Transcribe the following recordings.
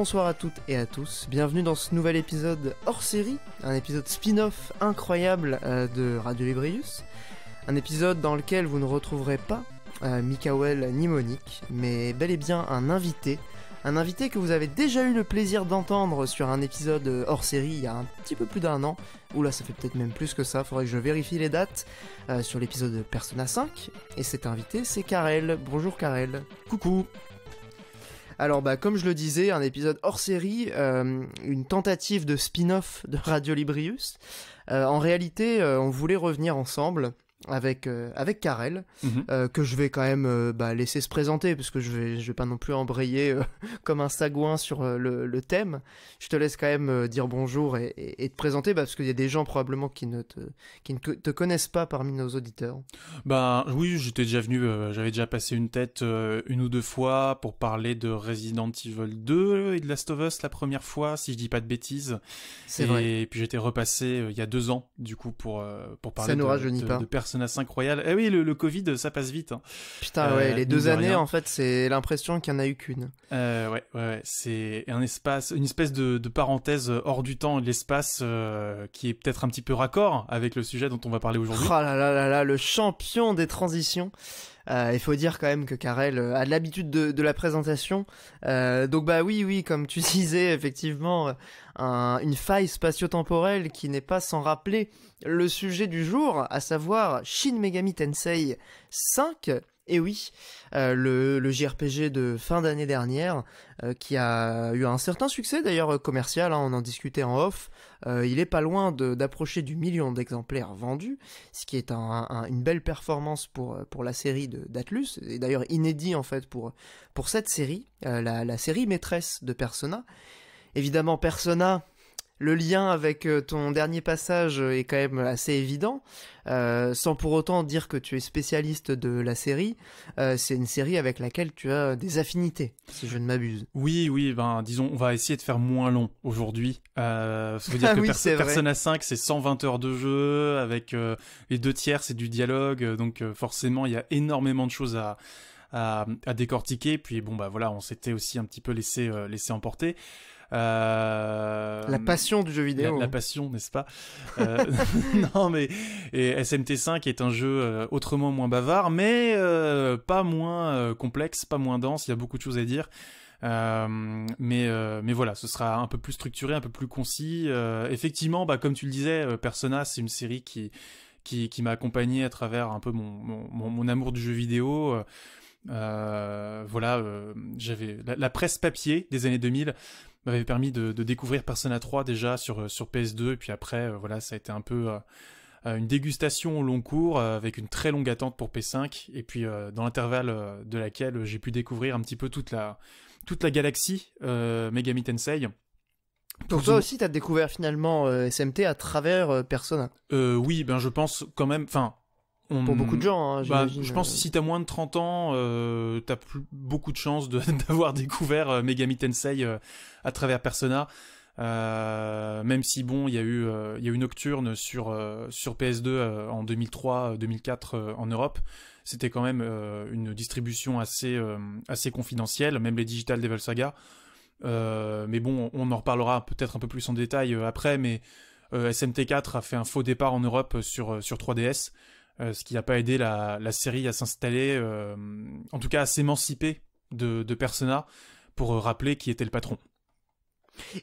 bonsoir à toutes et à tous. Bienvenue dans ce nouvel épisode hors série, un épisode spin-off incroyable euh, de Radio Librius. Un épisode dans lequel vous ne retrouverez pas euh, Mikael ni Monique, mais bel et bien un invité. Un invité que vous avez déjà eu le plaisir d'entendre sur un épisode hors série il y a un petit peu plus d'un an. là, ça fait peut-être même plus que ça, faudrait que je vérifie les dates. Euh, sur l'épisode Persona 5. Et cet invité, c'est Karel. Bonjour Karel. Coucou. Alors bah comme je le disais, un épisode hors série, euh, une tentative de spin-off de Radio Librius. Euh, en réalité, euh, on voulait revenir ensemble avec euh, avec Karel mhm. euh, que je vais quand même euh, bah, laisser se présenter parce que je vais je vais pas non plus embrayer comme un sagouin sur le, le, thème. Je te laisse quand même dire bonjour et, te présenter bah, parce qu'il y a des gens probablement qui ne te qui ne te connaissent pas parmi nos auditeurs. bah oui, j'étais déjà venu, j'avais déjà passé une tête une ou deux fois pour parler de Resident Evil 2 et de Last of Us la première fois si je dis pas de bêtises. C'est vrai. Et puis j'étais repassé il y a deux ans du coup pour pour parler Ça de, rajeunit pas. de Persona 5 Royal. Eh oui, le, Covid, ça passe vite. Hein. Putain, euh, ouais, les deux années, en fait, c'est l'impression qu'il n'y en a eu qu'une. Euh, ouais, ouais, c'est un espace, une espèce de, parenthèse hors du temps l'espace euh, qui est peut-être un petit peu raccord avec le sujet dont on va parler aujourd'hui. Oh là là là là, le champion des transitions. Euh, il faut dire quand même que Karel euh, a l'habitude de, la présentation. Euh, donc bah oui, oui, comme tu disais, effectivement, une faille spatio-temporelle qui n'est pas sans rappeler le sujet du jour, à savoir Shin Megami Tensei 5, et oui, euh, le, JRPG de fin d'année dernière, euh, qui a eu un certain succès d'ailleurs euh, commercial, hein, on en discutait en off, il est pas loin d'approcher du million d'exemplaires vendus, ce qui est une belle performance pour, pour la série d'Atlus, et d'ailleurs inédit en fait pour, pour cette série, la série maîtresse de Persona. Évidemment, Persona, le lien avec euh, ton dernier passage euh, est quand même assez évident, euh, sans pour autant dire que tu es spécialiste de la série. c'est une série avec laquelle tu as des affinités, si je ne m'abuse. Oui, oui, ben disons, on va essayer de faire moins long aujourd'hui. Euh, à dire ah que Persona 5, c'est 120 heures de jeu, avec les deux tiers, c'est du dialogue, donc forcément, il y a énormément de choses à à, décortiquer. Puis bon, bah voilà, on s'était aussi un petit peu laissé, laissé emporter. Euh, la passion du jeu vidéo. La, passion, n'est-ce pas euh, Non, mais et SMT5 est un jeu euh, autrement moins bavard, mais pas moins complexe, pas moins dense. Il y a beaucoup de choses à dire. mais mais voilà, ce sera un peu plus structuré, un peu plus concis. effectivement, bah comme tu le disais, Persona, c'est une série qui qui, m'a accompagné à travers un peu mon amour du jeu vidéo. voilà, j'avais la, presse papier des années 2000 m'avait permis de, découvrir Persona 3 déjà sur, euh, sur PS2, et puis après, euh, voilà, ça a été un peu euh, une dégustation au long cours avec une très longue attente pour P5 et puis dans l'intervalle de laquelle j'ai pu découvrir un petit peu toute la toute la galaxie Megami Tensei. Donc toi aussi t'as découvert finalement SMT à travers Persona. oui, ben je pense quand même enfin pour mm, beaucoup de gens, hein, bah, je pense euh. que si t'as moins de 30 ans, euh, t'as plus... beaucoup de chances d'avoir découvert euh, Megami Tensei à travers Persona. même si bon, il y a eu Nocturne sur PS2 en 2003-2004 en Europe, c'était quand même une distribution assez confidentielle, même les Digital Devil Saga. mais bon, on en reparlera peut-être un peu plus en détail après. Mais SMT4 a fait un faux départ en Europe sur sur 3DS. Euh, ce qui n'a pas aidé la, série à s'installer, euh, en tout cas à s'émanciper de, Persona pour euh, rappeler qui était le patron.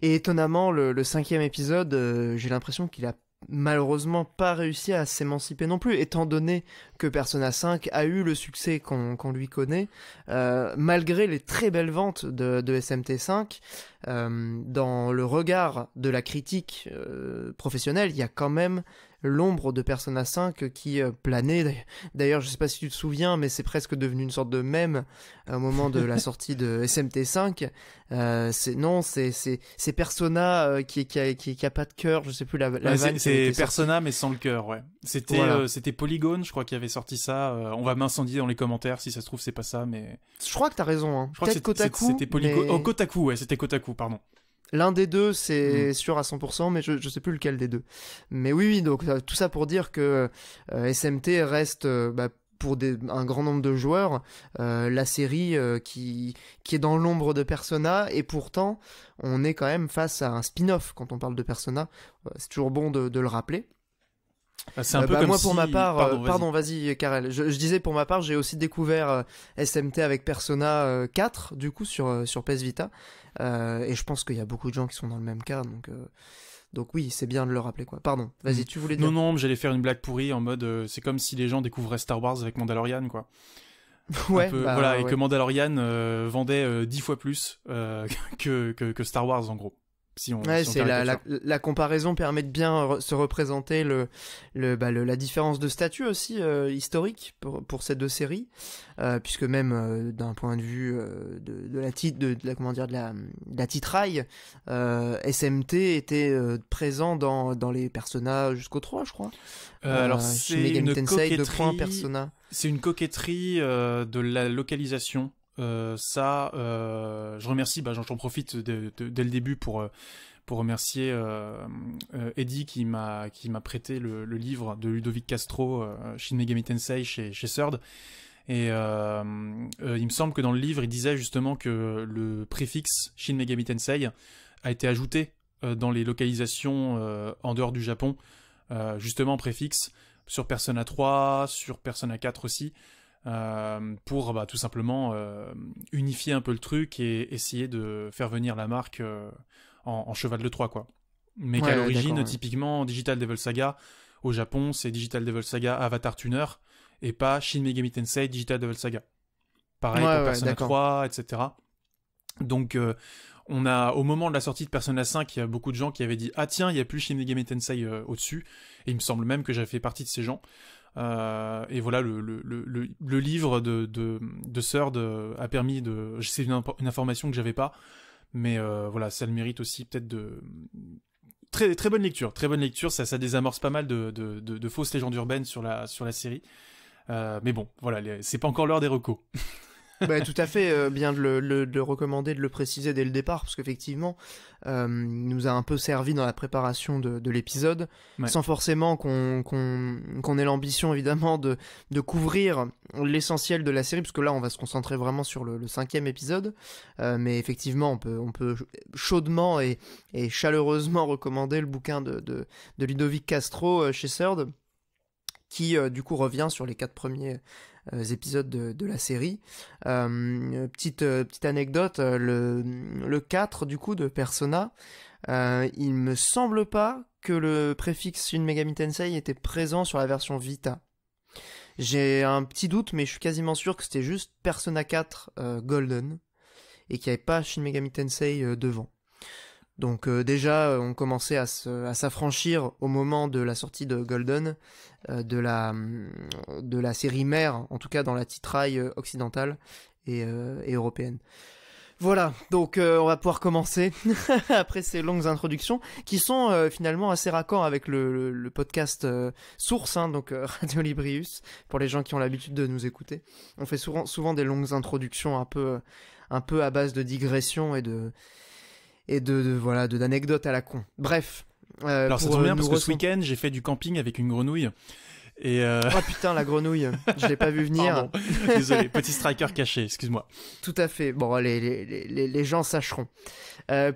Et étonnamment, le, cinquième épisode, j'ai l'impression qu'il a malheureusement pas réussi à s'émanciper non plus, étant donné que Persona 5 a eu le succès qu'on lui connaît, malgré les très belles ventes de, SMT5, dans le regard de la critique professionnelle, il y a quand même l'ombre de Persona 5 qui euh, planait. D'ailleurs, je sais pas si tu te souviens, mais c'est presque devenu une sorte de mème au moment de la sortie de SMT5. Euh, c'est non, c'est c'est Persona euh, qui qui a, qui, a pas de cœur. Je sais plus la. la c'est Persona mais sans le cœur, ouais. C'était c'était Polygon, je crois, qui avait sorti ça. on va m'incendier dans les commentaires si ça se trouve c'est pas ça, mais. Je crois que t'as raison. Hein. Je crois que c'était Kotaku. C'était oh, Kotaku, ouais, c'était Kotaku, pardon. L'un des deux, c'est mm. sûr à 100%, mais je ne sais plus lequel des deux. Mais oui, oui donc euh, tout ça pour dire que euh, SMT reste euh, bah, pour un grand nombre de joueurs la série qui, qui est dans l'ombre de Persona, et pourtant on est quand même face à un spin-off quand on parle de Persona. c'est toujours bon de le rappeler. Ah, c'est un euh, peu bah, moi pour ma part, euh, pardon, vas-y Karel. Je, disais pour ma part, j'ai aussi découvert euh, SMT avec Persona 4 du coup sur sur PS Vita et je pense qu'il y a beaucoup de gens qui sont dans le même cas donc donc oui, c'est bien de le rappeler quoi. Pardon. Vas-y, mm. tu voulais dire Non non, j'allais faire une blague pourrie en mode c'est comme si les gens découvraient Star Wars avec Mandalorian quoi. Ouais, bah, voilà, et que Mandalorian vendait dix fois plus que, que Star Wars en gros ouais, c'est la, la, comparaison permet de bien se représenter le, le, bah, la différence de statut aussi euh, historique pour, ces deux séries, euh, puisque même euh, d'un point de vue de, de, la titre, de, de, la comment dire, de la, la titraille, SMT était présent dans, dans les personnages jusqu'au 3, je crois. alors c'est une C'est une coquetterie de la localisation euh, ça, euh, je remercie, bah, j'en profite dès le début pour, euh, remercier Eddie qui m'a prêté le, livre de Ludovic Castro, Shin Megami Tensei chez, chez Third. Et il me semble que dans le livre, il disait justement que le préfixe Shin Megami Tensei a été ajouté dans les localisations en dehors du Japon, justement préfixe, sur Persona 3, sur Persona 4 aussi. Euh, pour bah, tout simplement euh, unifier un peu le truc et essayer de faire venir la marque euh, en, cheval de Troie, quoi. Mais qu'à l'origine, typiquement, Digital Devil Saga, au Japon, c'est Digital Devil Saga Avatar Tuner et pas Shin Megami Tensei Digital Devil Saga. Pareil pour Persona 3, etc. Donc, on a, au moment de la sortie de Persona 5, il y a beaucoup de gens qui avaient dit Ah tiens, il n'y a plus Shin Megami Tensei au-dessus. Et il me semble même que j'avais fait partie de ces gens. Euh, et voilà, le, livre de, de, a permis de... C'est une, information que j'avais pas, mais euh, voilà, ça le mérite aussi peut-être de... Très, bonne lecture, très bonne lecture, ça, ça désamorce pas mal de, fausses légendes urbaines sur la, sur la série. Euh, mais bon, voilà, c'est pas encore l'heure des recos. Bah, tout à fait, euh, bien de le, de recommander, de le préciser dès le départ, parce qu'effectivement, il euh, nous a un peu servi dans la préparation de, l'épisode, sans forcément qu'on ait l'ambition évidemment de, de couvrir l'essentiel de la série, parce que là on va se concentrer vraiment sur le, cinquième épisode, euh, mais effectivement on peut, on peut chaudement et, et chaleureusement recommander le bouquin de, de, de Ludovic Castro chez Seurd qui du coup revient sur les quatre premiers euh, épisodes de, la série. Euh, petite, euh, petite anecdote, le, le 4 du coup de Persona, il me semble pas que le préfixe Shin Megami Tensei était présent sur la version Vita. J'ai un petit doute, mais je suis quasiment sûr que c'était juste Persona 4 Golden et qu'il n'y avait pas Shin Megami Tensei devant. Donc euh, déjà, euh, on commençait à, s'affranchir au moment de la sortie de Golden, euh, de, la, mm, de la série mère, en tout cas dans la titraille occidentale et, européenne. Voilà, donc on va pouvoir commencer après ces longues introductions qui sont finalement assez raccords avec le, le, podcast source, hein, donc Radio Librius, pour les gens qui ont l'habitude de nous écouter. On fait souvent, souvent des longues introductions un peu, un peu à base de digressions et de, et de, voilà de d'anecdotes à la con. Bref. Euh, Alors ça tombe bien euh, parce que ce week-end j'ai fait du camping avec une grenouille. Et euh, Oh putain, la grenouille, je l'ai pas vu venir. Désolé, petit striker caché, excuse-moi. Tout à fait. Bon, les, les, les, gens sacheront.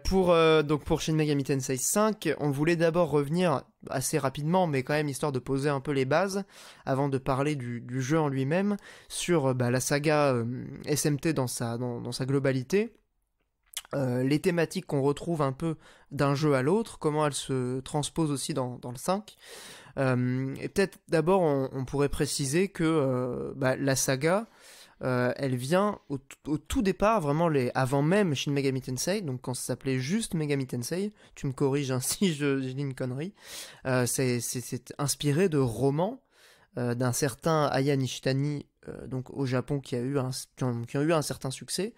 pour donc pour Shin Megami Tensei 5, on voulait d'abord revenir assez rapidement, mais quand même histoire de poser un peu les bases avant de parler du, jeu en lui-même sur bah, la saga SMT dans sa dans sa globalité euh, les thématiques qu'on retrouve un peu d'un jeu à l'autre, comment elles se transposent aussi dans, le 5. Euh, et peut-être d'abord on, pourrait préciser que euh, bah, la saga, elle vient au, tout départ, vraiment les, avant même Shin Megami Tensei, donc quand ça s'appelait juste Megami Tensei, tu me corriges ainsi, hein, je, dis une connerie, c'est inspiré de romans d'un certain Aya Nishitani, donc au Japon, qui a eu un, qui a qui ont eu un certain succès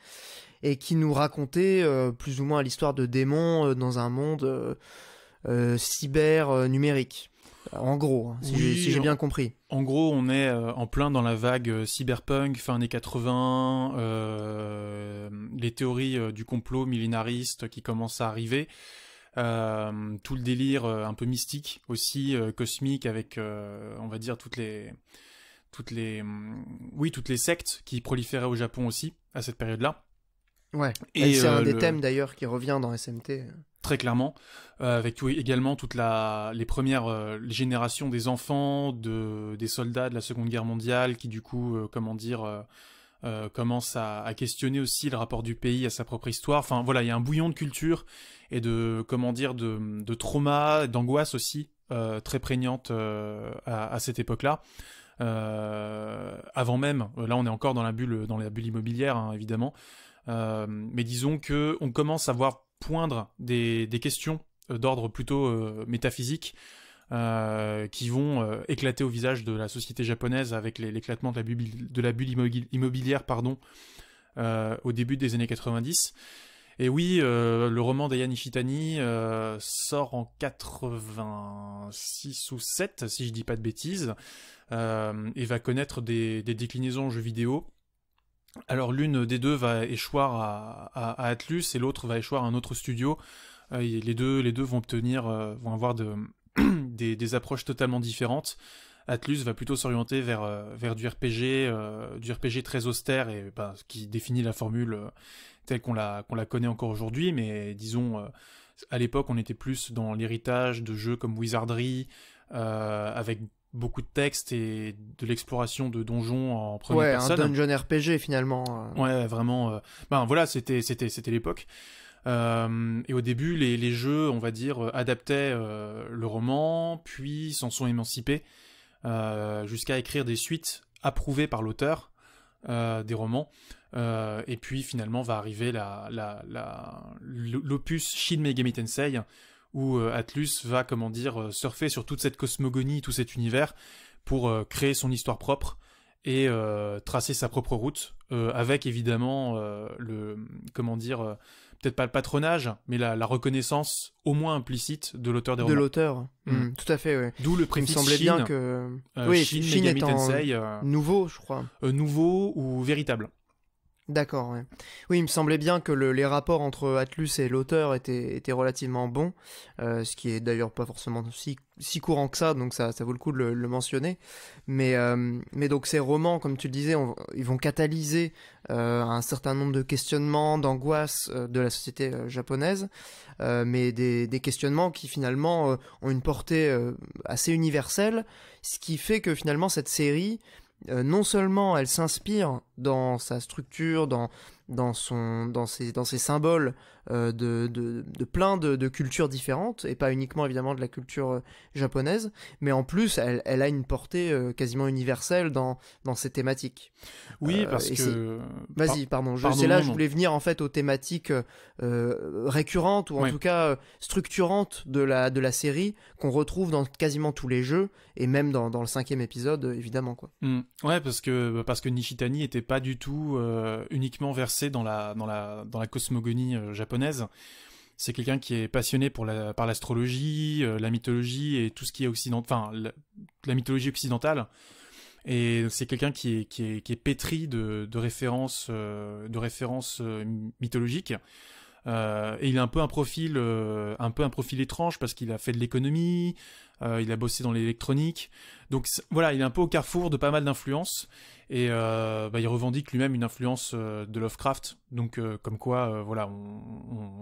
et qui nous racontait euh, plus ou moins l'histoire de démons euh, dans un monde euh, cyber numérique. En gros, hein, si j'ai bien compris. En gros, on est en plein dans la vague cyberpunk, fin années 80, les théories du complot millénariste qui commencent à arriver, tout le délire un peu mystique aussi, cosmique, avec, on va dire, toutes les, toutes les, oui, toutes les sectes qui proliféraient au Japon aussi à cette période-là. Et, c'est un euh, des thèmes d'ailleurs qui revient dans SMT. Très clairement, euh, avec également toutes les premières euh, générations des enfants de, des soldats de la Seconde Guerre mondiale qui du coup, comment dire, commencent à, questionner aussi le rapport du pays à sa propre histoire. Enfin voilà, il y a un bouillon de culture et de comment dire de, de trauma, d'angoisse aussi très prégnante à, cette époque-là. avant même, là on est encore dans la bulle, dans la bulle immobilière hein, évidemment, euh, mais disons que on commence à voir poindre des, questions euh, d'ordre plutôt euh, métaphysique qui vont éclater au visage de la société japonaise avec l'éclatement de la bulle, immobilière pardon, au début des années 90. Et oui, le roman d'Aya Nishitani sort en 86 ou 7, si je dis pas de bêtises, et va connaître des, des déclinaisons en jeux vidéo alors l'une des deux va échoir à, Atlus et l'autre va échoir à un autre studio. Euh, les, deux, les deux vont obtenir, euh, vont avoir des, approches totalement différentes. Atlus va plutôt s'orienter vers, euh, vers du RPG, du RPG très austère et bah, qui définit la formule telle qu'on la, connaît encore aujourd'hui, mais disons à l'époque on était plus dans l'héritage de jeux comme Wizardry, avec beaucoup de textes et de l'exploration de donjons en première ouais, personne. Ouais, un dungeon RPG finalement. Euh. Ouais, vraiment. Euh, ben voilà, c'était c'était c'était l'époque. Euh, et au début, les, jeux, on va dire, adaptaient le roman, puis s'en sont émancipés jusqu'à écrire des suites approuvées par l'auteur des romans. et puis finalement va arriver la l'opus Shin Megami Tensei où euh, Atlus va, comment dire, euh, surfer sur toute cette cosmogonie, tout cet univers, pour euh, créer son histoire propre et tracer sa propre route, avec évidemment le, comment dire, peut-être pas le patronage, mais la, reconnaissance au moins implicite de l'auteur des romans. De l'auteur, mm. Mm, tout à fait, oui. D'où le préfixe Il me semblait bien que... oui, Shin, nouveau, je crois. nouveau ou véritable. D'accord, oui. il me semblait bien que les rapports entre Atlus et l'auteur étaient, relativement bons, euh, ce qui est d'ailleurs pas forcément si, courant que ça, donc ça, vaut le coup de le, mentionner. Euh, mais, donc ces romans, comme tu le disais, ils vont catalyser euh, un certain nombre de questionnements, d'angoisses de la société japonaise, mais des, questionnements qui finalement ont une portée assez universelle, ce qui fait que finalement cette série euh, non seulement elle s'inspire dans sa structure, dans, dans, son, dans, ses, dans ses symboles euh, de, de, plein de, cultures différentes, et pas uniquement évidemment de la culture euh, japonaise, mais en plus elle, a une portée euh, quasiment universelle dans, dans ses thématiques. Oui, parce que... Vas-y, pardon, je, c'est là je voulais venir en fait aux thématiques récurrentes, ou en tout cas structurantes de la, de la série, qu'on retrouve dans quasiment tous les jeux, et même dans, le cinquième épisode, évidemment. Quoi. Hmm. Ouais, parce que, parce que Nishitani était pas du tout uniquement versé dans la, dans la, dans la cosmogonie japonaise c'est quelqu'un qui est passionné par l'astrologie, euh, la mythologie et tout ce qui est occidental, enfin la, mythologie occidentale. Et c'est quelqu'un qui est, pétri de références, de références euh, euh, mythologiques. Euh, et il a un peu un profil, euh, un peu un profil étrange parce qu'il a fait de l'économie, euh, il a bossé dans l'électronique. Donc voilà, il est un peu au carrefour de pas mal d'influences et bah, il revendique lui-même une influence de Lovecraft. Donc comme quoi, voilà,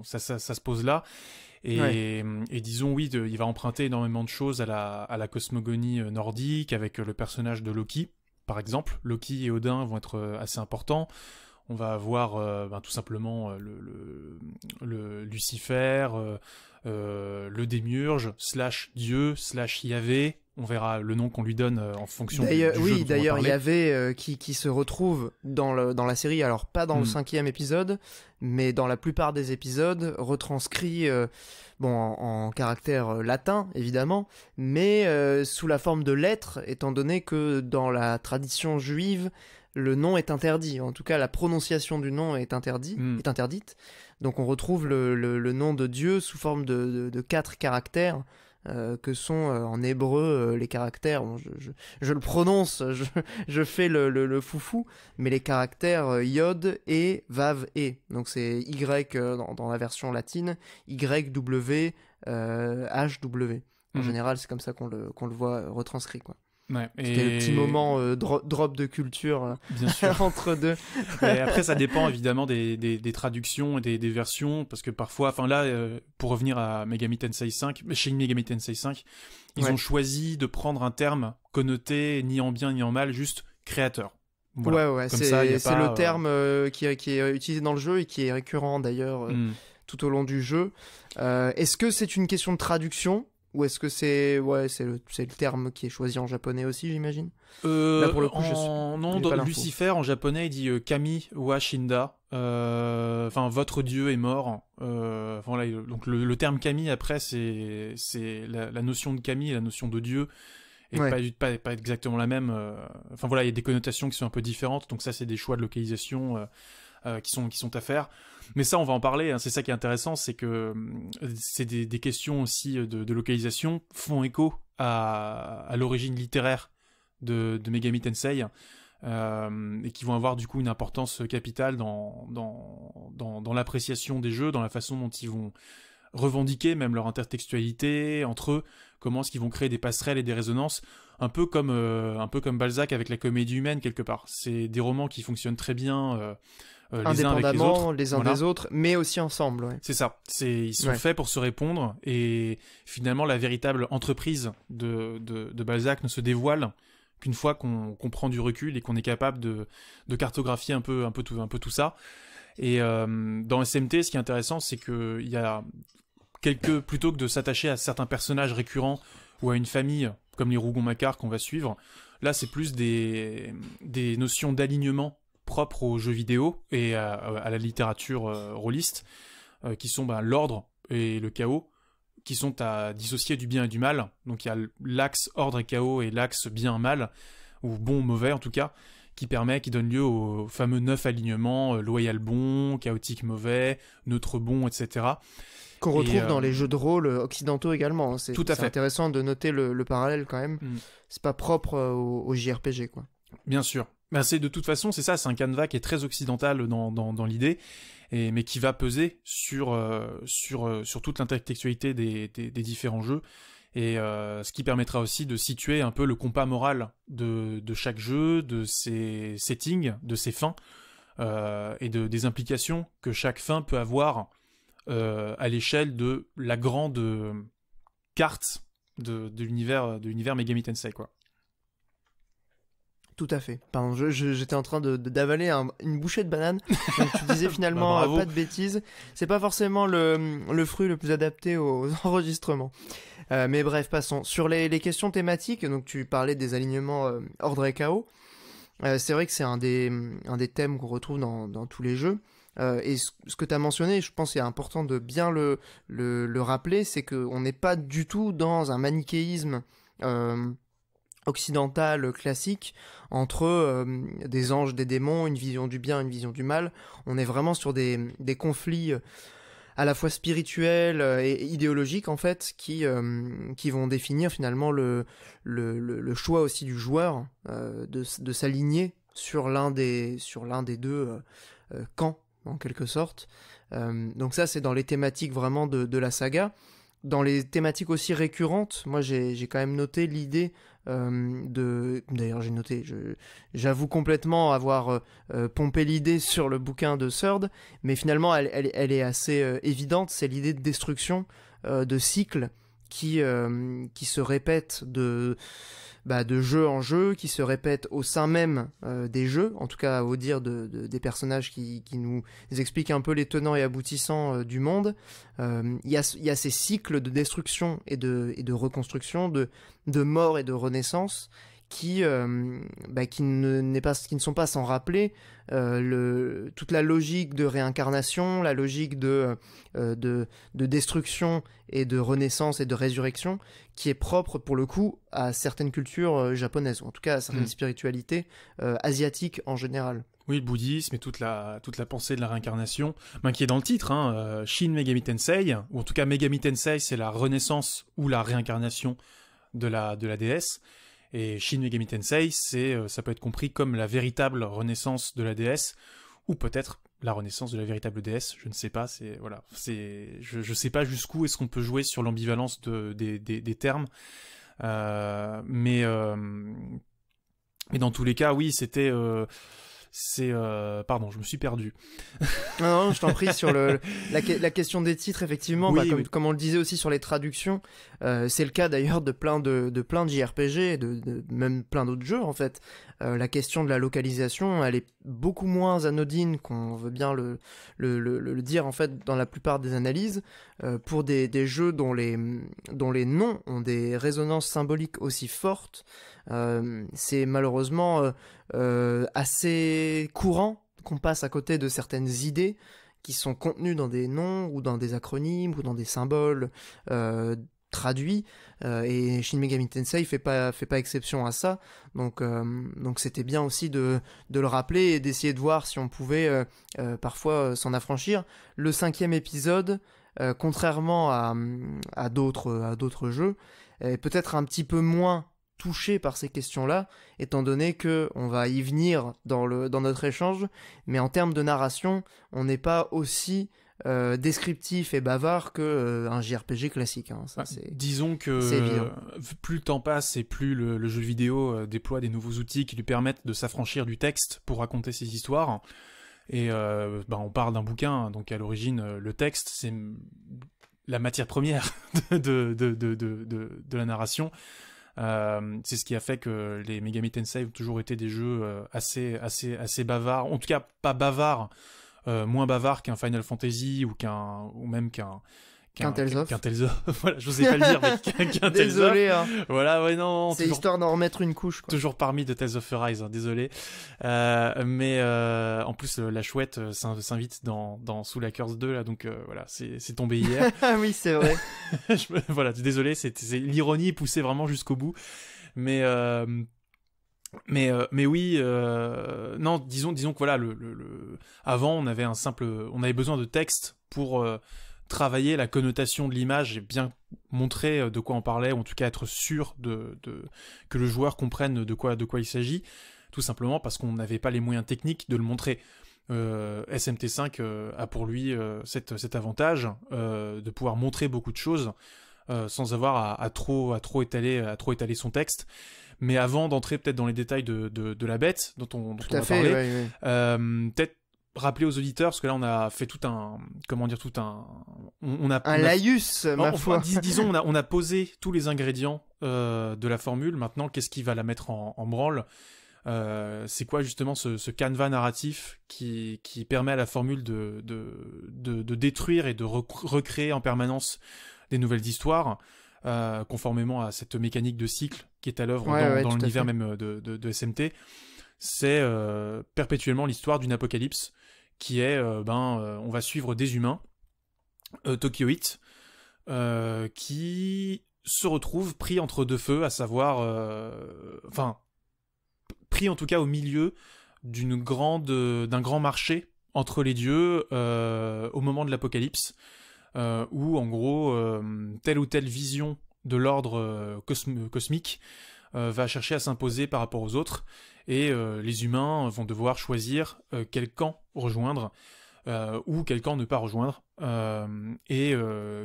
ça, se pose là. Et, disons oui, il va emprunter énormément de choses à la cosmogonie nordique avec le personnage de Loki, par exemple. Loki et Odin vont être assez importants on va avoir euh, ben, tout simplement euh, le, Lucifer, euh, le démiurge, slash Dieu, slash Yahvé. On verra le nom qu'on lui donne en fonction du, Oui, d'ailleurs, il y avait qui, qui se retrouve dans, le, dans la série, alors pas dans le hmm. cinquième épisode, mais dans la plupart des épisodes, retranscrit bon, en, en, caractère latin, évidemment, mais sous la forme de lettres, étant donné que dans la tradition juive, le nom est interdit. En tout cas, la prononciation du nom est, hmm. interdite. Donc on retrouve le, nom de Dieu sous forme de, quatre caractères. Euh, que sont euh, en hébreu euh, les caractères. je, le prononce, je, fais le, foufou, mais les caractères yod et vav et. Donc c'est Y dans, la version latine, Y, W, H, W. En hmm. général, c'est comme ça qu'on le, qu'on le voit retranscrit. Quoi. C'était le petit moment euh, drop de culture hein, entre deux. après, ça dépend évidemment des, traductions et des, versions, parce que parfois, enfin là, euh, pour revenir à Megami Tensei 5, chez Megami Tensei 5, ils ont choisi de prendre un terme connoté ni en bien ni en mal, juste créateur. Ouais, ouais, c'est le euh, terme qui, est utilisé dans le jeu et qui est récurrent d'ailleurs hmm. tout au long du jeu. Est-ce que c'est une question de traduction ou est-ce que c'est ouais c'est le, le terme qui est choisi en japonais aussi j'imagine. Euh, Là pour le coup je suis... non dans Lucifer en japonais il dit euh, Kami Washinda. Shinda euh, enfin votre dieu est mort voilà, euh, donc le, le, terme Kami après c'est c'est la, notion de Kami la notion de dieu et pas, pas, pas, exactement la même enfin voilà il y a des connotations qui sont un peu différentes donc ça c'est des choix de localisation euh, qui sont qui sont à faire. Mais ça, on va en parler. Hein. C'est ça qui est intéressant, c'est que euh, c'est des, questions aussi euh, de, localisation font écho à, l'origine littéraire de, de Megami Tensei. et qui vont avoir du coup une importance capitale dans, dans, dans, l'appréciation des jeux, dans la façon dont ils vont revendiquer même leur intertextualité entre eux, comment est-ce qu'ils vont créer des passerelles et des résonances, un peu comme, un peu comme Balzac avec la comédie humaine quelque part. C'est des romans qui fonctionnent très bien indépendamment euh, les uns les des autres, mais aussi ensemble. C'est ça. ils sont faits pour se répondre et finalement la véritable entreprise de, de, Balzac ne se dévoile qu'une fois qu'on comprend prend du recul et qu'on est capable de, de cartographier un peu, un peu, tout, un peu tout ça. Et euh, dans SMT, ce qui est intéressant, c'est qu'il y a quelques, plutôt que de s'attacher à certains personnages récurrents ou à une famille, comme les Rougon-Macquart qu'on va suivre, là c'est plus des, des notions d'alignement propres aux jeux vidéo et à, la littérature euh, rôliste, euh, qui sont ben, l'ordre et le chaos, qui sont à dissocier du bien et du mal. Donc il y a l'axe ordre et chaos et l'axe bien-mal, ou bon-mauvais en tout cas, qui permet, qui donne lieu aux fameux neuf alignements, euh, loyal bon, chaotique mauvais, neutre bon, etc. Qu'on retrouve dans les jeux de rôle occidentaux également. Hein. C'est, tout à fait. intéressant de noter le, parallèle quand même. Mm. C'est pas propre aux JRPG, quoi. Bien sûr, ben, c'est de toute façon, c'est ça, c'est un canevas qui est très occidental dans, l'idée, et, mais qui va peser sur, euh, sur, euh, sur toute l'intertextualité des, différents jeux, et euh, ce qui permettra aussi de situer un peu le compas moral de, chaque jeu, de ses settings, de ses fins, et des implications que chaque fin peut avoir à l'échelle de la grande carte de, de l'univers Megami Tensei, quoi. Tout à fait. Pardon, j'étais en train d'avaler de, une bouchée de banane. Donc tu disais finalement bah, euh, pas de bêtises. C'est pas forcément le, le, fruit le plus adapté aux enregistrements. Euh, mais bref, passons. Sur les, les, questions thématiques, donc tu parlais des alignements euh, ordre et chaos. c'est vrai que c'est un des, un des thèmes qu'on retrouve dans, dans, tous les jeux. et ce, que tu as mentionné, je pense qu'il est important de bien le, le, le rappeler, c'est qu'on n'est pas du tout dans un manichéisme occidentale classique entre euh, des anges, des démons, une vision du bien, une vision du mal. On est vraiment sur des, conflits euh, à la fois spirituels euh, et idéologiques en fait qui, qui vont définir finalement le, le, choix aussi du joueur de, s'aligner sur l'un des, sur l'un des deux camps en quelque sorte. donc ça c'est dans les thématiques vraiment de, de la saga dans les thématiques aussi récurrentes, moi j'ai quand même noté l'idée euh, de. D'ailleurs, j'ai noté, j'avoue complètement avoir euh, euh, pompé l'idée sur le bouquin de Surd, mais finalement, elle, est assez évidente. C'est l'idée de destruction, de cycle qui, qui se répète de bah, de jeu en jeu, qui se répètent au sein même euh, des jeux, en tout cas au dire des personnages qui, nous expliquent un peu les tenants et aboutissants euh, du monde. Euh, il y, a, ces cycles de destruction et de, reconstruction, de mort et de renaissance qui, euh, bah, qui, ne, pas, qui ne sont pas sans rappeler euh, toute la logique de réincarnation, la logique euh, de, de, destruction et de renaissance et de résurrection, qui est propre pour le coup à certaines cultures japonaises, ou en tout cas à certaines mm. spiritualités asiatiques en général. Oui, le bouddhisme et toute la, toute la pensée de la réincarnation, qui est dans le titre, hein, Shin Megami Tensei, ou en tout cas Megami Tensei, c'est la renaissance ou la réincarnation de la, de la déesse. Et Shin Megami Tensei, c'est, euh, ça peut être compris comme la véritable renaissance de la déesse, ou peut-être la renaissance de la véritable déesse, je ne sais pas, c'est, voilà, c'est, je, ne sais pas jusqu'où est-ce qu'on peut jouer sur l'ambivalence de, des, termes, euh, mais, euh, mais dans tous les cas, oui, c'était, c'est euh... pardon, je me suis perdu. non, non, je t'en prie sur le, la, question des titres effectivement, bah, comme, on le disait aussi sur les traductions, euh, c'est le cas d'ailleurs de plein de, de plein de JRPG, de, de même plein d'autres jeux en fait. Euh, la question de la localisation, elle est beaucoup moins anodine qu'on veut bien le, le, le, le, dire en fait dans la plupart des analyses euh, pour des, des jeux dont les dont les noms ont des résonances symboliques aussi fortes. Euh, c'est malheureusement euh, euh, assez courant qu'on passe à côté de certaines idées qui sont contenues dans des noms ou dans des acronymes ou dans des symboles traduits et Shin Megami Tensei fait pas fait pas exception à ça donc donc c'était bien aussi de, le rappeler et d'essayer de voir si on pouvait parfois s'en affranchir le cinquième épisode contrairement à, d'autres à d'autres jeux, peut-être un petit peu moins touché par ces questions-là, étant donné que on va y venir dans, le, dans notre échange, mais en termes de narration, on n'est pas aussi euh, descriptif et bavard que euh, un JRPG classique. Hein. Ah, disons que plus le temps passe et plus le, jeu vidéo euh, déploie des nouveaux outils qui lui permettent de s'affranchir du texte pour raconter ses histoires. Et ben, on parle d'un bouquin, hein, donc à l'origine le texte c'est la matière première de, de, de, la narration. Euh, c'est ce qui a fait que les Megami Tensei ont toujours été des jeux euh, assez, assez, assez bavards. En tout cas, pas bavards, euh, moins bavards qu'un Final Fantasy ou qu'un, ou même qu'un, Tales of, voilà, je vous pas le dire, mais Désolé. Hein. Voilà, ouais, non. C'est histoire d'en remettre une couche. Quoi. Toujours parmi de Tales of Arise, hein, désolé. Euh, mais euh, en plus, la chouette euh, s'invite dans, dans Soul Hackers 2, là, donc voilà, c'est tombé hier. Ah oui, c'est vrai. voilà, désolé, c'est l'ironie poussée vraiment jusqu'au bout. Mais. Mais, mais oui, non, disons, disons que voilà, le, avant on avait un simple, on avait besoin de texte pour travailler la connotation de l'image et bien montrer euh, de quoi on parlait, ou en tout cas être sûr de, que le joueur comprenne de quoi, de quoi il s'agit, tout simplement parce qu'on n'avait pas les moyens techniques de le montrer. Euh, SMT5 euh, a pour lui cet avantage de pouvoir montrer beaucoup de choses sans avoir à, trop, à, trop étaler, à trop étaler son texte. Mais avant d'entrer peut-être dans les détails de, la bête dont on, dont on a parlé, peut-être rappeler aux auditeurs, parce que là on a fait tout un, comment dire, tout un, on, a un laïus, disons, on a, posé tous les ingrédients euh, de la formule. Maintenant, qu'est-ce qui va la mettre en, branle euh, C'est quoi justement ce, canevas narratif qui, permet à la formule de, de, détruire et de recréer en permanence des nouvelles histoires, euh, conformément à cette mécanique de cycle qui est à l'œuvre dans, l'univers même de, SMT c'est perpétuellement l'histoire d'une apocalypse qui est euh, ben euh, on va suivre des humains euh, euh qui se retrouve pris entre deux feux, à savoir enfin pris en tout cas au milieu d'une grande d'un grand marché entre les dieux au moment de l'apocalypse où en gros telle ou telle vision de l'ordre cosmique euh, va chercher à s'imposer par rapport aux autres, et euh, les humains vont devoir choisir euh, quel camp rejoindre, ou quel camp ne pas rejoindre, et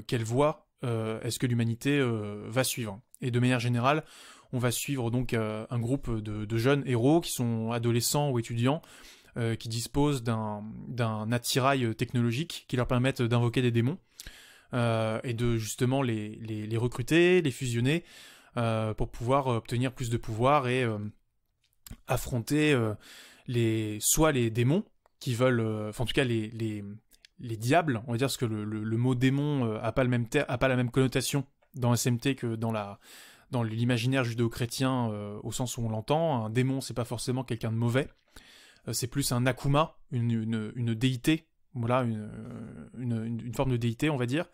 quelle voie est-ce que l'humanité va suivre. Et de manière générale, on va suivre donc un groupe de, jeunes héros qui sont adolescents ou étudiants, qui disposent d'un attirail technologique qui leur permettent d'invoquer des démons et de justement les, recruter, les fusionner euh, pour pouvoir obtenir plus de pouvoir et euh, affronter euh, les, soit les démons qui veulent, enfin en tout cas les, les, les, diables, on va dire parce que le, mot démon a pas le même a pas la même connotation dans SMT que dans la dans l'imaginaire judéo-chrétien au sens où on l'entend. Un démon, c'est pas forcément quelqu'un de mauvais. c'est plus un akuma, une, une, une déité, voilà, une, une, forme de déité, on va dire.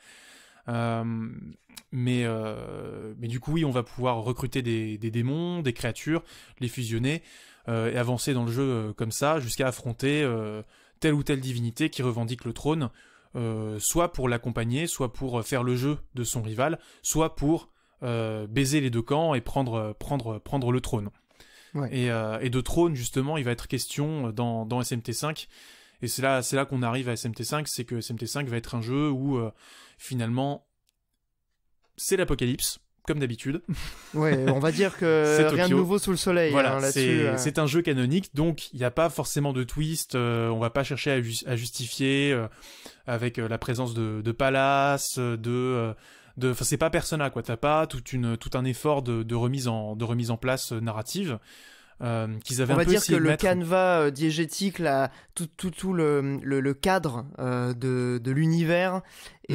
Euh, mais, euh, mais du coup, oui, on va pouvoir recruter des, démons, des créatures, les fusionner euh, et avancer dans le jeu comme ça jusqu'à affronter telle ou telle divinité qui revendique le trône, soit pour l'accompagner, soit pour faire le jeu de son rival, soit pour baiser les deux camps et prendre, prendre, prendre le trône. Et, et, de trône, justement, il va être question dans, dans SMT5. Et c'est là, c'est là qu'on arrive à SMT5, c'est que SMT5 va être un jeu où finalement, c'est l'apocalypse, comme d'habitude. ouais, on va dire que rien de nouveau sous le soleil. Voilà, hein, euh. c'est un jeu canonique, donc il n'y a pas forcément de twist. on euh, on va pas chercher à, justifier euh, avec la présence de, de palace, de de c'est pas Persona quoi t'as pas toute une tout un effort de, de, remise en de remise en place narrative euh, on va dire que le canevas euh, diégétique, tout, le, cadre euh, de, l'univers mm.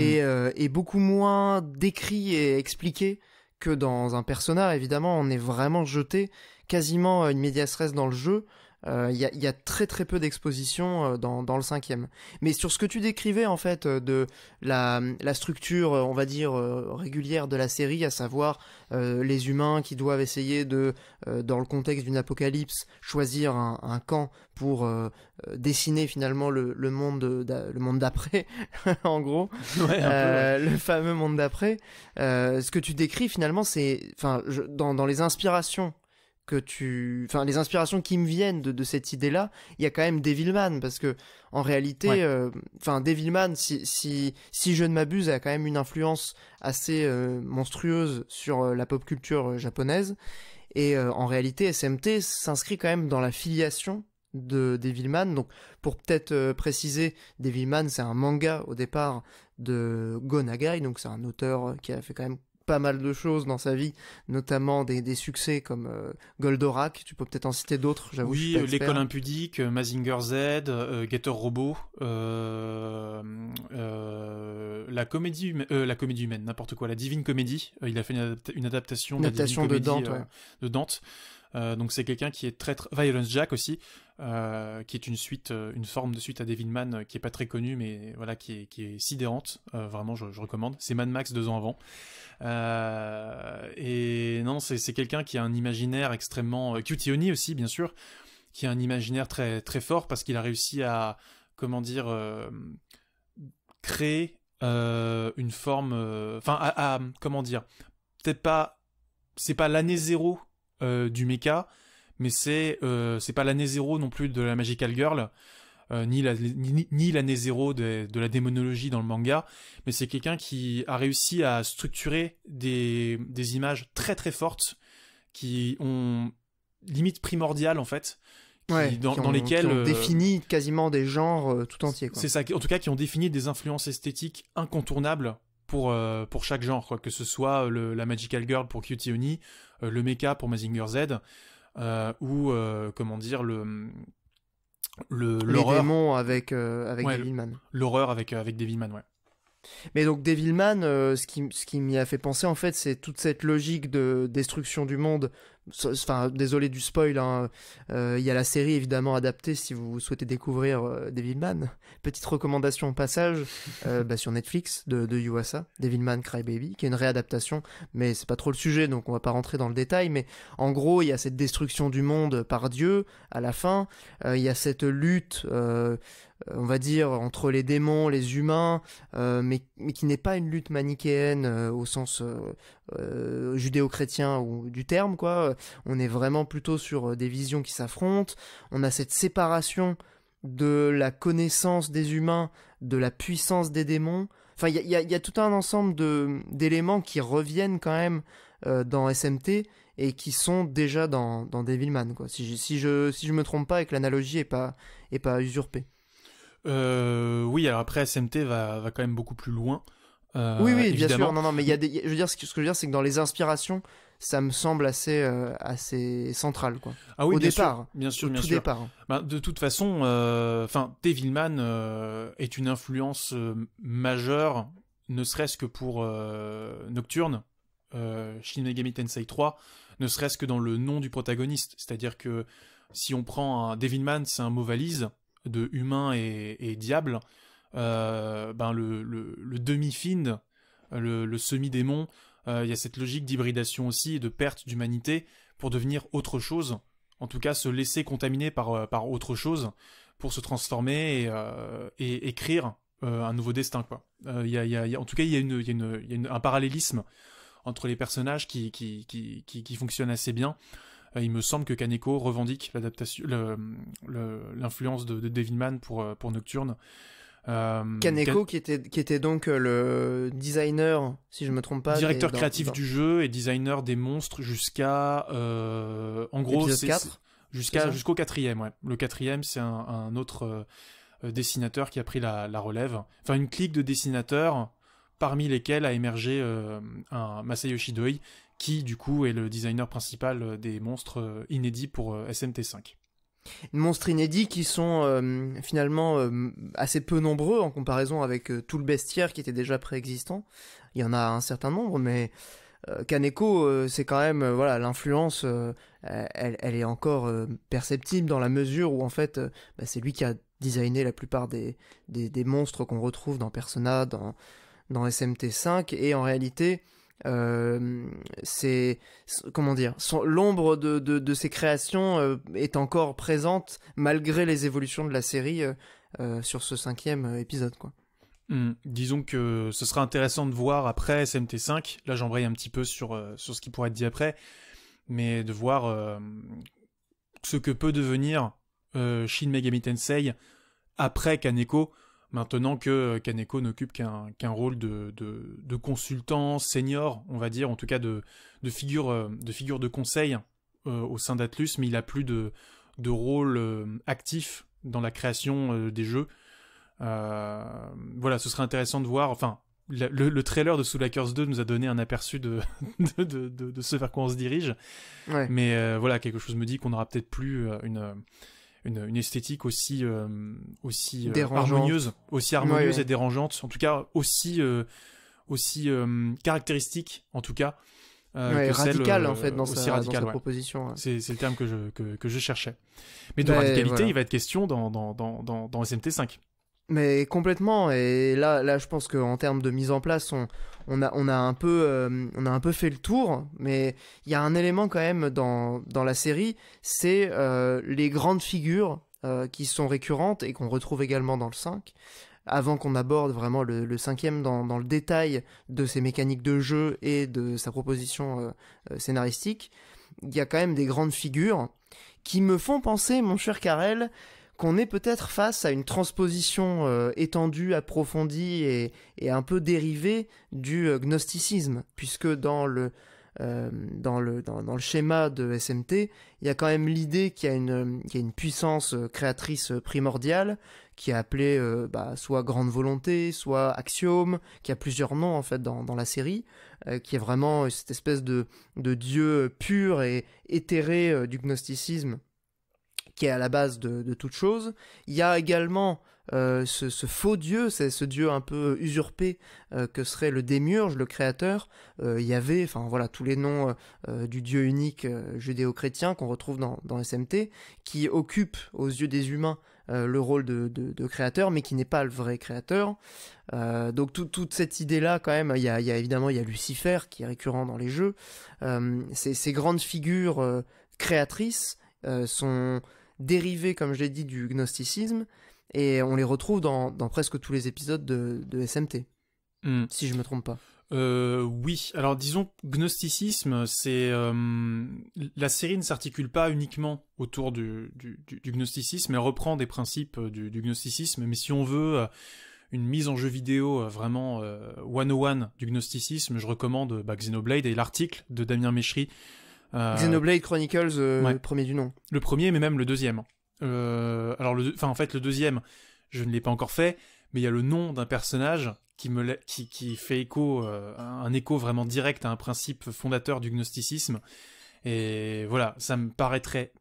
est, beaucoup moins décrit et expliqué que dans un persona. Évidemment, on est vraiment jeté quasiment une médiastresse dans le jeu. Euh, il y, a, très très peu d'exposition euh, dans, le cinquième. Mais sur ce que tu décrivais en fait euh, de la, structure, on va dire régulière de la série, à savoir les humains qui doivent essayer de, dans le contexte d'une apocalypse, choisir un, camp pour dessiner finalement le, monde le monde d'après, en gros, le fameux monde d'après. ce que tu décris finalement, c'est, enfin, dans les inspirations que tu, enfin les inspirations qui me viennent de, cette idée-là, il y a quand même Devilman parce que en réalité, euh, enfin Devilman, si, si si je ne m'abuse, a quand même une influence assez euh, monstrueuse sur euh, la pop culture japonaise et en réalité SMT s'inscrit quand même dans la filiation de Devilman. Donc pour peut-être préciser, Devilman c'est un manga au départ de Go Nagai, donc c'est un auteur qui a fait quand même pas mal de choses dans sa vie, notamment des, succès comme euh, Goldorak. Tu peux peut-être en citer d'autres, j'avoue. Oui, euh, L'école impudique, euh, Mazinger Z, Getter Gator Robot, la, comédie la comédie humaine, n'importe quoi, la Divine Comédie. il a fait une, adaptation, une de Dante. Euh, donc c'est quelqu'un qui est très, très... Violence Jack aussi, euh, qui est une suite, euh, une forme de suite à David Mann qui est pas très connu mais voilà, qui est, qui sidérante. vraiment, je, recommande. C'est Mad Max deux ans avant. et non, c'est quelqu'un qui a un imaginaire extrêmement... Cutie aussi, bien sûr, qui a un imaginaire très, très fort parce qu'il a réussi à, comment dire, créer une forme... Enfin, à... Comment dire Peut-être pas c'est pas l'année zéro euh, du mecha, mais c'est euh, c'est pas l'année zéro non plus de la Magical Girl. Euh, ni l'année zéro de, la démonologie dans le manga, mais c'est quelqu'un qui a réussi à structurer des, des, images très très fortes qui ont limite primordiales en fait. dans, lesquelles qui ont défini quasiment des genres tout entiers. C'est ça, en tout cas qui ont défini des influences esthétiques incontournables pour pour chaque genre, quoi, que ce soit le, la magical girl pour Cutie euh, le mecha pour Mazinger Z, euh, ou euh, comment dire le le l'horreur avec avec L'horreur avec avec Devilman, ouais. Mais donc Devilman, ce qui, ce qui m'y a fait penser en fait, c'est toute cette logique de destruction du monde Enfin, désolé du spoil, il hein. euh, y a la série évidemment adaptée si vous souhaitez découvrir euh, David Devilman. Petite recommandation au passage euh, bah, sur Netflix de, de Yuasa, Devilman Crybaby, qui est une réadaptation, mais c'est pas trop le sujet donc on va pas rentrer dans le détail. Mais en gros, il y a cette destruction du monde par Dieu à la fin, il y a cette lutte on va dire, entre les démons, les humains, mais, qui n'est pas une lutte manichéenne au sens euh, judéo-chrétien ou du terme quoi. Euh, on est vraiment plutôt sur euh, des visions qui s'affrontent. On a cette séparation de la connaissance des humains, de la puissance des démons. Enfin, il y, a, tout un ensemble d'éléments qui reviennent quand même dans SMT et qui sont déjà dans, Devilman quoi. Si je, ne me trompe pas et que l'analogie est pas usurpée. oui, alors après SMT va quand même beaucoup plus loin. Euh, oui, oui, bien sûr. Non, non, mais il y a des. Je veux dire, ce que je veux dire, c'est que dans les inspirations, ça me semble assez, euh, assez central, quoi. Ah au départ. bien sûr, tout Départ. Ben, de toute façon, euh, enfin, Devilman est une influence majeure, ne serait-ce que pour Nocturne, Shin Megami Tensei 3, ne serait-ce que dans le nom du protagoniste. C'est-à-dire que si on prend un Devilman, c'est un mot valise de humain et, et diable. Euh, ben le, demi-find, le, semi-démon, euh, il y a cette logique d'hybridation aussi de perte d'humanité pour devenir autre chose, en tout cas se laisser contaminer par, euh, par autre chose pour se transformer et, écrire un nouveau destin. Quoi. y en tout cas, il y a, un parallélisme entre les personnages qui, qui, fonctionne assez bien. il me semble que Kaneko revendique l'influence de, de Devilman pour, pour Nocturne. Euh, Kaneko, qui, était, qui était donc euh, le designer, si je me trompe pas. Directeur créatif du jeu et designer des monstres jusqu'à. Euh, en gros, Jusqu'à, jusqu'au quatrième, ouais. Le quatrième, c'est un, autre dessinateur qui a pris la, relève. Enfin, une clique de dessinateurs parmi lesquels a émergé un Masayoshi Doi, qui du coup est le designer principal des monstres inédits pour SMT5 monstres inédits qui sont euh, finalement euh, assez peu nombreux en comparaison avec euh, tout le bestiaire qui était déjà préexistant. Il y en a un certain nombre, mais Kaneko, c'est quand même voilà l'influence, elle, est encore perceptible dans la mesure où en fait bah, c'est lui qui a designé la plupart des, des, des monstres qu'on retrouve dans Persona, dans, dans SMT5, et en réalité euh, c'est comment dire, l'ombre de, de, ses créations euh, est encore présente malgré les évolutions de la série euh, sur ce cinquième épisode, quoi. Hmm. Disons que ce sera intéressant de voir après SMT5, là j'embraye un petit peu sur, sur ce qui pourrait être dit après, mais de voir ce que peut devenir Shin Megami Tensei après Kaneko, Maintenant que euh, Kaneko n'occupe qu'un rôle de, consultant senior, on va dire, en tout cas de, euh, figure, de de conseil euh, au sein d'Atlus, mais il a plus de, rôle actif dans la création des jeux. voilà, ce serait intéressant de voir. Enfin, le, trailer de Soul Hackers 2 nous a donné un aperçu de, ce vers quoi on se dirige. Mais voilà, quelque chose me dit qu'on n'aura peut-être plus une, une, esthétique aussi euh, aussi euh, harmonieuse, aussi harmonieuse et dérangeante, en tout cas aussi euh, aussi caractéristique en tout cas. Ouais, en fait dans sa, dans proposition. C'est le terme que je, que, je cherchais. Mais de la ben, radicalité, il va être question dans, dans, dans, dans SMT5. Mais complètement. Et là, là, je pense qu'en termes de mise en place, on, on a, on a un peu, euh, on a un peu fait le tour. Mais il y a un élément quand même dans, dans la série, c'est euh, les grandes figures euh, qui sont récurrentes et qu'on retrouve également dans le 5. Avant qu'on aborde vraiment le, le cinquième dans, dans, le détail de ses mécaniques de jeu et de sa proposition scénaristique, il y a quand même des grandes figures qui me font penser, mon cher Carrel, qu'on est peut-être face à une transposition euh, étendue, approfondie et, un peu dérivée du euh, gnosticisme, puisque dans le, euh, dans, le, dans, le schéma de SMT, il y a quand même l'idée qu'il y, a une puissance créatrice primordiale qui est appelée bah, soit grande volonté, soit axiome, qui a plusieurs noms en fait dans, la série, qui est vraiment cette espèce de dieu pur et éthéré du gnosticisme qui est à la base de, toute chose. Il y a également euh, ce, faux dieu, c'est ce dieu un peu usurpé euh, que serait le démiurge, le créateur. Euh, il y avait, enfin voilà, tous les noms du dieu unique judéo-chrétien qu'on retrouve dans, SMT, qui occupe aux yeux des humains le rôle de, créateur, mais qui n'est pas le vrai créateur. donc toute cette idée-là, quand même, il y, a, évidemment il y a Lucifer qui est récurrent dans les jeux. ces, grandes figures créatrices sont dérivés, comme je l'ai dit, du gnosticisme, et on les retrouve dans, presque tous les épisodes de, SMT, hmm. si je ne me trompe pas. Euh, oui, alors disons gnosticisme, c'est euh, la série ne s'articule pas uniquement autour du, gnosticisme, elle reprend des principes euh, du, gnosticisme, mais si on veut une mise en jeu vidéo vraiment 101 du gnosticisme, je recommande bah, Xenoblade et l'article de Damien Méchery euh, Xenoblade Chronicles, euh, le premier du nom. Le premier, mais même le deuxième. Euh, alors, le, enfin, en fait, le deuxième, je ne l'ai pas encore fait, mais il y a le nom d'un personnage qui me qui, qui fait écho un écho vraiment direct à un principe fondateur du gnosticisme et voilà ça me paraîtrait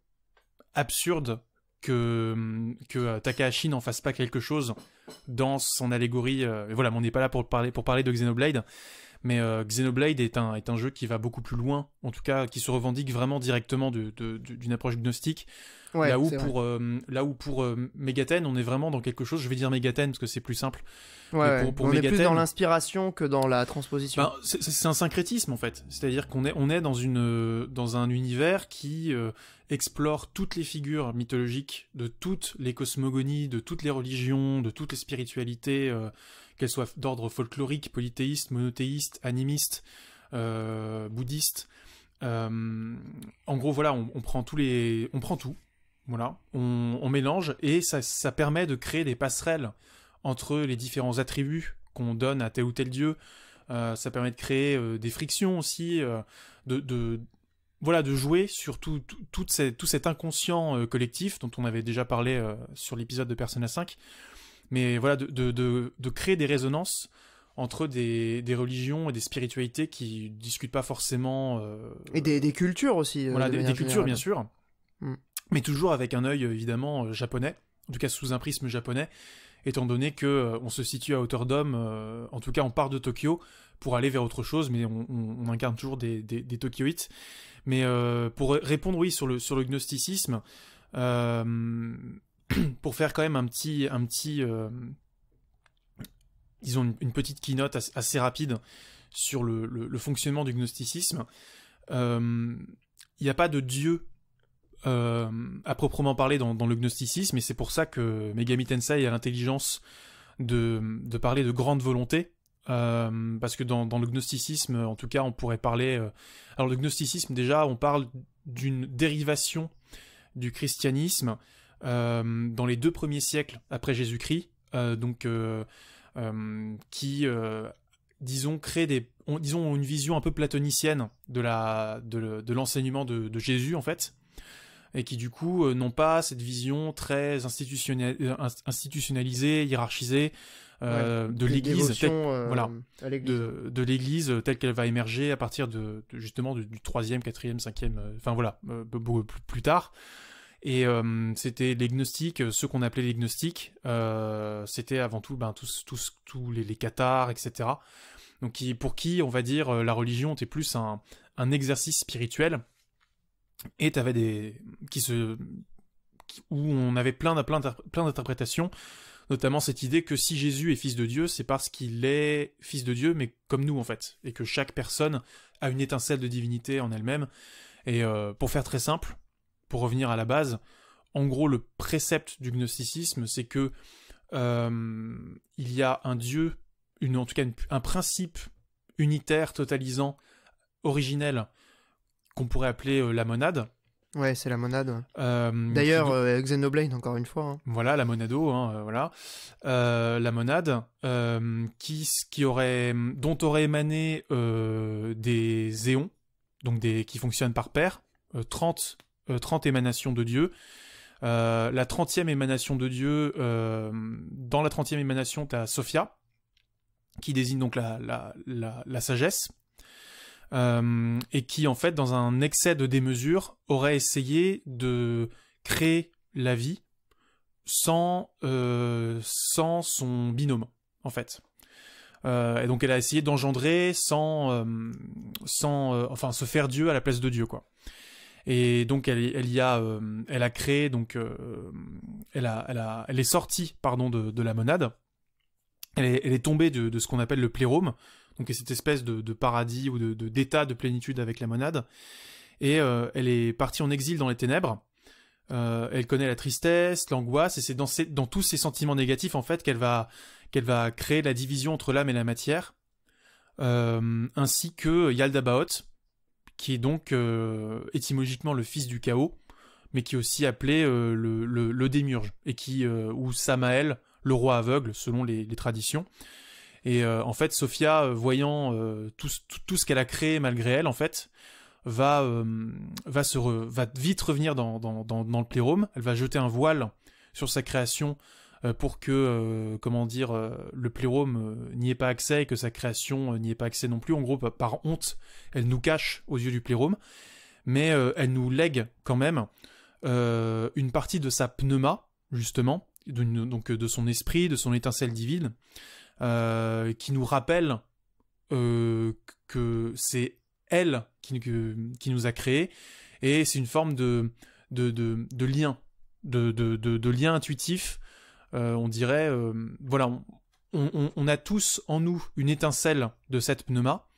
absurde que que Takahashi n'en fasse pas quelque chose dans son allégorie et voilà mais on n'est pas là pour parler pour parler de Xenoblade mais euh, Xenoblade est un, est un jeu qui va beaucoup plus loin, en tout cas qui se revendique vraiment directement d'une approche gnostique. Euh, là, où pour, là où pour Megaten, on est vraiment dans quelque chose, je vais dire Megaten parce que c'est plus simple. pour, pour on est plus dans l'inspiration que dans la transposition. Ben, c'est un syncrétisme en fait. C'est-à-dire qu'on est, on est dans, une, euh, dans un univers qui explore toutes les figures mythologiques de toutes les cosmogonies, de toutes les religions, de toutes les spiritualités qu'elles soient d'ordre folklorique, polythéiste, monothéiste, animiste, euh, bouddhiste. Euh, en gros, voilà, on, prend tous les, on prend tout, voilà, on, mélange et ça, permet de créer des passerelles entre les différents attributs qu'on donne à tel ou tel dieu. Euh, ça permet de créer des frictions aussi, de, voilà, de jouer sur tout, tout, tout cet inconscient collectif dont on avait déjà parlé sur l'épisode de Persona 5 mais voilà, de, de, de, créer des résonances entre des, des, religions et des spiritualités qui discutent pas forcément. Euh, et des, des, cultures aussi. Euh, voilà, des, cultures, bien sûr. Mm. Mais toujours avec un œil, évidemment, euh, japonais. En tout cas, sous un prisme japonais. Étant donné que on se situe à hauteur d'homme, en tout cas, on part de Tokyo pour aller vers autre chose, mais on, incarne toujours des, des, Tokyoites. Mais pour répondre, oui, sur le, sur le gnosticisme, pour faire quand même un petit, un petit, euh, disons une, petite keynote assez, rapide sur le, fonctionnement du gnosticisme. Il euh, n'y a pas de dieu euh, à proprement parler dans, le gnosticisme, et c'est pour ça que Megami Tensei a l'intelligence de, parler de grande volonté. parce que dans, le gnosticisme, en tout cas, on pourrait parler. alors, le gnosticisme, déjà, on parle d'une dérivation du christianisme euh, dans les deux premiers siècles après Jésus-Christ, euh, donc euh, qui, disons, crée des, disons, une vision un peu platonicienne de la, de, l'enseignement de, Jésus en fait, et qui du coup n'ont pas cette vision très institutionnalisée, hiérarchisée de l'Église, voilà, de, de l'Église telle qu'elle va émerger à partir de, justement du, troisième, 3e, 4 5e, enfin voilà, plus tard. Et euh, c'était les gnostiques, euh, ceux qu'on appelait les gnostiques, euh, c'était avant tout ben, tous, tous, tous les, les cathares, etc. Donc pour qui, on va dire, la religion était plus un, exercice spirituel. Et t'avais des... qui se... où on avait plein, plein d'interprétations, notamment cette idée que si Jésus est fils de Dieu, c'est parce qu'il est fils de Dieu, mais comme nous en fait, et que chaque personne a une étincelle de divinité en elle-même. Et pour faire très simple, pour revenir à la base, en gros, le précepte du gnosticisme, c'est que euh, il y a un dieu, une, en tout cas un principe unitaire, totalisant, originel, qu'on pourrait appeler euh, la monade. Ouais, c'est la monade. Euh, D'ailleurs, Xenoblade, encore une fois. Hein. Voilà, la monado, hein, voilà. la monade, qui, qui aurait, dont auraient émané des éons, donc des, qui fonctionnent par paire, 30 30 euh, émanations de Dieu. Euh, la 30e émanation de Dieu, euh, dans la 30e émanation, tu as Sophia, qui désigne donc la, la, sagesse, et qui, en fait, dans un excès de démesure, aurait essayé de créer la vie sans, sans son binôme, en fait. et donc elle a essayé d'engendrer sans, sans enfin se faire Dieu à la place de Dieu quoi. Et donc elle, y a, euh, elle a créé donc, euh, elle, est sortie pardon de, la monade. Elle est, tombée de, ce qu'on appelle le plérôme, donc cette espèce de, paradis ou d'état de, plénitude avec la monade. Et euh, elle est partie en exil dans les ténèbres. elle connaît la tristesse, l'angoisse, et c'est dans, tous ces sentiments négatifs en fait qu'elle va créer la division entre l'âme et la matière. ainsi que Yaldabaoth, qui est donc euh, étymologiquement le fils du chaos, mais qui est aussi appelé euh, le, le, démiurge, et qui, euh, ou Samaël, le roi aveugle, selon les, traditions. Et en fait, Sophia, voyant tout, ce qu'elle a créé malgré elle, en fait, va, va, se va vite revenir dans, dans, le plérôme. Elle va jeter un voile sur sa création euh, pour que, euh, comment dire, euh, le plérôme n'y ait pas accès et que sa création n'y ait pas accès non plus. En gros, par honte, elle nous cache aux yeux du plérôme, mais elle nous lègue quand même une partie de sa pneuma, justement, donc de son esprit, de son étincelle divine, qui nous rappelle que c'est elle qui, nous a créés, et c'est une forme de, de lien, de, lien intuitif euh, on dirait, euh, voilà, on, a tous en nous une étincelle de cette pneuma,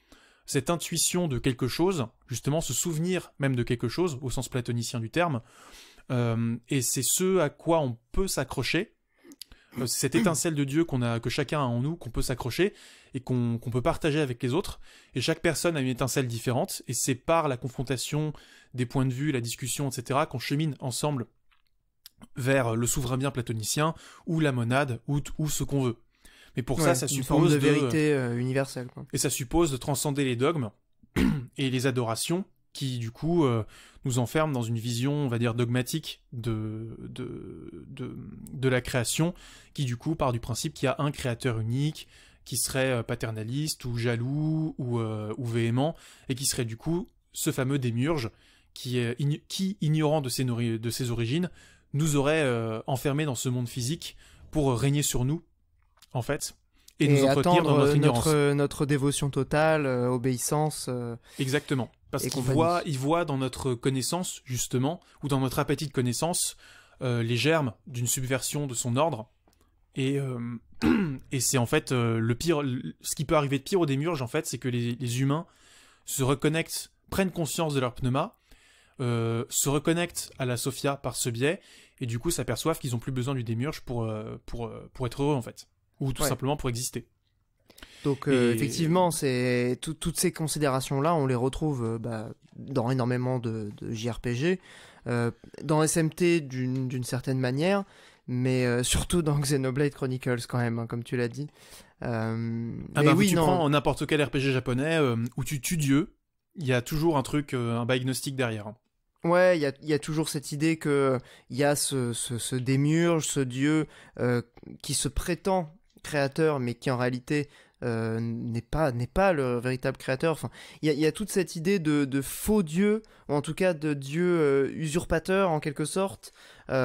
cette intuition de quelque chose, justement ce souvenir même de quelque chose, au sens platonicien du terme, euh, et c'est ce à quoi on peut s'accrocher, cette étincelle de Dieu qu'on a, que chacun a en nous, qu'on peut s'accrocher et qu'on peut partager avec les autres. Et chaque personne a une étincelle différente, et c'est par la confrontation des points de vue, la discussion, etc., qu'on chemine ensemble vers le souverain bien platonicien ou la monade ou, ou ce qu'on veut. Mais pour ça, ça suppose de, vérité euh, universelle. Et ça suppose de transcender les dogmes et les adorations qui du coup euh, nous enferment dans une vision, on va dire, dogmatique de, de, de, la création, qui du coup part du principe qu'il y a un créateur unique, qui serait euh, paternaliste ou jaloux ou, véhément, et qui serait du coup ce fameux démiurge qui, qui ignorant de ses origines, nous aurait euh, enfermés dans ce monde physique pour euh, régner sur nous, en fait, et, nous entretenir dans notre euh, ignorance. Notre, dévotion totale, obéissance. Exactement. Parce qu'il voit, il voit dans notre connaissance, justement, ou dans notre appétit de connaissance, les germes d'une subversion de son ordre. Et, c'est en fait le pire, ce qui peut arriver de pire au démurge en fait, c'est que les humains se reconnectent, prennent conscience de leur pneuma, euh, se reconnectent à la Sophia par ce biais, et du coup s'aperçoivent qu'ils n'ont plus besoin du démiurge pour, euh, pour, euh, pour être heureux en fait, ou tout simplement pour exister. Donc effectivement, c'est toutes ces considérations-là, on les retrouve bah, dans énormément de, de JRPG, dans SMT d'une certaine manière, mais surtout dans Xenoblade Chronicles quand même, hein, comme tu l'as dit. ah bah, oui, tu prends n'importe quel RPG japonais où tu tues Dieu, il y a toujours un truc, un diagnostic derrière. Hein. Ouais, il y a, toujours cette idée que il y a ce, ce, démiurge, ce dieu euh, qui se prétend créateur, mais qui en réalité euh, n'est pas n'est pas le véritable créateur. Enfin, il y a, toute cette idée de, faux dieu, ou en tout cas de dieu euh, usurpateur en quelque sorte, qui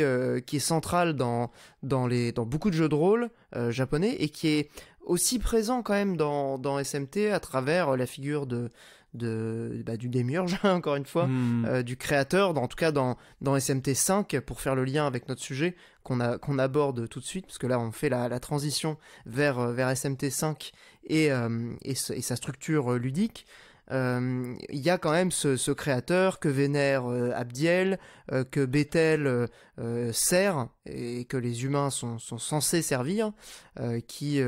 qui est central dans beaucoup de jeux de rôle japonais et qui est aussi présent quand même dans SMT à travers la figure de de, bah, du démiurge, encore une fois, hmm. euh, du créateur, dans, en tout cas dans, SMT5, pour faire le lien avec notre sujet qu'on qu'on aborde tout de suite, parce que là on fait la, transition vers, euh, vers SMT5 euh, et, sa structure ludique il y a quand même ce, créateur que vénère Abdiel, que Bethel sert et que les humains sont, sont censés servir, qui,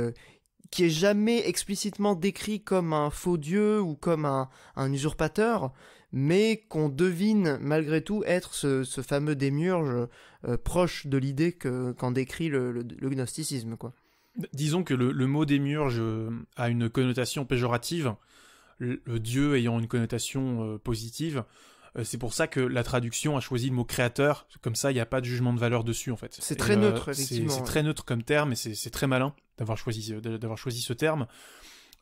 qui est jamais explicitement décrit comme un faux dieu ou comme un, usurpateur, mais qu'on devine malgré tout être ce, fameux démiurge euh, proche de l'idée qu'en décrit le, gnosticisme. Quoi. Disons que le, mot démiurge euh, a une connotation péjorative, le, dieu ayant une connotation euh, positive. c'est pour ça que la traduction a choisi le mot créateur, comme ça il n'y a pas de jugement de valeur dessus en fait. C'est très neutre, C'est très neutre comme terme et c'est très malin d'avoir choisi, d'avoir choisi ce terme.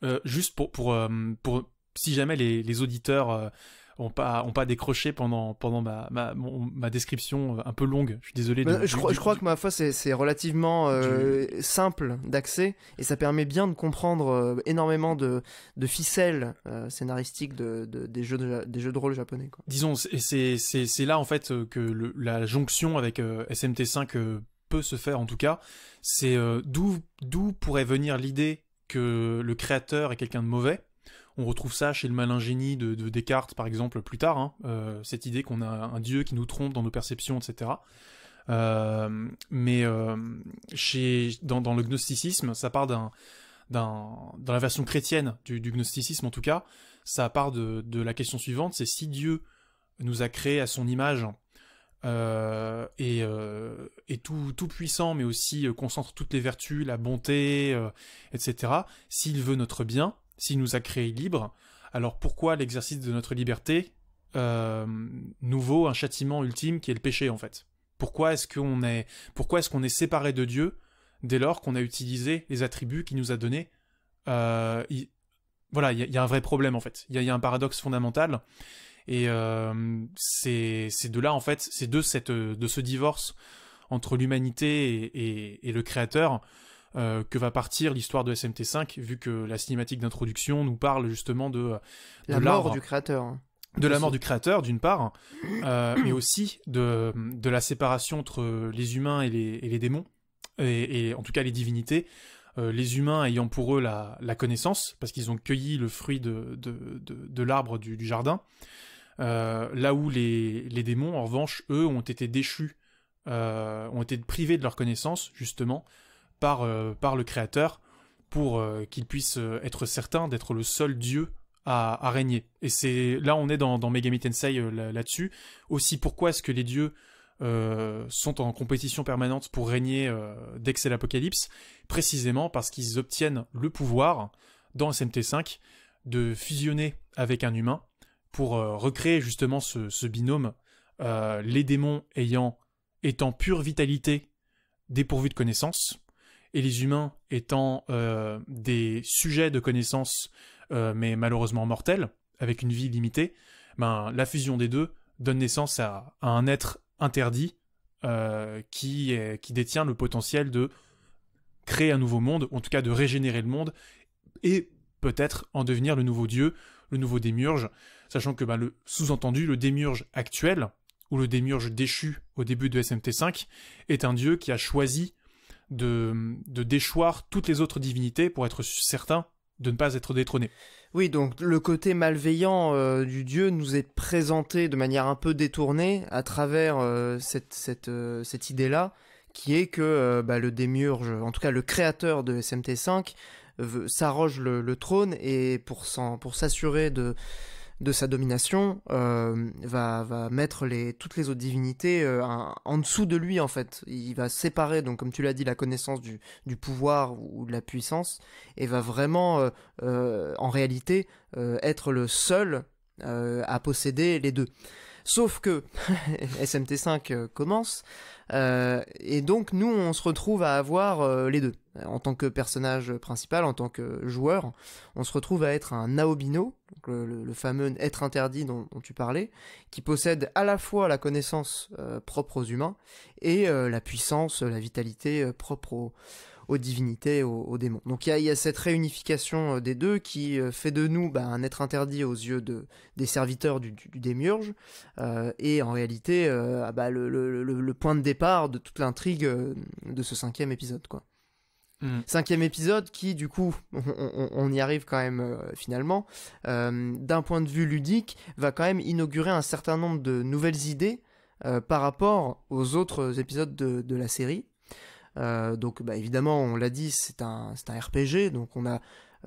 Euh, juste pour, pour, euh, pour, si jamais les, les auditeurs euh, ont pas ont pas décroché pendant pendant ma ma, ma description un peu longue. Je suis désolé. Bah, je, crois, que ma foi c'est relativement simple d'accès et ça permet bien de comprendre énormément de de ficelles scénaristiques de, des jeux de, des jeux de rôle japonais. Disons c'est c'est là en fait que la jonction avec SMT5 peut se faire en tout cas, c'est euh, d'où pourrait venir l'idée que le créateur est quelqu'un de mauvais. On retrouve ça chez le malin génie de, Descartes, par exemple, plus tard, hein, euh, cette idée qu'on a un dieu qui nous trompe dans nos perceptions, etc. Euh, mais chez, dans, le gnosticisme, ça part d'un, dans la version chrétienne du, gnosticisme en tout cas, ça part de, de la question suivante, c'est si Dieu nous a créés à son image, euh, et, euh, tout, puissant, mais aussi euh, concentre toutes les vertus, la bonté, etc. S'il veut notre bien, s'il nous a créés libres, alors pourquoi l'exercice de notre liberté nous vaut un châtiment ultime qui est le péché en fait Pourquoi est-ce qu'on est, pourquoi est-ce qu'on est séparé de Dieu dès lors qu'on a utilisé les attributs qu'il nous a donnés Voilà, il y, a un vrai problème en fait. Il y, a un paradoxe fondamental. Et euh, c'est de là, en fait, c'est de, euh, de ce divorce entre l'humanité et, le créateur euh, que va partir l'histoire de SMT5, vu que la cinématique d'introduction nous parle justement de, de la mort du créateur. Hein. De la mort du créateur, d'une part, mais aussi de, la séparation entre les humains et les, et les démons, et, en tout cas les divinités, les humains ayant pour eux la, connaissance, parce qu'ils ont cueilli le fruit de, l'arbre du, du, jardin, euh, là où les, démons, en revanche, eux, ont été déchus, euh, ont été privés de leur connaissance, justement, par, euh, par le Créateur, pour qu'ils puissent être certains d'être le seul Dieu à, régner. Et c'est là, on est dans, dans Megami Tensei là-dessus. Aussi, pourquoi est-ce que les dieux sont en compétition permanente pour régner dès que c'est l'Apocalypse Précisément parce qu'ils obtiennent le pouvoir, dans SMT5, de fusionner avec un humain pour euh, recréer justement ce, binôme, euh, les démons ayant étant pure vitalité dépourvus de connaissances, et les humains étant euh, des sujets de connaissances, mais malheureusement mortels, avec une vie limitée, ben, la fusion des deux donne naissance à, un être interdit qui, qui détient le potentiel de créer un nouveau monde, en tout cas de régénérer le monde, et peut-être en devenir le nouveau dieu, le nouveau démiurge, sachant que bah, le sous-entendu, le démiurge actuel, ou le démiurge déchu au début de SMT5, est un dieu qui a choisi de, déchoir toutes les autres divinités pour être certain de ne pas être détrôné. Oui, donc le côté malveillant euh, du dieu nous est présenté de manière un peu détournée à travers euh, euh, cette, idée-là, qui est que bah, le démiurge, en tout cas le créateur de SMT5, s'arroge le, le, trône et pour s'assurer de de sa domination euh, va, mettre les, toutes les autres divinités euh, en, dessous de lui en fait. Il va séparer, donc comme tu l'as dit, la connaissance du, pouvoir ou de la puissance et va vraiment euh, en réalité être le seul à posséder les deux. Sauf que SMT5 commence et donc nous on se retrouve à avoir les deux. Euh, en tant que personnage principal, en tant que joueur, on se retrouve à être un Naobino, le, fameux être interdit dont, tu parlais, qui possède à la fois la connaissance euh, propre aux humains et euh, la puissance, la vitalité propre aux, divinités, aux, démons. Donc il y, a, cette réunification des deux qui fait de nous bah, un être interdit aux yeux des serviteurs du, du, démiurge, et en réalité ah bah, le, le, point de départ de toute l'intrigue de ce cinquième épisode. quoi. Mm. Cinquième épisode qui, du coup, on, y arrive quand même euh, finalement, euh, d'un point de vue ludique, va quand même inaugurer un certain nombre de nouvelles idées euh, par rapport aux autres épisodes de, de la série. donc, bah, évidemment, on l'a dit, c'est c'est un RPG, donc on a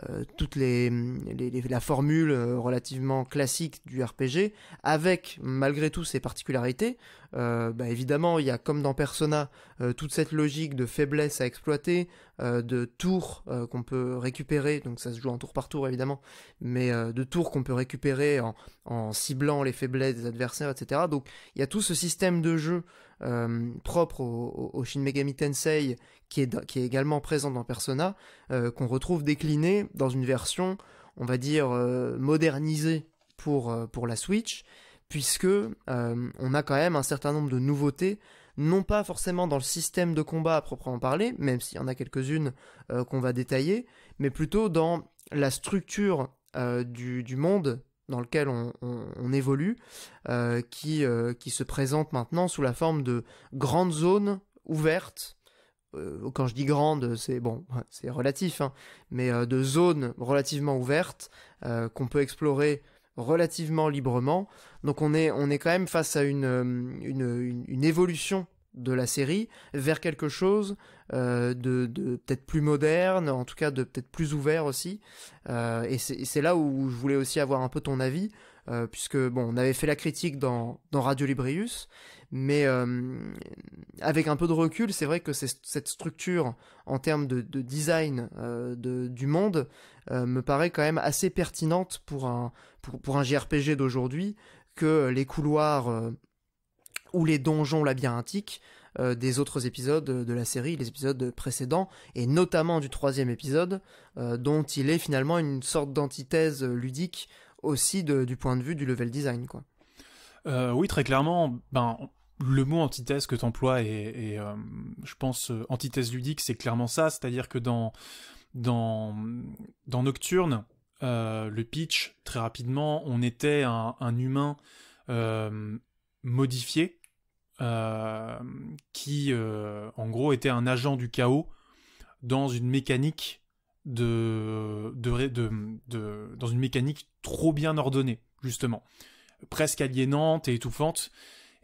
euh, toutes toute mm, les, la formule euh, relativement classique du RPG, avec malgré tout ses particularités. Euh, bah, évidemment, il y a comme dans Persona toute cette logique de faiblesse à exploiter, de tours qu'on peut récupérer, donc ça se joue en tour par tour évidemment, mais de tours qu'on peut récupérer en, en ciblant les faiblesses des adversaires, etc. Donc il y a tout ce système de jeu euh, propre au, Shin Megami Tensei, qui est, également présent dans Persona, euh, qu'on retrouve décliné dans une version, on va dire, euh, modernisée pour, pour la Switch, puisque on a quand même un certain nombre de nouveautés, non pas forcément dans le système de combat à proprement parler, même s'il y en a quelques-unes qu'on va détailler, mais plutôt dans la structure du monde dans lequel on, évolue, euh, qui, euh, qui se présente maintenant sous la forme de grandes zones ouvertes. Euh, quand je dis grandes, c'est bon, c'est relatif, hein, mais de zones relativement ouvertes qu'on peut explorer relativement librement. Donc on est, on est quand même face à une évolution de la série vers quelque chose euh, de, peut-être plus moderne, en tout cas de peut-être plus ouvert aussi. Euh, et c'est là où je voulais aussi avoir un peu ton avis, euh, puisque bon, on avait fait la critique dans, Radio Librius, mais avec un peu de recul, c'est vrai que cette structure en termes de, design de, du monde me paraît quand même assez pertinente pour un pour, pour un JRPG d'aujourd'hui que les couloirs ou les donjons labyrinthiques euh, des autres épisodes de la série, les épisodes précédents, et notamment du troisième épisode, euh, dont il est finalement une sorte d'antithèse ludique aussi du point de vue du level design. Quoi. Euh, oui, très clairement, ben, le mot antithèse que tu emploies, et, je pense antithèse ludique, c'est clairement ça, c'est-à-dire que dans, dans, dans Nocturne, le pitch, très rapidement, on était un humain modifié, euh, qui euh, en gros était un agent du chaos dans une mécanique de, de, de, dans une mécanique trop bien ordonnée justement presque aliénante et étouffante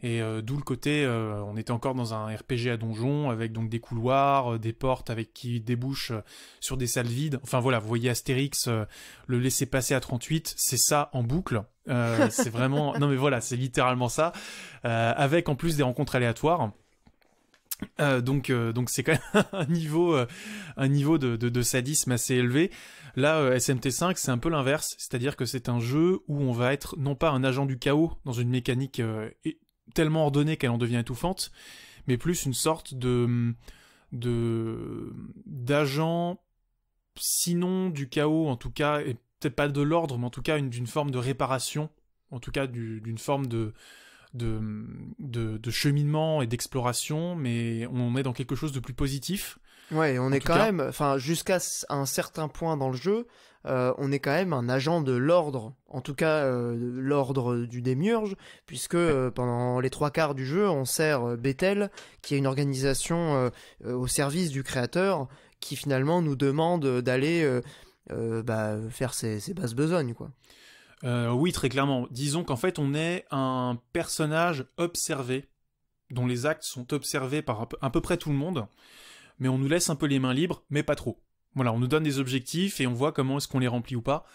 et euh, d'où le côté, euh, on était encore dans un RPG à donjon avec donc des couloirs, euh, des portes avec qui débouchent sur des salles vides. Enfin voilà, vous voyez Astérix le laisser passer à 38, c'est ça en boucle. c'est vraiment, non mais voilà, c'est littéralement ça, avec en plus des rencontres aléatoires. Euh, donc donc c'est quand même un niveau un niveau de, de, sadisme assez élevé. Là SMT5 c'est un peu l'inverse, c'est-à-dire que c'est un jeu où on va être non pas un agent du chaos dans une mécanique tellement ordonnée qu'elle en devient étouffante, mais plus une sorte de de d'agent sinon du chaos en tout cas et peut-être pas de l'ordre mais en tout cas d'une forme de réparation en tout cas d'une forme de de, cheminement et d'exploration, mais on est dans quelque chose de plus positif. Ouais, on est quand même, enfin, jusqu'à un certain point dans le jeu, euh, on est quand même un agent de l'ordre, en tout cas euh, l'ordre du démiurge, puisque euh, pendant les trois quarts du jeu, on sert Bethel, qui est une organisation au service du créateur, qui finalement nous demande d'aller bah, faire ses, ses, basses besognes, quoi. oui, très clairement. Disons qu'en fait, on est un personnage observé, dont les actes sont observés par à peu près tout le monde, mais on nous laisse un peu les mains libres, mais pas trop. Voilà, on nous donne des objectifs et on voit comment est-ce qu'on les remplit ou pas.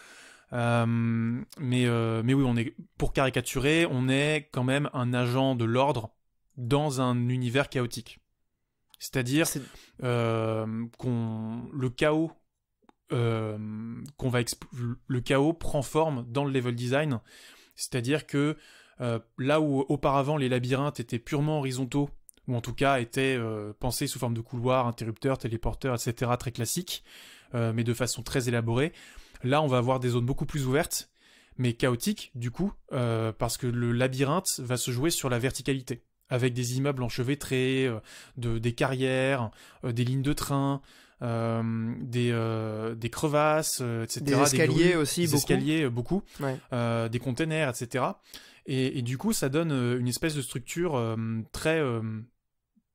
Euh, mais, euh, mais oui, on est, pour caricaturer, on est quand même un agent de l'ordre dans un univers chaotique. C'est-à-dire euh, qu'on le chaos euh, qu'on va le chaos prend forme dans le level design. C'est-à-dire que là où auparavant les labyrinthes étaient purement horizontaux ou en tout cas était euh, pensé sous forme de couloirs, interrupteurs, téléporteurs, etc. très classique, euh, mais de façon très élaborée. Là, on va avoir des zones beaucoup plus ouvertes, mais chaotiques du coup, euh, parce que le labyrinthe va se jouer sur la verticalité, avec des immeubles enchevêtrés, de, des carrières, des lignes de train. des, des crevasses, etc. Des escaliers aussi, beaucoup. aussi, des escaliers, beaucoup. des containers, etc. Et, du coup, ça donne une espèce de structure très,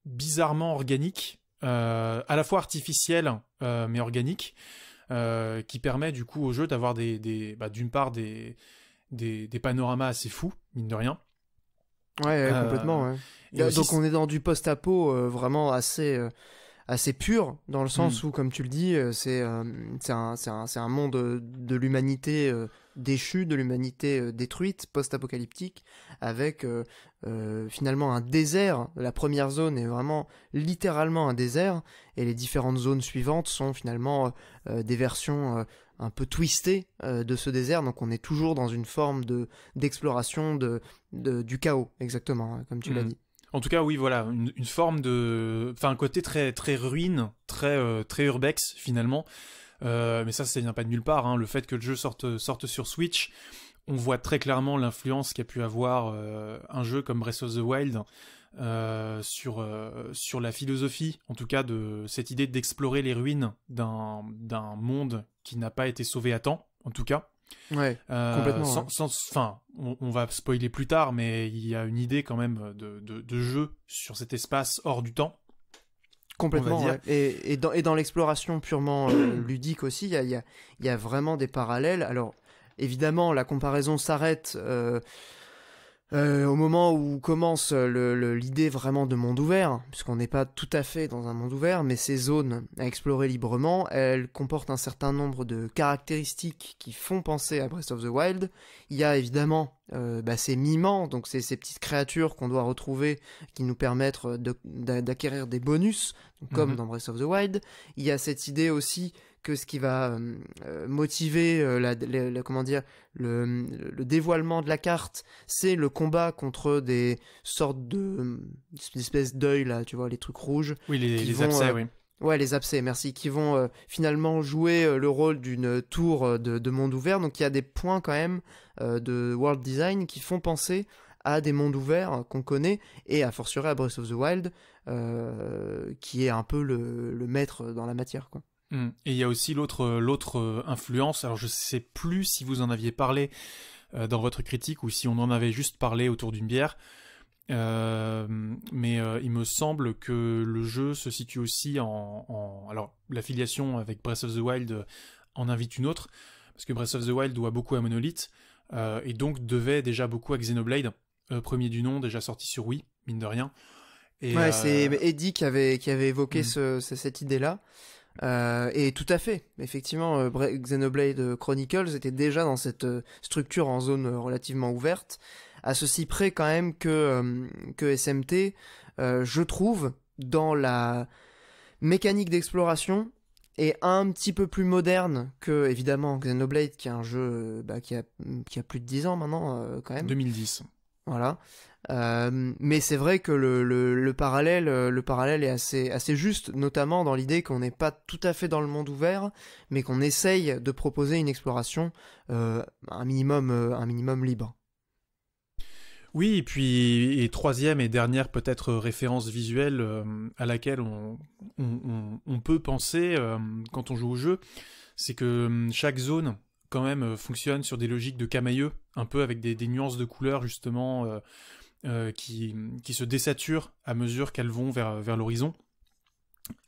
bizarrement organique, euh, à la fois artificielle euh, mais organique, euh, qui permet du coup au jeu d'avoir des, des bah, d'une part des, des, panoramas assez fous, mine de rien. Ouais, complètement. donc on est dans du post-apo vraiment assez assez pur, dans le sens hmm. où, comme tu le dis, c'est un, c'est un, c'est un, monde de l'humanité déchu de l'humanité euh, détruite, post-apocalyptique, avec euh, euh, finalement un désert. La première zone est vraiment littéralement un désert, et les différentes zones suivantes sont finalement des versions un peu twistées de ce désert. Donc on est toujours dans une forme de d'exploration de, du chaos, exactement, hein, comme tu l'as mm. dit. En tout cas, oui, voilà, une, forme de, enfin, un côté très très ruine, très très urbex finalement. Euh, mais ça, ça vient pas de nulle part. Hein. Le fait que le jeu sorte, sorte sur Switch, on voit très clairement l'influence qu'a pu avoir euh, un jeu comme Breath of the Wild euh, sur, sur la philosophie, en tout cas de cette idée d'explorer les ruines d'un monde qui n'a pas été sauvé à temps, en tout cas. Ouais, complètement. on, va spoiler plus tard, mais il y a une idée quand même de, jeu sur cet espace hors du temps Complètement. Et, dans, l'exploration purement euh, ludique aussi, il y a, vraiment des parallèles. Alors, évidemment, la comparaison s'arrête. Euh, euh, au moment où commence l'idée vraiment de monde ouvert, puisqu'on n'est pas tout à fait dans un monde ouvert, mais ces zones à explorer librement, elles comportent un certain nombre de caractéristiques qui font penser à Breath of the Wild. Il y a évidemment euh, bah, ces mimants, donc ces, petites créatures qu'on doit retrouver qui nous permettent d'acquérir des bonus, comme mhm. dans Breath of the Wild. Il y a cette idée aussi que ce qui va euh, euh, motiver euh, la, comment dire le, dévoilement de la carte, c'est le combat contre des sortes de hum, espèces d'œil là, tu vois, les trucs rouges. Oui, les, les abcès, oui. Ouais, les abcès, merci, qui vont finalement jouer le rôle d'une tour de, monde ouvert. Donc il y a des points quand même de world design qui font penser à des mondes ouverts qu'on connaît et à fortiori à Breath of the Wild, qui est un peu le, le maître dans la matière. Quoi. Mm. Et il y a aussi l'autre euh, euh, influence, alors je sais plus si vous en aviez parlé euh, dans votre critique ou si on en avait juste parlé autour d'une bière, mais il me semble que le jeu se situe aussi en... Alors l'affiliation avec Breath of the Wild en invite une autre, parce que Breath of the Wild doit beaucoup à Monolith, et donc devait déjà beaucoup à Xenoblade, premier du nom, déjà sorti sur Wii, mine de rien. c'est Eddie qui avait, évoqué mm. cette idée-là. Euh, et tout à fait, effectivement, euh, Xenoblade Chronicles était déjà dans cette euh, structure en zone relativement ouverte, à ceci près quand même que, que SMT, je trouve, dans la mécanique d'exploration, est un petit peu plus moderne que, évidemment, Xenoblade, qui est un jeu bah, qui, a, qui a plus de 10 ans maintenant, quand même. 2010. Voilà. Euh, mais c'est vrai que le, parallèle, euh, le parallèle est assez, assez juste, notamment dans l'idée qu'on n'est pas tout à fait dans le monde ouvert, mais qu'on essaye de proposer une exploration euh, un, minimum, un minimum libre. Oui, et puis, et troisième et dernière peut-être référence visuelle à laquelle on, on, peut penser quand on joue au jeu, c'est que chaque zone, quand même, fonctionne sur des logiques de camailleux, un peu avec des nuances de couleurs, justement, euh, qui, se désaturent à mesure qu'elles vont vers, vers l'horizon.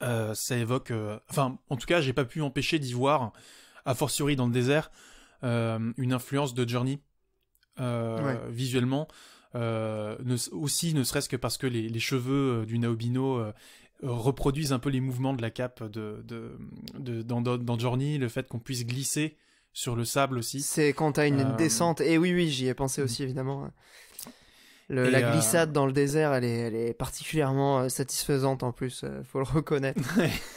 Euh, ça évoque, euh, enfin, en tout cas, j'ai pas pu empêcher d'y voir, a fortiori dans le désert, une influence de Journey visuellement. aussi ne serait-ce que parce que les, cheveux du Naobino reproduisent un peu les mouvements de la cape de, de, dans, dans, Journey, le fait qu'on puisse glisser sur le sable aussi. C'est quand t'as une descente, et oui oui j'y ai pensé mm. aussi évidemment la euh, glissade dans le désert, elle est, elle est particulièrement euh, satisfaisante en plus, euh, faut le reconnaître.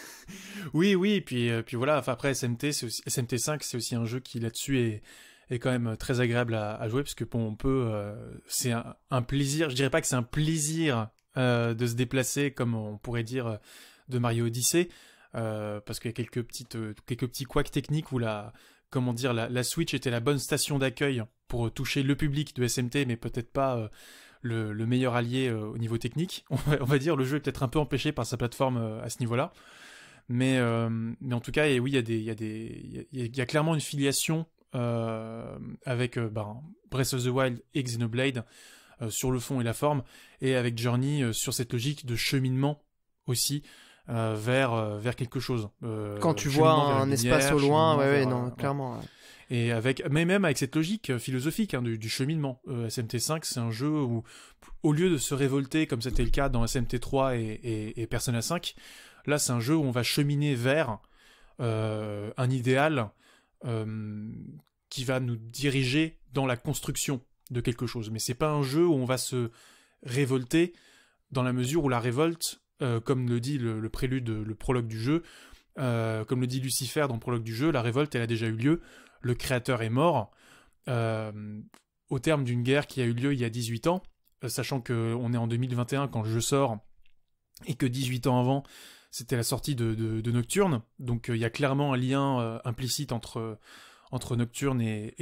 oui, oui, puis, puis voilà, enfin, après SMT, SMT5, c'est aussi un jeu qui là-dessus est, est quand même très agréable à, jouer parce que on peut, c'est un, plaisir. Je dirais pas que c'est un plaisir de se déplacer comme on pourrait dire de Mario Odyssey, parce qu'il y a quelques petites, quelques petits couacs techniques où la, comment dire, la Switch était la bonne station d'accueil pour toucher le public de SMT, mais peut-être pas le, meilleur allié euh, au niveau technique. On va, dire, le jeu est peut-être un peu empêché par sa plateforme euh, à ce niveau-là. Mais, euh, mais en tout cas, et oui, il y, a des, y, y, clairement une filiation avec ben, Breath of the Wild et Xenoblade sur le fond et la forme, et avec Journey sur cette logique de cheminement aussi. vers, vers quelque chose. Quand tu vois un espace au loin, ouais, ouais, clairement. Et avec, mais même avec cette logique euh, philosophique hein, du, cheminement, euh, SMT5, c'est un jeu où, au lieu de se révolter comme c'était le cas dans SMT3 et, et, Persona 5, là c'est un jeu où on va cheminer vers euh, un idéal qui va nous diriger dans la construction de quelque chose. Mais c'est pas un jeu où on va se révolter dans la mesure où la révolte, comme le dit le, le, prélude, le prologue du jeu, comme le dit Lucifer dans le prologue du jeu, la révolte elle a déjà eu lieu le créateur est mort euh, au terme d'une guerre qui a eu lieu il y a 18 ans, euh, sachant qu'on est en 2021 quand le jeu sort, et que 18 ans avant, c'était la sortie de, Nocturne. Donc euh, il y a clairement un lien implicite entre, entre Nocturne et,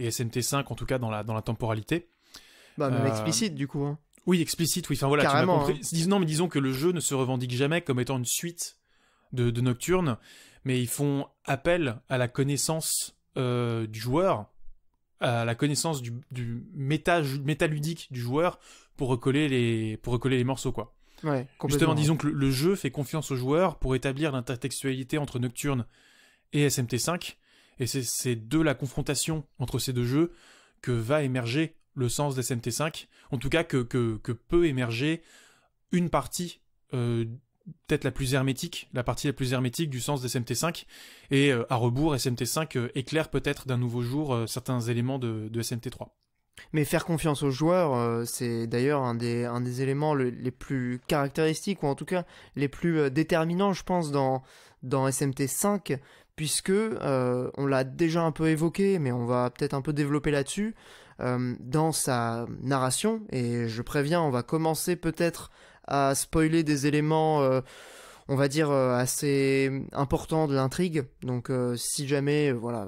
et, SMT5, en tout cas dans la, dans la temporalité. Bah, explicite du coup. Hein. Oui, explicite, oui. Enfin voilà, Carrément, hein. Non, mais disons que le jeu ne se revendique jamais comme étant une suite de Nocturne, mais ils font appel à la connaissance euh, du joueur, à la connaissance du, du méta, ludique du joueur pour recoller les, pour recoller les morceaux, quoi. Justement, disons que le, jeu fait confiance au joueur pour établir l'intertextualité entre Nocturne et SMT5, et c'est de la confrontation entre ces deux jeux que va émerger le sens d'SMT5, en tout cas que, peut émerger une partie euh, peut-être la plus hermétique, la partie la plus hermétique du sens des SMT5, et euh, à rebours, SMT5 euh, éclaire peut-être d'un nouveau jour euh, certains éléments de, SMT3. Mais faire confiance aux joueurs, c'est d'ailleurs un des, un des éléments les plus caractéristiques, ou en tout cas les plus déterminants, je pense, dans, dans SMT5, puisque on l'a déjà un peu évoqué, mais on va peut-être un peu développer là-dessus, dans sa narration, et je préviens, on va commencer peut-être à spoiler des éléments, euh, on va dire, euh, assez importants de l'intrigue. Donc euh, si jamais, voilà,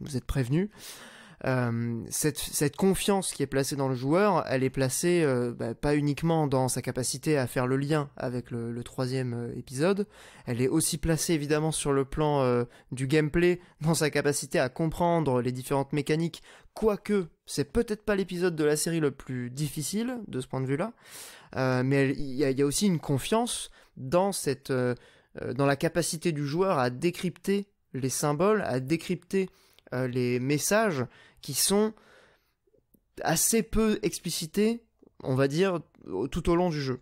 vous êtes prévenus, cette, confiance qui est placée dans le joueur, elle est placée bah, pas uniquement dans sa capacité à faire le lien avec le, troisième épisode, elle est aussi placée évidemment sur le plan du gameplay, dans sa capacité à comprendre les différentes mécaniques, Quoique, c'est peut-être pas l'épisode de la série le plus difficile de ce point de vue-là, euh, mais il y, a aussi une confiance dans cette, euh, euh, dans la capacité du joueur à décrypter les symboles, à décrypter les messages qui sont assez peu explicités, on va dire, tout au long du jeu.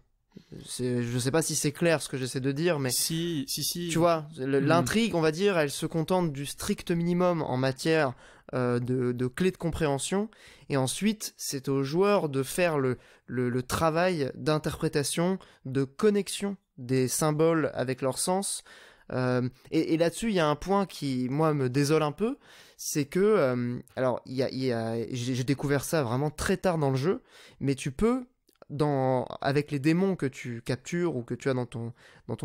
Je ne sais pas si c'est clair ce que j'essaie de dire, mais si, si, si. tu vois, hmm. l'intrigue, on va dire, elle se contente du strict minimum en matière euh, de, clés de compréhension. Et ensuite, c'est aux joueurs de faire le, travail d'interprétation, de connexion des symboles avec leur sens. Euh, et, là-dessus, il y a un point qui, moi, me désole un peu, c'est que, euh, alors, j'ai découvert ça vraiment très tard dans le jeu, mais tu peux avec les démons que tu captures ou que tu as dans ton,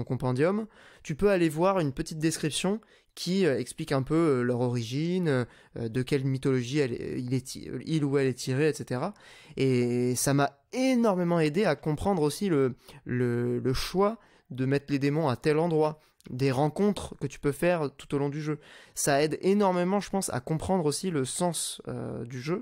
compendium, tu peux aller voir une petite description qui euh, explique un peu euh, leur origine, euh, de quelle mythologie il, est, il ou elle est tiré, etc. Et ça m'a énormément aidé à comprendre aussi le, le choix de mettre les démons à tel endroit, des rencontres que tu peux faire tout au long du jeu. Ça aide énormément, je pense, à comprendre aussi le sens euh, du jeu.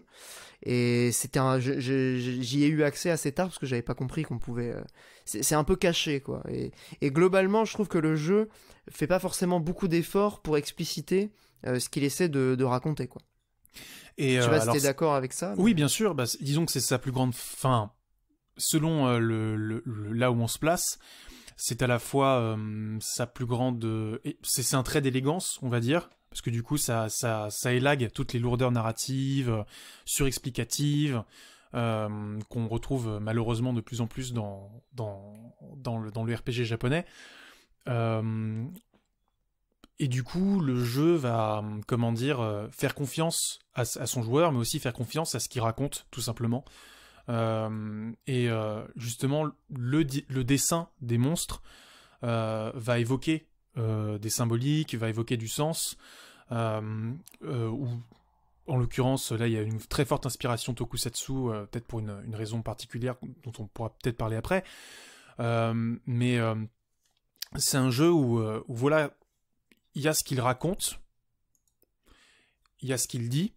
Et c'était j'y ai eu accès assez tard parce que j'avais pas compris qu'on pouvait. Euh, c'est un peu caché, quoi. Et, globalement, je trouve que le jeu fait pas forcément beaucoup d'efforts pour expliciter euh, ce qu'il essaie de, raconter, quoi. Et je d'accord avec ça. Oui, bien sûr. Bah, disons que c'est sa plus grande fin. Selon le, là où on se place, c'est à la fois euh, sa plus grande... Euh, c'est un trait d'élégance, on va dire, parce que du coup, ça, élague toutes les lourdeurs narratives, euh, surexplicatives, qu'on retrouve malheureusement de plus en plus dans, le, RPG japonais. et du coup, le jeu va, comment dire, faire confiance à, à, son joueur, mais aussi faire confiance à ce qu'il raconte, tout simplement. Euh, et euh, justement, le, le, dessin des monstres euh, va évoquer des symboliques, va évoquer du sens, ou en l'occurrence, là, il y a une très forte inspiration tokusatsu, peut-être pour une, raison particulière dont on pourra peut-être parler après. mais c'est un jeu où, où voilà, il y a ce qu'il raconte, il y a ce qu'il dit,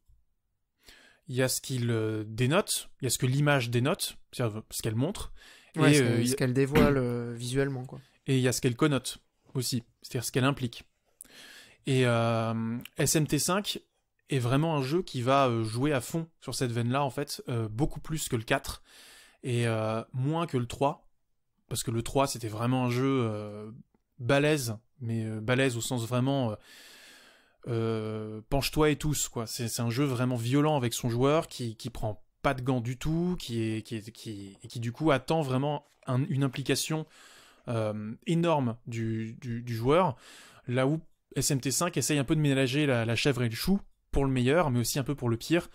il y a ce qu'il dénote, il y a ce que l'image dénote, c'est-à-dire ce qu'elle montre, et euh, ce, qu'elle dévoile euh, visuellement. Quoi. Et il y a ce qu'elle connote aussi, c'est-à-dire ce qu'elle implique. Et euh, SMT5 est vraiment un jeu qui va jouer à fond sur cette veine-là, en fait, beaucoup plus que le 4, et moins que le 3, parce que le 3, c'était vraiment un jeu balèze, mais balèze au sens vraiment euh, penche-toi et tous quoi. C'est un jeu vraiment violent avec son joueur qui, prend pas de gants du tout, qui et qui du coup attend vraiment une implication euh, énorme du, joueur. Là où SMT5 essaye un peu de ménager la, chèvre et le chou pour le meilleur, mais aussi un peu pour le pire.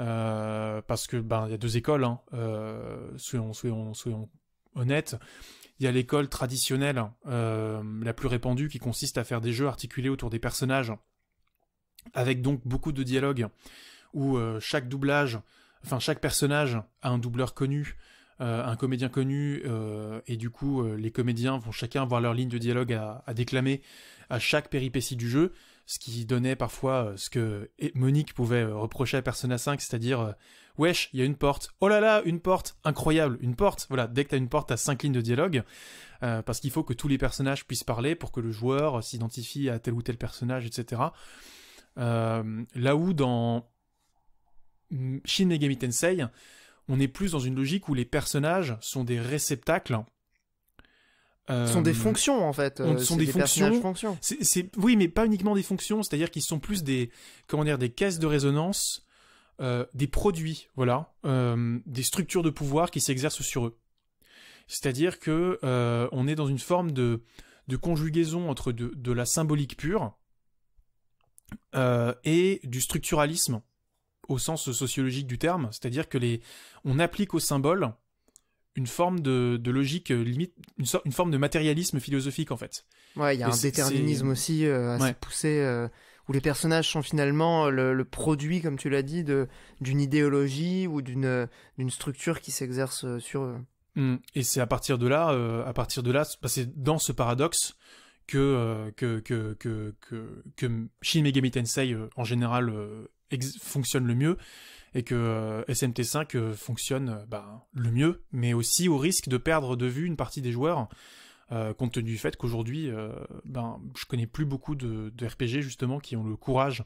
Euh, parce que ben il y a deux écoles, hein. soyons, honnêtes. Il y a l'école traditionnelle, la plus répandue, qui consiste à faire des jeux articulés autour des personnages avec donc beaucoup de dialogues où euh, chaque doublage, enfin chaque personnage a un doubleur connu, euh, un comédien connu, euh, et du coup les comédiens vont chacun avoir leur ligne de dialogue à, déclamer à chaque péripétie du jeu, ce qui donnait parfois ce que e-, Monique pouvait reprocher à Persona 5, c'est-à-dire wesh, il y a une porte, oh là là, une porte, incroyable, une porte, voilà, dès que t'as une porte, t'as cinq lignes de dialogue, parce qu'il faut que tous les personnages puissent parler pour que le joueur s'identifie à tel ou tel personnage, etc. Euh, là où dans Shin Megami Tensei, on est plus dans une logique où les personnages sont des réceptacles. Euh, sont des fonctions en fait. sont des, fonctions. oui, mais pas uniquement des fonctions, c'est-à-dire qu'ils sont plus des comment dire des caisses de résonance, euh, des produits, voilà, des structures de pouvoir qui s'exercent sur eux. C'est-à-dire que on est dans une forme de de conjugaison entre de la symbolique pure, euh, et du structuralisme au sens sociologique du terme, c'est-à-dire que les, on applique au symbole une forme de, logique euh, limite, une, une, forme de matérialisme philosophique en fait. Ouais, il y a un déterminisme aussi à euh, assez poussé où les personnages sont finalement le, produit, comme tu l'as dit, d'une idéologie ou d'une structure qui s'exerce sur eux. Mmh. Et c'est à partir de là, à partir de là, c'est bah, dans ce paradoxe euh, que, que, que, que, que, Shin Megami Tensei euh, en général euh, fonctionne le mieux et que SMT5 fonctionne bah, le mieux, mais aussi au risque de perdre de vue une partie des joueurs. compte tenu du fait qu'aujourd'hui, je ben, je connais plus beaucoup de, RPG justement qui ont le courage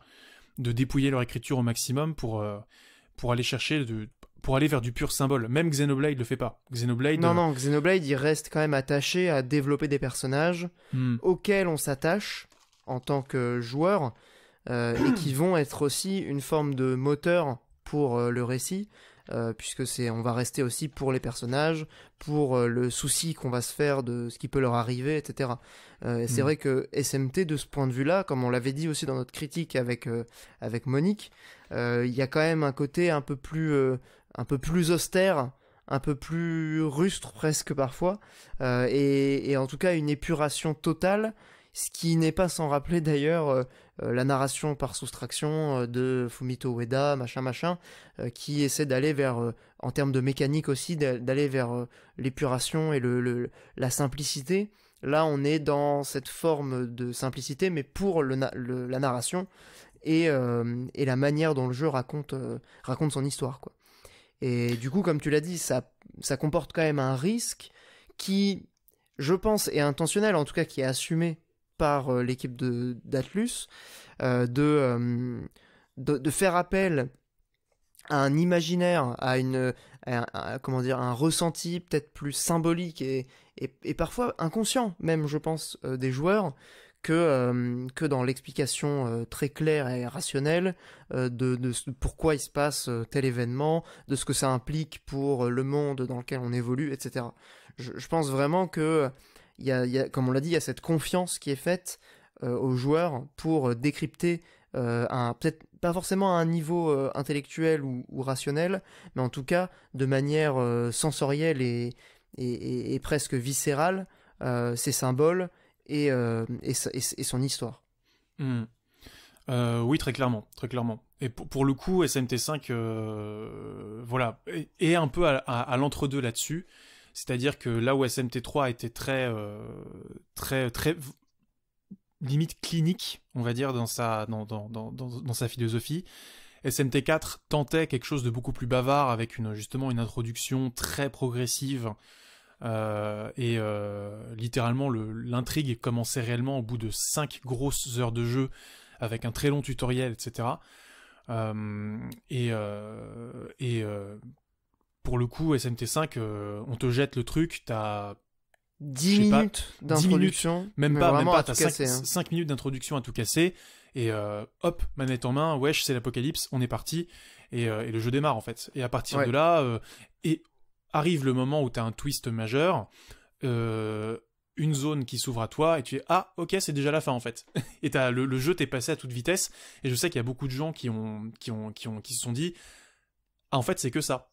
de dépouiller leur écriture au maximum pour, pour aller chercher de, pour aller vers du pur symbole. Même Xenoblade le fait pas. Xenoblade. Non, euh, non, Xenoblade, il reste quand même attaché à développer des personnages hmm. auxquels on s'attache en tant que joueur euh, et qui vont être aussi une forme de moteur pour euh, le récit. puisque c'est, on va rester aussi pour les personnages, pour le souci qu'on va se faire de ce qui peut leur arriver, etc. c'est hmm. vrai que SMT, de ce point de vue-là, comme on l'avait dit aussi dans notre critique avec avec Monique, il y a quand même un côté un peu plus un peu plus austère, un peu plus rustre presque parfois, euh, et, en tout cas une épuration totale, ce qui n'est pas sans rappeler d'ailleurs euh, euh, la narration par soustraction de Fumito Ueda, machin machin, qui essaie d'aller vers, en termes de mécanique aussi, d'aller vers l'épuration et le, la simplicité. Là, on est dans cette forme de simplicité, mais pour le, la narration et, et, la manière dont le jeu raconte, raconte son histoire, quoi. Et du coup, comme tu l'as dit, ça, ça comporte quand même un risque qui, je pense, est intentionnel, en tout cas qui est assumé par euh, l'équipe d'Atlus, euh, de, euh, de, de, faire appel à un imaginaire, à une, comment dire, un ressenti peut-être plus symbolique et, et, parfois inconscient même, je pense, des joueurs, que, euh, que dans l'explication euh, très claire et rationnelle euh, de, de, pourquoi il se passe tel événement, de ce que ça implique pour le monde dans lequel on évolue, etc. Je, pense vraiment que, y y a, comme on l'a dit, il y a cette confiance qui est faite aux joueurs pour décrypter un peut-être pas forcément à un niveau intellectuel ou, rationnel, mais en tout cas de manière sensorielle et, et presque viscérale, ces symboles, et, euh, et, son histoire. Hmm. Euh, oui, très clairement, très clairement. Et pour, le coup, SMT5, euh, voilà, est un peu à, l'entre-deux là-dessus. C'est-à-dire que là où SMT3 était très, très, très limite clinique, on va dire, dans sa, dans, dans, dans, dans, sa philosophie, SMT4 tentait quelque chose de beaucoup plus bavard avec une, justement une introduction très progressive euh, et euh, littéralement, l'intrigue commençait réellement au bout de 5 grosses heures de jeu, avec un très long tutoriel, etc. et euh, pour le coup, SMT5, on te jette le truc, t'as 10 minutes d'introduction. Même pas, même pas, t'as 5, hein. minutes d'introduction à tout casser. Et hop, manette en main, wesh, c'est l'apocalypse, on est parti. Et, le jeu démarre en fait. Et à partir de là, et arrive le moment où tu as un twist majeur, euh, une zone qui s'ouvre à toi et tu es ah ok c'est déjà la fin en fait et as, le, jeu t'est passé à toute vitesse et je sais qu'il y a beaucoup de gens qui ont qui ont qui ont qui se sont dit ah en fait c'est que ça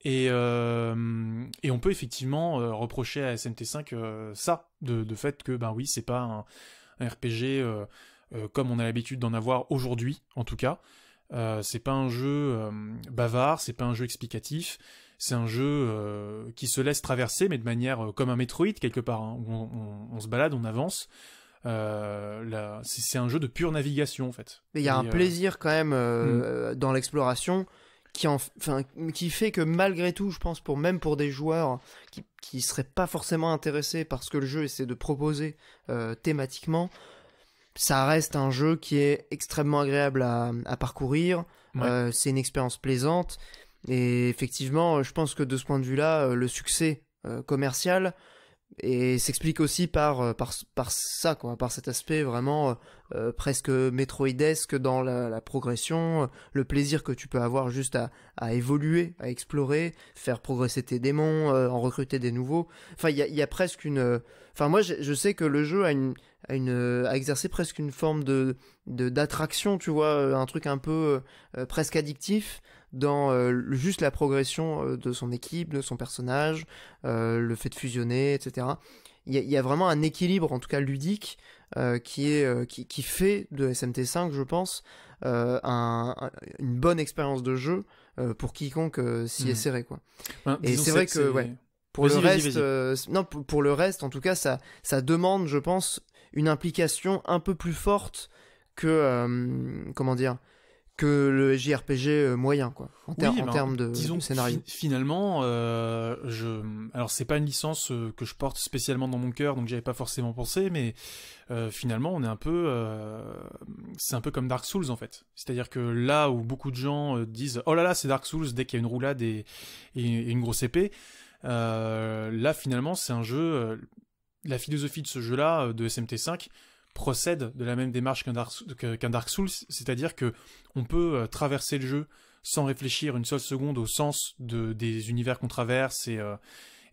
et, euh, et on peut effectivement euh, reprocher à SMT5 ça, de, fait que, ben oui, c'est pas un, un RPG comme on a l'habitude d'en avoir aujourd'hui, en tout cas. c'est pas un jeu bavard, c'est pas un jeu explicatif c'est un jeu euh, qui se laisse traverser, mais de manière euh, comme un Metroid quelque part. Hein, où on, se balade, on avance. Euh, c'est un jeu de pure navigation en fait. il y a un plaisir quand même mm. dans l'exploration qui enfin qui fait que malgré tout, je pense pour même pour des joueurs qui ne seraient pas forcément intéressés par ce que le jeu essaie de proposer thématiquement, ça reste un jeu qui est extrêmement agréable à, parcourir. c'est une expérience plaisante et effectivement, euh, je pense que de ce point de vue-là, euh, le succès euh, commercial s'explique aussi par, par, par ça, quoi, par cet aspect vraiment presque métroïdesque dans la, progression, le plaisir que tu peux avoir juste à, à évoluer, à explorer, faire progresser tes démons, en recruter des nouveaux. Enfin, il y a, presque une... Enfin, moi, je, sais que le jeu a, une, exercé presque une forme de d'attraction, tu vois, un truc un peu presque addictif, dans euh, juste la progression euh, de son équipe, de son personnage, euh, le fait de fusionner, etc. Il y, a vraiment un équilibre, en tout cas ludique, qui, est, qui, fait de SMT5, je pense, une bonne expérience de jeu pour quiconque s'y hmm. est serré Quoi. Et c'est vrai que... pour le reste, non, pour, le reste, en tout cas, ça, ça demande, je pense, une implication un peu plus forte que, comment dire, que le JRPG euh, moyen, quoi, en, en ben, termes de, scénario. finalement, euh, je, alors c'est pas une licence euh, que je porte spécialement dans mon cœur, donc j'avais pas forcément pensé, mais euh, finalement, on est un peu, c'est un peu comme Dark Souls en fait. C'est-à-dire que là où beaucoup de gens disent, oh là là, c'est Dark Souls dès qu'il y a une roulade et, et une grosse épée, là finalement, c'est un jeu. la philosophie de ce jeu-là, de SMT5, procède de la même démarche qu'un Dark, Souls, c'est-à-dire que on peut euh, traverser le jeu sans réfléchir une seule seconde au sens des univers qu'on traverse et, euh,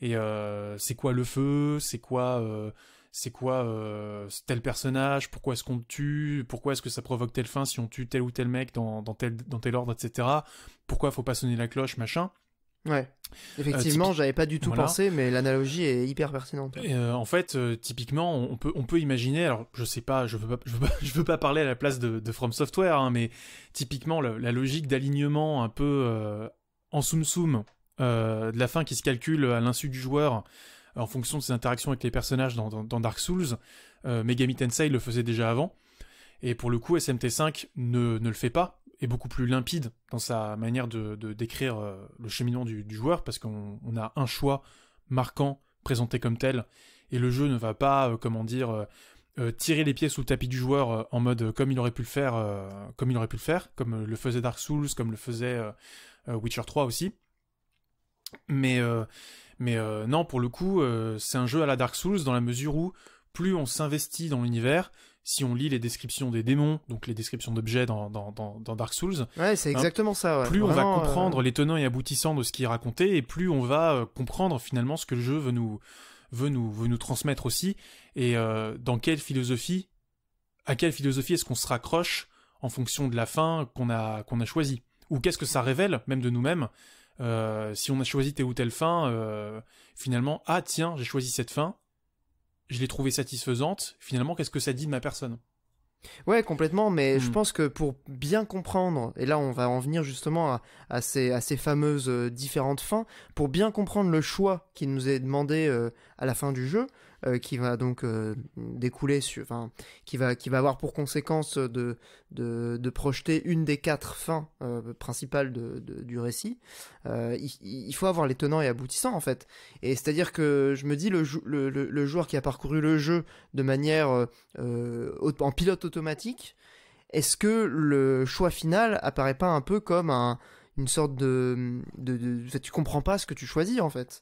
euh, c'est quoi le feu, c'est quoi c'est quoi tel personnage, pourquoi est-ce qu'on tue, pourquoi est-ce que ça provoque telle fin si on tue tel ou tel mec dans, dans tel dans tel ordre, etc. Pourquoi faut pas sonner la cloche, machin. Ouais. Effectivement, j'avais pas du tout pensé, mais l'analogie est hyper pertinente. Euh, en fait, euh, typiquement, on peut on peut imaginer. Alors, je sais pas, je veux pas, je veux pas, parler à la place de, From Software, hein, mais typiquement la, logique d'alignement un peu euh, en soum soum de la fin qui se calcule à l'insu du joueur en fonction de ses interactions avec les personnages dans, Dark Souls. Megami Tensei le faisait déjà avant, et pour le coup, SMT5 ne, ne le fait pas beaucoup plus limpide dans sa manière de, décrire euh, le cheminement du, joueur parce qu'on a un choix marquant présenté comme tel et le jeu ne va pas euh, comment dire euh, tirer les pieds sous le tapis du joueur en mode comme il aurait pu le faire comme il aurait pu le faire comme le faisait Dark Souls comme le faisait Witcher 3 aussi mais mais non pour le coup c'est un jeu à la Dark Souls dans la mesure où plus on s'investit dans l'univers si on lit les descriptions des démons, donc les descriptions d'objets dans, Dark Souls, c'est hein, exactement ça. Plus on va comprendre euh, les tenants et aboutissants de ce qui est raconté, et plus on va euh, comprendre finalement ce que le jeu veut nous veut nous veut nous transmettre aussi, et euh, dans quelle philosophie, à quelle philosophie est-ce qu'on se raccroche en fonction de la fin qu'on a qu'on a choisie, ou qu'est-ce que ça révèle même de nous-mêmes. si on a choisi telle ou telle fin, finalement, ah tiens, j'ai choisi cette fin, je l'ai trouvée satisfaisante, finalement, qu'est-ce que ça dit de ma personne Ouais, complètement, mais je hmm. pense que pour bien comprendre, et là on va en venir justement à, ces, ces, fameuses euh, différentes fins, pour bien comprendre le choix qui nous est demandé euh, à la fin du jeu, euh, qui va donc euh, découler, sur, qui va, qui va avoir pour conséquence de, de, projeter une des quatre fins euh, principales du récit. Il, faut avoir les tenants et aboutissants en fait. Et c'est-à-dire que je me dis le, joueur qui a parcouru le jeu de manière en pilote automatique, est-ce que le choix final apparaît pas un peu comme une sorte de, de, de, tu comprends pas ce que tu choisis en fait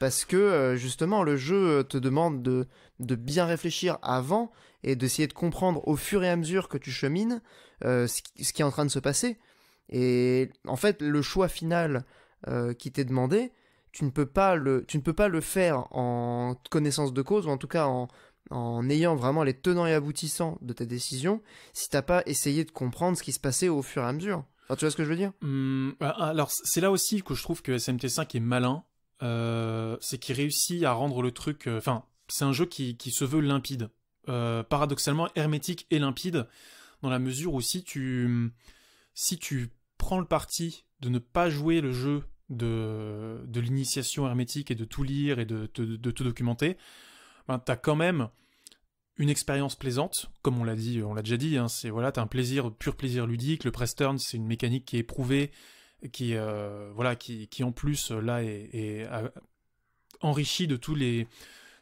parce que euh, justement le jeu euh, te demande de, bien réfléchir avant et d'essayer de comprendre au fur et à mesure que tu chemines euh, ce, qui, est en train de se passer. Et en fait, le choix final qui t'est demandé, tu ne, peux pas le, tu ne peux pas le faire en connaissance de cause, ou en tout cas en, ayant vraiment les tenants et aboutissants de ta décision, si t'as pas essayé de comprendre ce qui se passait au fur et à mesure. tu vois ce que je veux dire mmh, bah, Alors, c'est là aussi que je trouve que SMT5 est malin, euh, c'est qu'il réussit à rendre le truc. Euh, enfin, c'est un jeu qui, se veut limpide. Euh, paradoxalement hermétique et limpide, dans la mesure où si tu, si tu prends le parti de ne pas jouer le jeu de, de l'initiation hermétique et de tout lire et de, tout documenter, ben, as quand même une expérience plaisante, comme on l'a dit, on l'a déjà dit, hein, c'est voilà, un plaisir, pur plaisir ludique, le press turn, c'est une mécanique qui est éprouvée, qui, euh, voilà, qui, qui, en plus euh, là est, enrichi de tous les,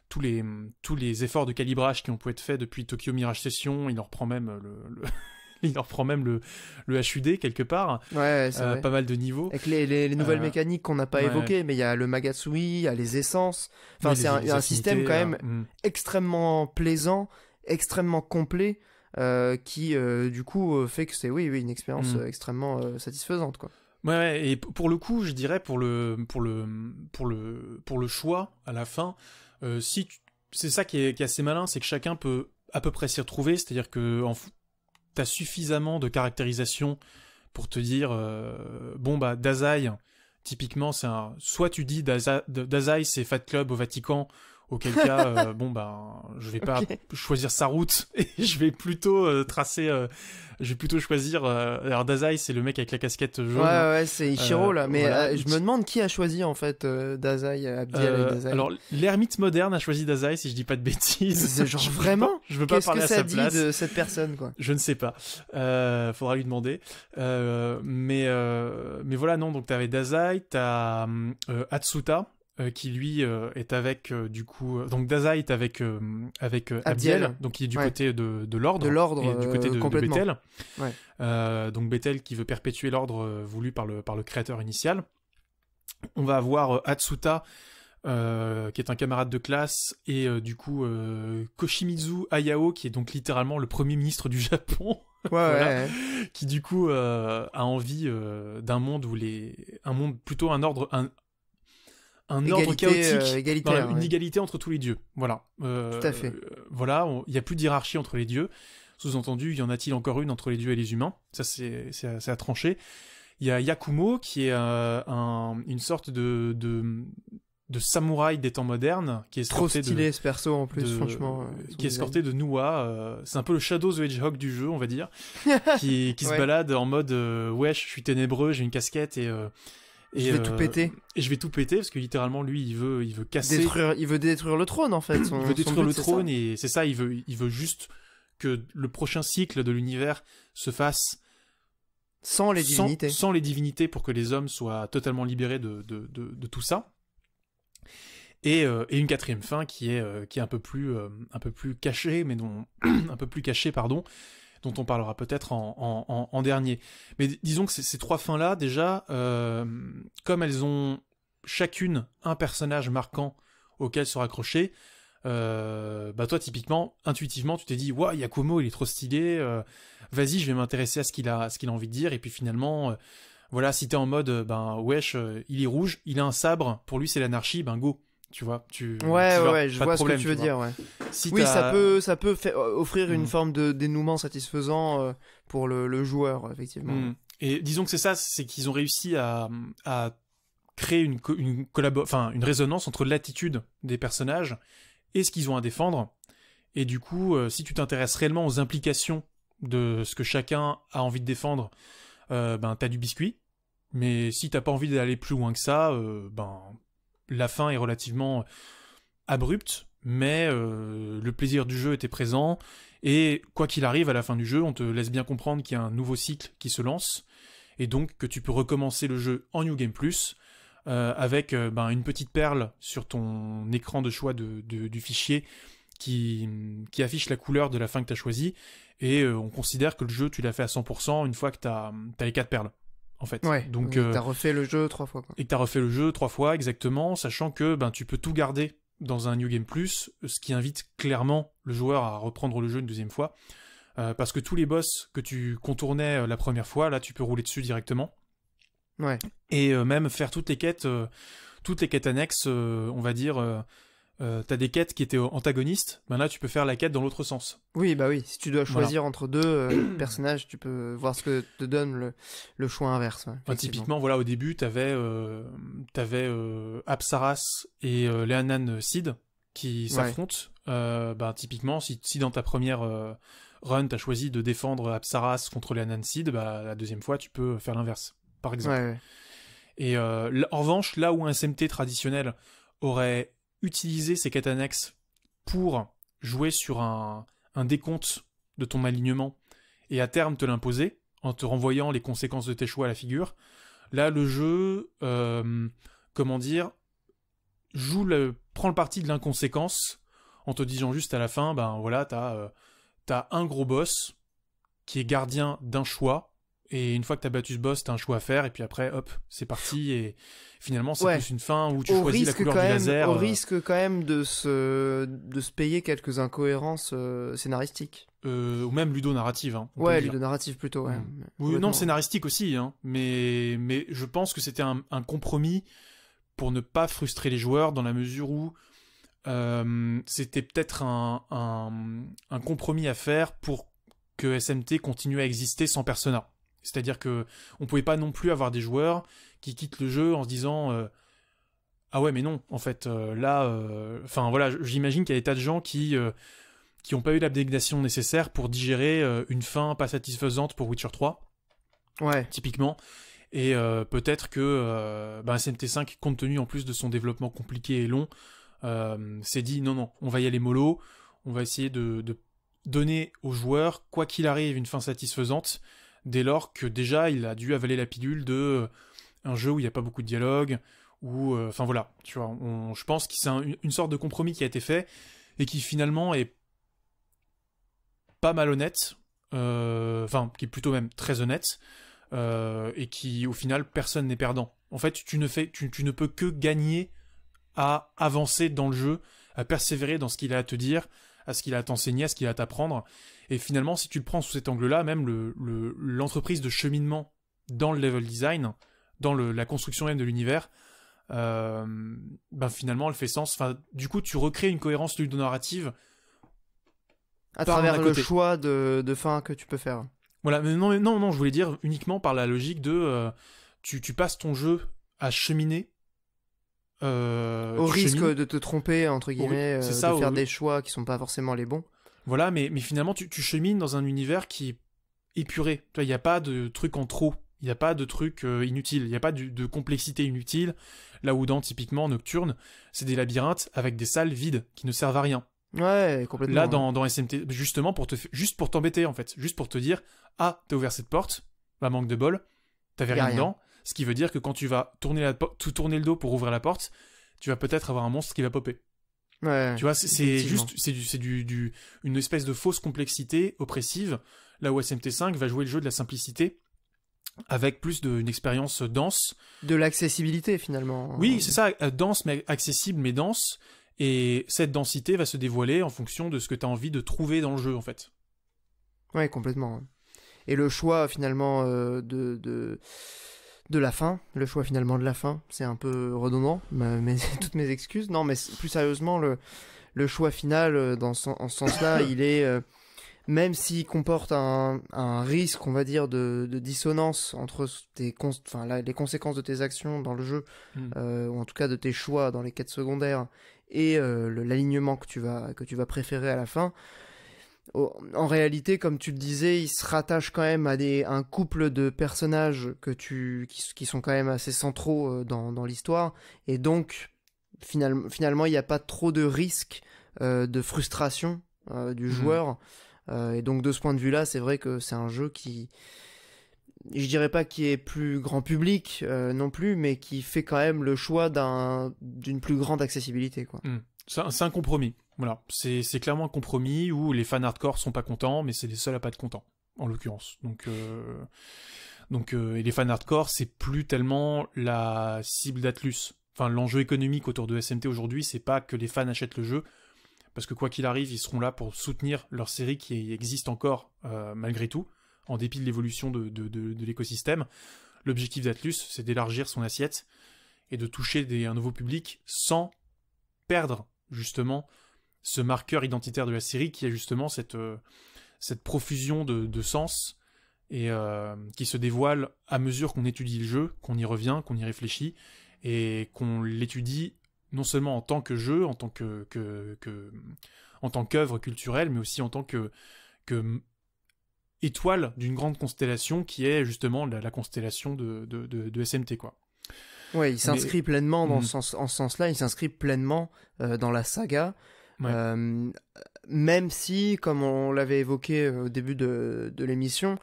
tous les, tous les efforts de calibrage qui ont pu être faits depuis Tokyo Mirage Session. Il en reprend même euh, le, il reprend même le, le HUD quelque part. Ouais, pas mal de niveaux. Avec les, les, nouvelles mécaniques qu'on n'a pas évoquées, mais il y a le Magatsui, il y a les essences. Enfin, c'est un, système quand même hein. mm. extrêmement plaisant, extrêmement complet, qui du coup fait que c'est oui, une expérience mm. extrêmement satisfaisante. Quoi. Ouais, et pour le coup, je dirais pour le pour le pour le pour le choix à la fin, euh, si c'est ça qui est, assez malin, c'est que chacun peut à peu près s'y retrouver, c'est-à-dire que en, t'as suffisamment de caractérisation pour te dire euh, bon bah Dazai typiquement c'est un soit tu dis Dazai, c'est Fat Club au Vatican Auquel cas, euh, bon ben, je vais pas choisir sa route et je vais plutôt euh, tracer. Euh, je vais plutôt choisir. alors Dazai, c'est le mec avec la casquette jaune. Ouais, ouais, c'est Ichiro là. Mais je me demande qui a choisi en fait Dazai, Abdiel et Dazai. Alors l'ermite moderne a choisi Dazai, si je dis pas de bêtises. Genre je vraiment Je veux pas parler que ça dit de cette personne quoi. Je ne sais pas. faudra lui demander. mais mais voilà non. Donc avais Dazai, t'as Atsuta euh, qui lui euh, est avec euh, du coup donc Daza est avec avec Abdiel, donc qui est du côté de l'ordre de l'ordre du côté de, Bethel donc Bethel qui veut perpétuer l'ordre voulu par le par le créateur initial on va avoir Atsuta qui est un camarade de classe et du coup Koshimizu Ayao, qui est donc littéralement le premier ministre du Japon Ouais, ouais, qui du coup a envie d'un monde où les un monde plutôt un ordre un, un ordre chaotique, euh, une égalité entre tous les dieux. Voilà. Euh, Tout à fait. Euh, voilà, il n'y a plus de entre les dieux. Sous-entendu, y en a-t-il encore une entre les dieux et les humains Ça, c'est à, à trancher. Il y a Yakumo, qui est une sorte de, samouraï des temps modernes, qui est Trop stylé, ce perso, en plus, franchement. qui est escorté de Noa c'est un peu le Shadow the Hedgehog du jeu, on va dire. qui, qui se balade en mode, wesh, ouais, je suis ténébreux, j'ai une casquette et et, je vais tout euh, péter. Et je vais tout péter parce que littéralement lui il veut il veut casser. il veut détruire le trône en fait. Son, il veut détruire le trône et c'est ça il veut il veut juste que le prochain cycle de l'univers se fasse sans les divinités. Sans, les divinités pour que les hommes soient totalement libérés de, de, tout ça. Euh, et, une quatrième fin qui est, euh, qui est un peu plus, un peu plus cachée, mais non, un peu plus cachée, pardon, dont on parlera peut-être en, dernier. Mais disons que ces trois fins-là, déjà, euh, comme elles ont chacune un personnage marquant auquel se raccrocher, euh, bah, toi typiquement, intuitivement, tu t'es dit, waouh, Yakumo, il est trop stylé, euh, vas-y, je vais m'intéresser à ce qu'il a, ce qu'il a envie de dire, et puis finalement, euh, voilà, si t'es en mode, ben wesh, il est rouge, il a un sabre, pour lui c'est l'anarchie, ben go. Tu vois, tu. Ouais, ouais, je vois ce que tu veux dire, oui, ça peut, ça peut euh, offrir une mm. forme de dénouement satisfaisant euh, pour le, joueur, effectivement. Mm. Et disons que c'est ça, c'est qu'ils ont réussi à, créer une, enfin, une résonance entre l'attitude des personnages et ce qu'ils ont à défendre. Et du coup, euh, si tu t'intéresses réellement aux implications de ce que chacun a envie de défendre, ben t'as du biscuit. Mais si t'as pas envie d'aller plus loin que ça, ben la fin est relativement abrupte, mais euh, le plaisir du jeu était présent, et quoi qu'il arrive à la fin du jeu, on te laisse bien comprendre qu'il y a un nouveau cycle qui se lance, et donc que tu peux recommencer le jeu en New Game Plus, euh, avec euh, ben, une petite perle sur ton écran de choix du fichier qui, affiche la couleur de la fin que tu as choisie, et on considère que le jeu, tu l'as fait à 100% une fois que tu as les 4 perles en fait. Ouais, Donc tu t'as euh, refait le jeu trois fois. Et t'as refait le jeu trois fois exactement, sachant que ben tu peux tout garder dans un New Game Plus, ce qui invite clairement le joueur à reprendre le jeu une deuxième fois, euh, parce que tous les boss que tu contournais euh, la première fois, là tu peux rouler dessus directement. Ouais. Et même faire toutes les quêtes, toutes les quêtes annexes, on va dire euh, t'as des quêtes qui étaient antagonistes, ben là, tu peux faire la quête dans l'autre sens. Oui, bah oui, si tu dois choisir entre deux euh, personnages, tu peux voir ce que te donne le, choix inverse. typiquement, voilà, au début, t'avais euh, avais, euh, Absaras et Leanan Sid qui s'affrontent. Ben, typiquement, si, dans ta première run, t'as choisi de défendre Absaras contre Leanan Sid, bah, la deuxième fois, tu peux faire l'inverse, par exemple. et en revanche, là où un SMT traditionnel aurait utiliser ces quêtes annexes pour jouer sur un, décompte de ton alignement et à terme te l'imposer en te renvoyant les conséquences de tes choix à la figure. Là, le jeu, euh, comment dire, joue le, prend le parti de l'inconséquence en te disant juste à la fin, ben voilà, t'as euh, un gros boss qui est gardien d'un choix et une fois que t'as battu ce boss, t'as un choix à faire, et puis après, hop, c'est parti, et finalement, c'est plus une fin où tu choisis la couleur du laser. Au euh. risque quand même de se, de se payer quelques incohérences euh, scénaristiques. Euh, ou même ludo Hein, ouais, narrative plutôt, ouais. Hmm. non, scénaristique aussi, hein, mais, mais je pense que c'était un, compromis pour ne pas frustrer les joueurs, dans la mesure où c'était peut-être un, un, un compromis à faire pour que SMT continue à exister sans Persona. C'est-à-dire que on pouvait pas non plus avoir des joueurs qui quittent le jeu en se disant euh, ah ouais mais non en fait euh, là euh, enfin voilà j'imagine qu'il y a des tas de gens qui qui n'ont pas eu l'abdégation nécessaire pour digérer une fin pas satisfaisante pour Witcher 3 ouais typiquement et peut-être que ben, bah, SMT5 compte tenu en plus de son développement compliqué et long s'est dit non non on va y aller mollo on va essayer de, de donner aux joueurs quoi qu'il arrive une fin satisfaisante dès lors que déjà il a dû avaler la pilule de euh, un jeu où il n'y a pas beaucoup de dialogue, ou euh, enfin voilà, tu vois, je pense que c'est une sorte de compromis qui a été fait et qui finalement est pas mal honnête, euh, enfin qui est plutôt même très honnête et qui au final personne n'est perdant. En fait, tu ne fais, tu, ne peux que gagner à avancer dans le jeu, à persévérer dans ce qu'il a à te dire, à ce qu'il a à t'enseigner, à ce qu'il a à t'apprendre. Et finalement, si tu le prends sous cet angle-là, même l'entreprise le, de cheminement dans le level design, dans la construction même de l'univers, euh, ben finalement, elle fait sens. Enfin, du coup, tu recrées une cohérence ludonarrative à travers le choix de, fin que tu peux faire. Voilà, mais non, non, non, je voulais dire uniquement par la logique de euh, tu, tu passes ton jeu à cheminer euh, au risque de te tromper, entre guillemets, euh, de faire des choix qui sont pas forcément les bons. Voilà, mais, mais finalement, tu, chemines dans un univers qui est épuré. Il n'y a pas de truc en trop. Il n'y a pas de truc inutiles euh, inutile. Il n'y a pas de complexité inutile. Là où dans, typiquement, Nocturne, c'est des labyrinthes avec des salles vides qui ne servent à rien. Ouais, complètement. Là, hein. dans, dans SMT, justement, pour te, juste pour t'embêter, en fait. Juste pour te dire, ah, t'as ouvert cette porte, bah, manque de bol, t'avais rien, rien dedans. Ce qui veut dire que quand tu vas tourner, la tout tourner le dos pour ouvrir la porte, tu vas peut-être avoir un monstre qui va popper. Ouais, tu vois, c'est juste, c'est du, du, du, une espèce de fausse complexité oppressive. Là où SMT5 va jouer le jeu de la simplicité avec plus d'une expérience dense. De l'accessibilité finalement. Oui, c'est ça, euh, dense mais accessible mais dense. Et cette densité va se dévoiler en fonction de ce que tu as envie de trouver dans le jeu en fait. Ouais, complètement. Et le choix finalement euh, de... de de la fin, le choix finalement de la fin, c'est un peu redondant, mais, toutes mes excuses. Non, mais plus sérieusement, le, le choix final euh, dans ce, en ce sens-là, il est, euh, même s'il comporte un, risque, on va dire, de, dissonance entre tes cons, là les conséquences de tes actions dans le jeu, hmm. euh, ou en tout cas de tes choix dans les quêtes secondaires, et l'alignement que tu vas que tu vas préférer à la fin en réalité, comme tu le disais, il se rattache quand même à des, un couple de personnages que tu, qui, sont quand même assez centraux euh, dans, dans l'histoire. Et donc, finalement, finalement il n'y a pas trop de risque euh, de frustration euh, du mmh. joueur. et donc, de ce point de vue-là, c'est vrai que c'est un jeu qui, je dirais pas qui est plus grand public non plus, mais qui fait quand même le choix d'une plus grande accessibilité. Mmh. C'est un compromis. Voilà, c'est clairement un compromis où les fans hardcore sont pas contents, mais c'est les seuls à pas être contents, en l'occurrence. Donc, euh, donc euh, et les fans hardcore, c'est plus tellement la cible d'Atlus. Enfin, l'enjeu économique autour de SMT aujourd'hui, c'est pas que les fans achètent le jeu, parce que quoi qu'il arrive, ils seront là pour soutenir leur série qui existe encore euh, malgré tout, en dépit de l'évolution de, l'écosystème. L'objectif d'Atlus, c'est d'élargir son assiette et de toucher un nouveau public sans perdre justement ce marqueur identitaire de la série qui a justement cette, euh, cette profusion de, de sens et euh, qui se dévoile à mesure qu'on étudie le jeu, qu'on y revient, qu'on y réfléchit, et qu'on l'étudie non seulement en tant que jeu, en tant que, que, que en tant qu'œuvre culturelle, mais aussi en tant que, que étoile d'une grande constellation qui est justement la, constellation de, de, SMT quoi. Ouais, il s'inscrit pleinement dans mm. ce sens, en ce sens-là, il s'inscrit pleinement euh, dans la saga. Euh, même si, comme on l'avait évoqué euh, au début de, l'émission,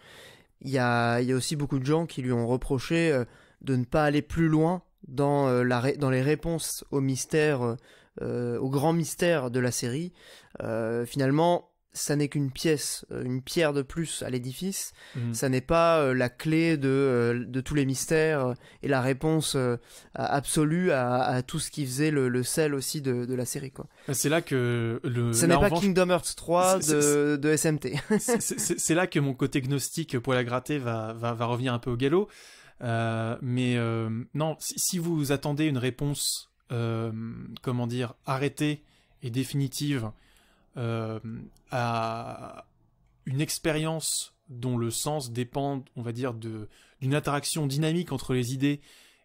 il y a, aussi beaucoup de gens qui lui ont reproché euh, de ne pas aller plus loin dans, dans les réponses au mystère, au grand mystère de la série. finalement, ça n'est qu'une pièce, euh, une pierre de plus à l'édifice. Mhm. Ça n'est pas euh, la clé euh, de, tous les mystères et la réponse absolue à, tout ce qui faisait le, sel aussi de, la série. Quoi. Ah, c'est là que le. Ça n'est pas Kingdom Hearts 3 de, SMT. c'est, là que mon côté gnostique poil à gratter va, revenir un peu au galop. mais non, si, vous attendez une réponse, comment dire, arrêtée et définitive euh, à une expérience dont le sens dépend, on va dire, d'une interaction dynamique entre les idées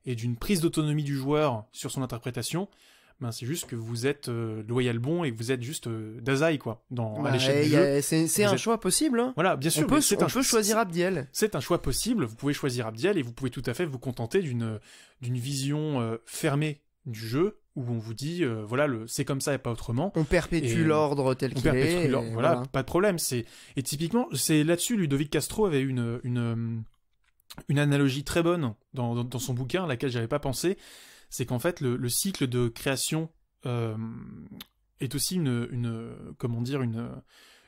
et d'une prise d'autonomie du joueur sur son interprétation, ben c'est juste que vous êtes euh, loyal bon et vous êtes juste euh, Dazai d'Azaï quoi dans C'est un choix possible. Hein. voilà, bien sûr. On un, choix choisir Abdiel. C'est un choix possible. Vous pouvez choisir Abdiel et vous pouvez tout à fait vous contenter d'une d'une vision fermée du jeu où on vous dit euh, voilà le c'est comme ça et pas autrement. On perpétue euh, l'ordre tel qu'il est. perpétue voilà, voilà, pas de problème. C'est et typiquement c'est là-dessus Ludovic Castro avait une une euh, une analogie très bonne dans, son bouquin à laquelle j'avais pas pensé, c'est qu'en fait le, cycle de création est aussi une, une comment dire une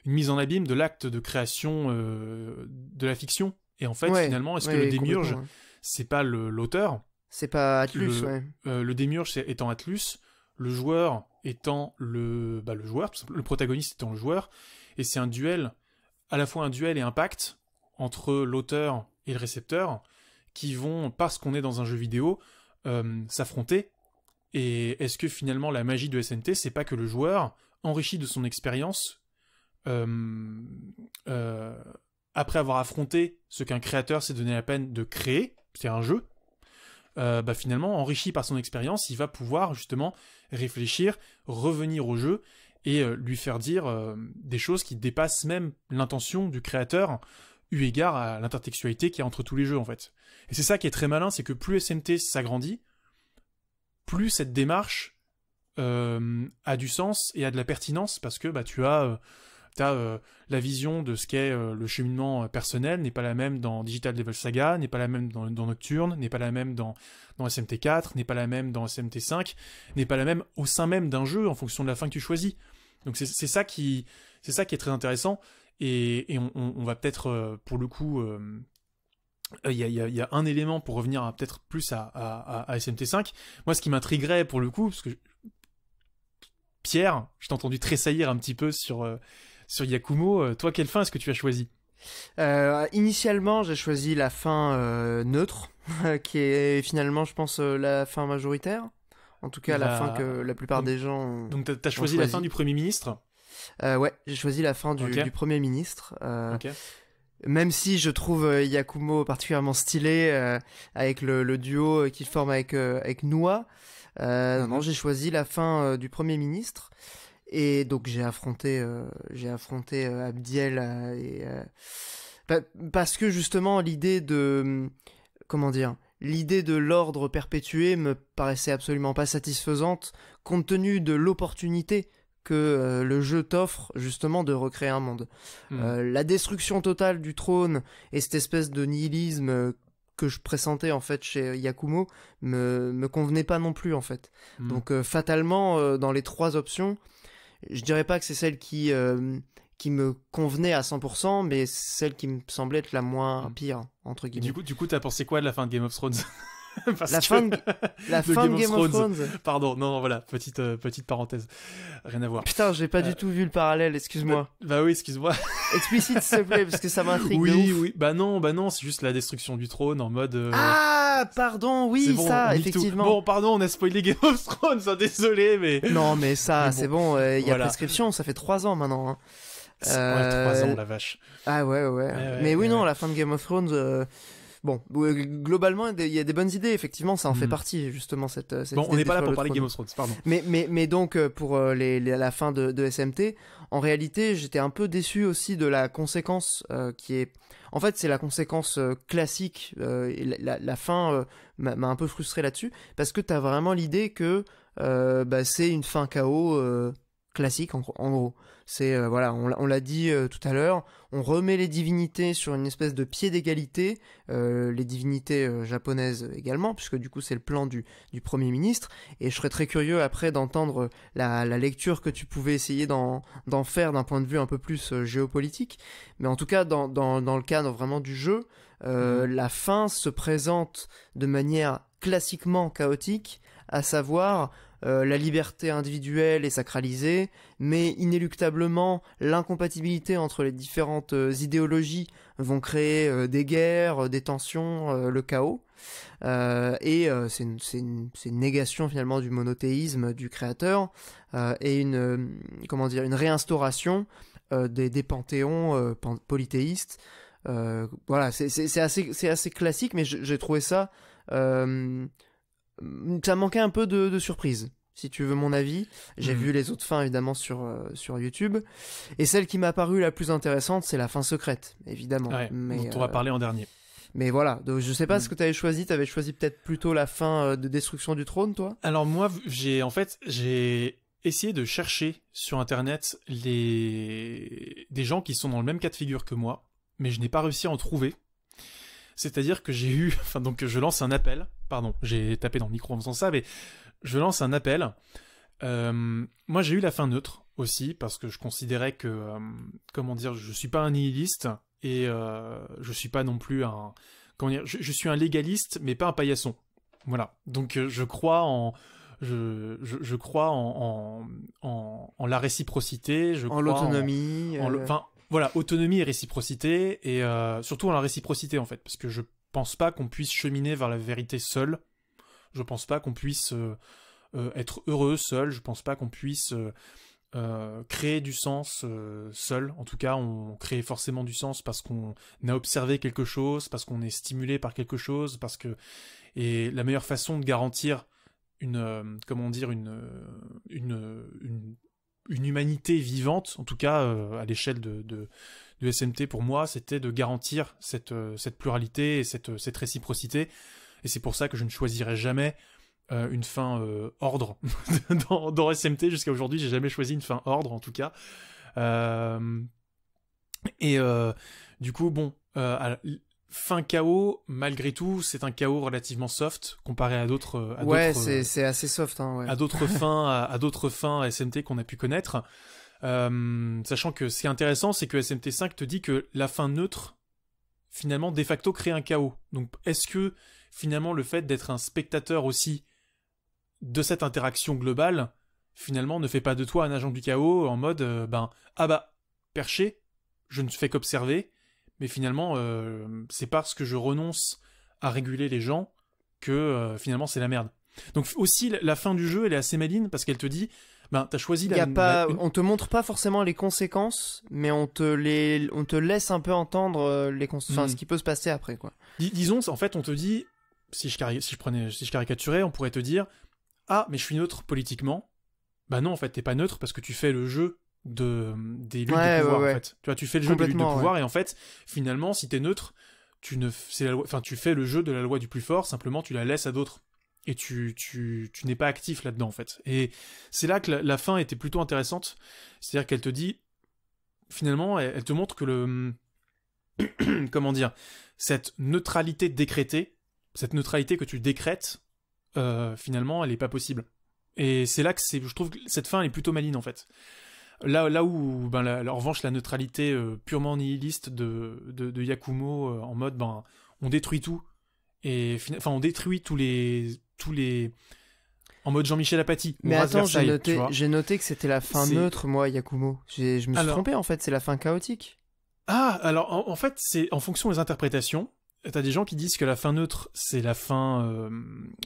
une mise en abîme de l'acte de création de la fiction. Et en fait finalement est-ce que le démiurge c'est pas l'auteur c'est pas Atlus, le, ouais. Euh, le démiurge étant Atlus, le joueur étant le, bah, le joueur, le protagoniste étant le joueur, et c'est un duel, à la fois un duel et un pacte entre l'auteur et le récepteur, qui vont, parce qu'on est dans un jeu vidéo, euh, s'affronter. Et est-ce que finalement la magie de SNT, c'est pas que le joueur, enrichi de son expérience, euh, après avoir affronté ce qu'un créateur s'est donné la peine de créer, c'est un jeu, euh, bah, finalement, enrichi par son expérience, il va pouvoir justement réfléchir, revenir au jeu et euh, lui faire dire euh, des choses qui dépassent même l'intention du créateur eu égard à l'intertextualité qu'il y a entre tous les jeux en fait. Et c'est ça qui est très malin, c'est que plus SMT s'agrandit, plus cette démarche a du sens et a de la pertinence parce que bah tu as T'as euh, la vision de ce qu'est euh, le cheminement euh, personnel n'est pas la même dans Digital Devil Saga, n'est pas la même dans, Nocturne, n'est pas la même dans, SMT4, n'est pas la même dans SMT5, n'est pas la même au sein même d'un jeu en fonction de la fin que tu choisis. Donc c'est ça qui c'est ça qui est très intéressant et, on, va peut-être pour le coup il y, a, un élément pour revenir peut-être plus à, SMT5. Moi, ce qui m'intriguerait pour le coup, parce que Pierre, je t'ai entendu tressaillir un petit peu sur, sur Yakumo. Euh, toi, quelle fin est-ce que tu as choisi euh, initialement, j'ai choisi la fin euh, neutre, qui est finalement, je pense, la fin majoritaire. En tout cas, la, fin que la plupart des gens. Donc, t'as as choisi, la fin du Premier ministre Ouais, j'ai choisi la fin du, Premier ministre. Même si je trouve Yakumo particulièrement stylé, avec le, duo qu'il forme avec, avec Noah. Mhm. j'ai choisi la fin du Premier ministre. Et donc j'ai affronté, euh, j'ai affronté euh, Abdiel euh, et, parce que justement l'idée de hum, comment dire, l'idée de l'ordre perpétué me paraissait absolument pas satisfaisante compte tenu de l'opportunité que le jeu t'offre justement de recréer un monde. Mmh. la destruction totale du trône et cette espèce de nihilisme que je pressentais en fait chez Yakumo me, me convenait pas non plus en fait. Mmh. Donc fatalement dans les trois options, je dirais pas que c'est celle qui, euh, qui me convenait à 100%, mais celle qui me semblait être la moins mm. pire, entre guillemets. Du coup, du coup, t'as pensé quoi de la fin de Game of Thrones la fin, de... Game, of, Thrones. Pardon, non, non, voilà, petite, euh, petite parenthèse. Rien à voir. Putain, j'ai pas euh, du tout vu le parallèle, excuse-moi. Bah, bah oui, excuse-moi. Explicite, s'il te plaît, parce que ça m'intrigue. Oui, oui, bah non, bah non, c'est juste la destruction du trône en mode. Ah pardon, oui, ça, effectivement. Bon, pardon, on a spoilé Game of Thrones, hein, désolé, mais. Non, mais ça, c'est bon, euh, il y a prescription, ça fait trois ans maintenant. 3 hein. euh, ans, la vache. Ah ouais, ouais. mais oui, non, la fin de Game of Thrones. Euh, bon, globalement, il y a des bonnes idées, effectivement, ça en fait hmm. partie, justement, cette. bon, on n'est pas là pour parler Game of Thrones, pardon. Mais, mais, mais donc, pour la fin de, SMT, en réalité, j'étais un peu déçu aussi de la conséquence qui est en fait, c'est la conséquence euh, classique, euh, et la, fin euh, m'a un peu frustré là-dessus, parce que t'as vraiment l'idée que bah, c'est une fin chaos classique en, gros. C'est euh, voilà, on, l'a dit euh, tout à l'heure, on remet les divinités sur une espèce de pied d'égalité, euh, les divinités japonaises également, puisque du coup c'est le plan du, premier ministre. Et je serais très curieux après d'entendre la, lecture que tu pouvais essayer d'en faire d'un point de vue un peu plus géopolitique. Mais en tout cas dans, le cadre vraiment du jeu, mm-hmm. la fin se présente de manière classiquement chaotique, à savoir euh, la liberté individuelle est sacralisée, mais inéluctablement l'incompatibilité entre les différentes euh, idéologies vont créer euh, des guerres, des tensions, le chaos. et c'est une, négation finalement du monothéisme du créateur et une comment dire une réinstauration des, panthéons polythéistes. voilà, c'est assez classique, mais j'ai trouvé ça Hum, ça manquait un peu de, surprise. Si tu veux mon avis, j'ai hum. vu les autres fins évidemment sur, euh, sur YouTube. Et celle qui m'a paru la plus intéressante, c'est la fin secrète, évidemment. on va euh, parler en dernier. Mais voilà, donc je sais pas ce hum. que tu avais choisi. Tu avais choisi peut-être plutôt la fin euh, de destruction du trône, toi Alors moi, j'ai en fait j'ai essayé de chercher sur internet les des gens qui sont dans le même cas de figure que moi, mais je n'ai pas réussi à en trouver. C'est-à-dire que j'ai eu, enfin donc je lance un appel, pardon, j'ai tapé dans le micro en faisant ça, mais je lance un appel. Euh, moi j'ai eu la fin neutre aussi, parce que je considérais que, euh, comment dire, je ne suis pas un nihiliste, et je euh, je suis pas non plus un, comment dire, je, suis un légaliste, mais pas un paillasson. Voilà, donc je crois en... Je, crois en, en, la réciprocité, je en l'autonomie, voilà, autonomie et réciprocité, et euh, surtout en la réciprocité en fait, parce que je pense pas qu'on puisse cheminer vers la vérité seul. Je pense pas qu'on puisse euh, euh, être heureux seul. Je pense pas qu'on puisse créer du sens seul. En tout cas, on crée forcément du sens parce qu'on a observé quelque chose, parce qu'on est stimulé par quelque chose, parce que et la meilleure façon de garantir une comment dire une, une une humanité vivante, en tout cas euh, à l'échelle de, SMT pour moi, c'était de garantir cette, euh, cette pluralité et cette, euh, cette réciprocité. Et c'est pour ça que je ne choisirai jamais une fin ordre dans, SMT. Jusqu'à aujourd'hui, j'ai jamais choisi une fin ordre en tout cas. et du coup, bon, fin chaos, malgré tout, c'est un chaos relativement soft comparé à d'autres. Ouais, euh, c'est assez soft. Hein, à d'autres fins, à, d'autres fins SMT qu'on a pu connaître. Euh, sachant que ce qui est intéressant, c'est que SMT 5 te dit que la fin neutre, finalement, de facto, crée un chaos. Donc, est-ce que finalement le fait d'être un spectateur aussi de cette interaction globale, finalement, ne fait pas de toi un agent du chaos en mode, euh, ben, ah bah, perché, je ne fais qu'observer mais finalement, euh, c'est parce que je renonce à réguler les gens que euh, finalement c'est la merde. Donc aussi, la fin du jeu, elle est assez maline parce qu'elle te dit, ben, t'as choisi la... a On te montre pas forcément les conséquences, mais on te, les, on te laisse un peu entendre euh, les conséquences hmm. ce qui peut se passer après, quoi. disons, en fait, on te dit, si je, si je prenais, si je caricaturais, on pourrait te dire, ah, mais je suis neutre politiquement. Bah ben non, en fait, t'es pas neutre parce que tu fais le jeu de des luttes de pouvoir en fait. Tu vois, tu fais le jeu des luttes de pouvoir et en fait, finalement, si t'es neutre, tu ne c'est la loi, enfin tu fais le jeu de la loi du plus fort, simplement tu la laisses à d'autres et tu tu tu n'es pas actif là-dedans en fait. Et c'est là que la, fin était plutôt intéressante, c'est-à-dire qu'elle te dit finalement elle, te montre que le comment dire, cette neutralité décrétée, cette neutralité que tu décrètes euh, finalement, elle n'est pas possible. Et c'est là que c'est je trouve que cette fin est plutôt maligne en fait. Là, là où, ben, en revanche, la neutralité euh, purement nihiliste de, de, Yakumo, euh, en mode, ben, on détruit tout. Et enfin, on détruit tous les, tous les, en mode Jean-Michel Apathy. Mais attends, j'ai noté, que c'était la fin neutre, moi, Yakumo. J'ai, je me suis trompé, en fait, c'est la fin chaotique. Ah, alors, en, fait, c'est en fonction des interprétations. T'as des gens qui disent que la fin neutre, c'est la fin, euh,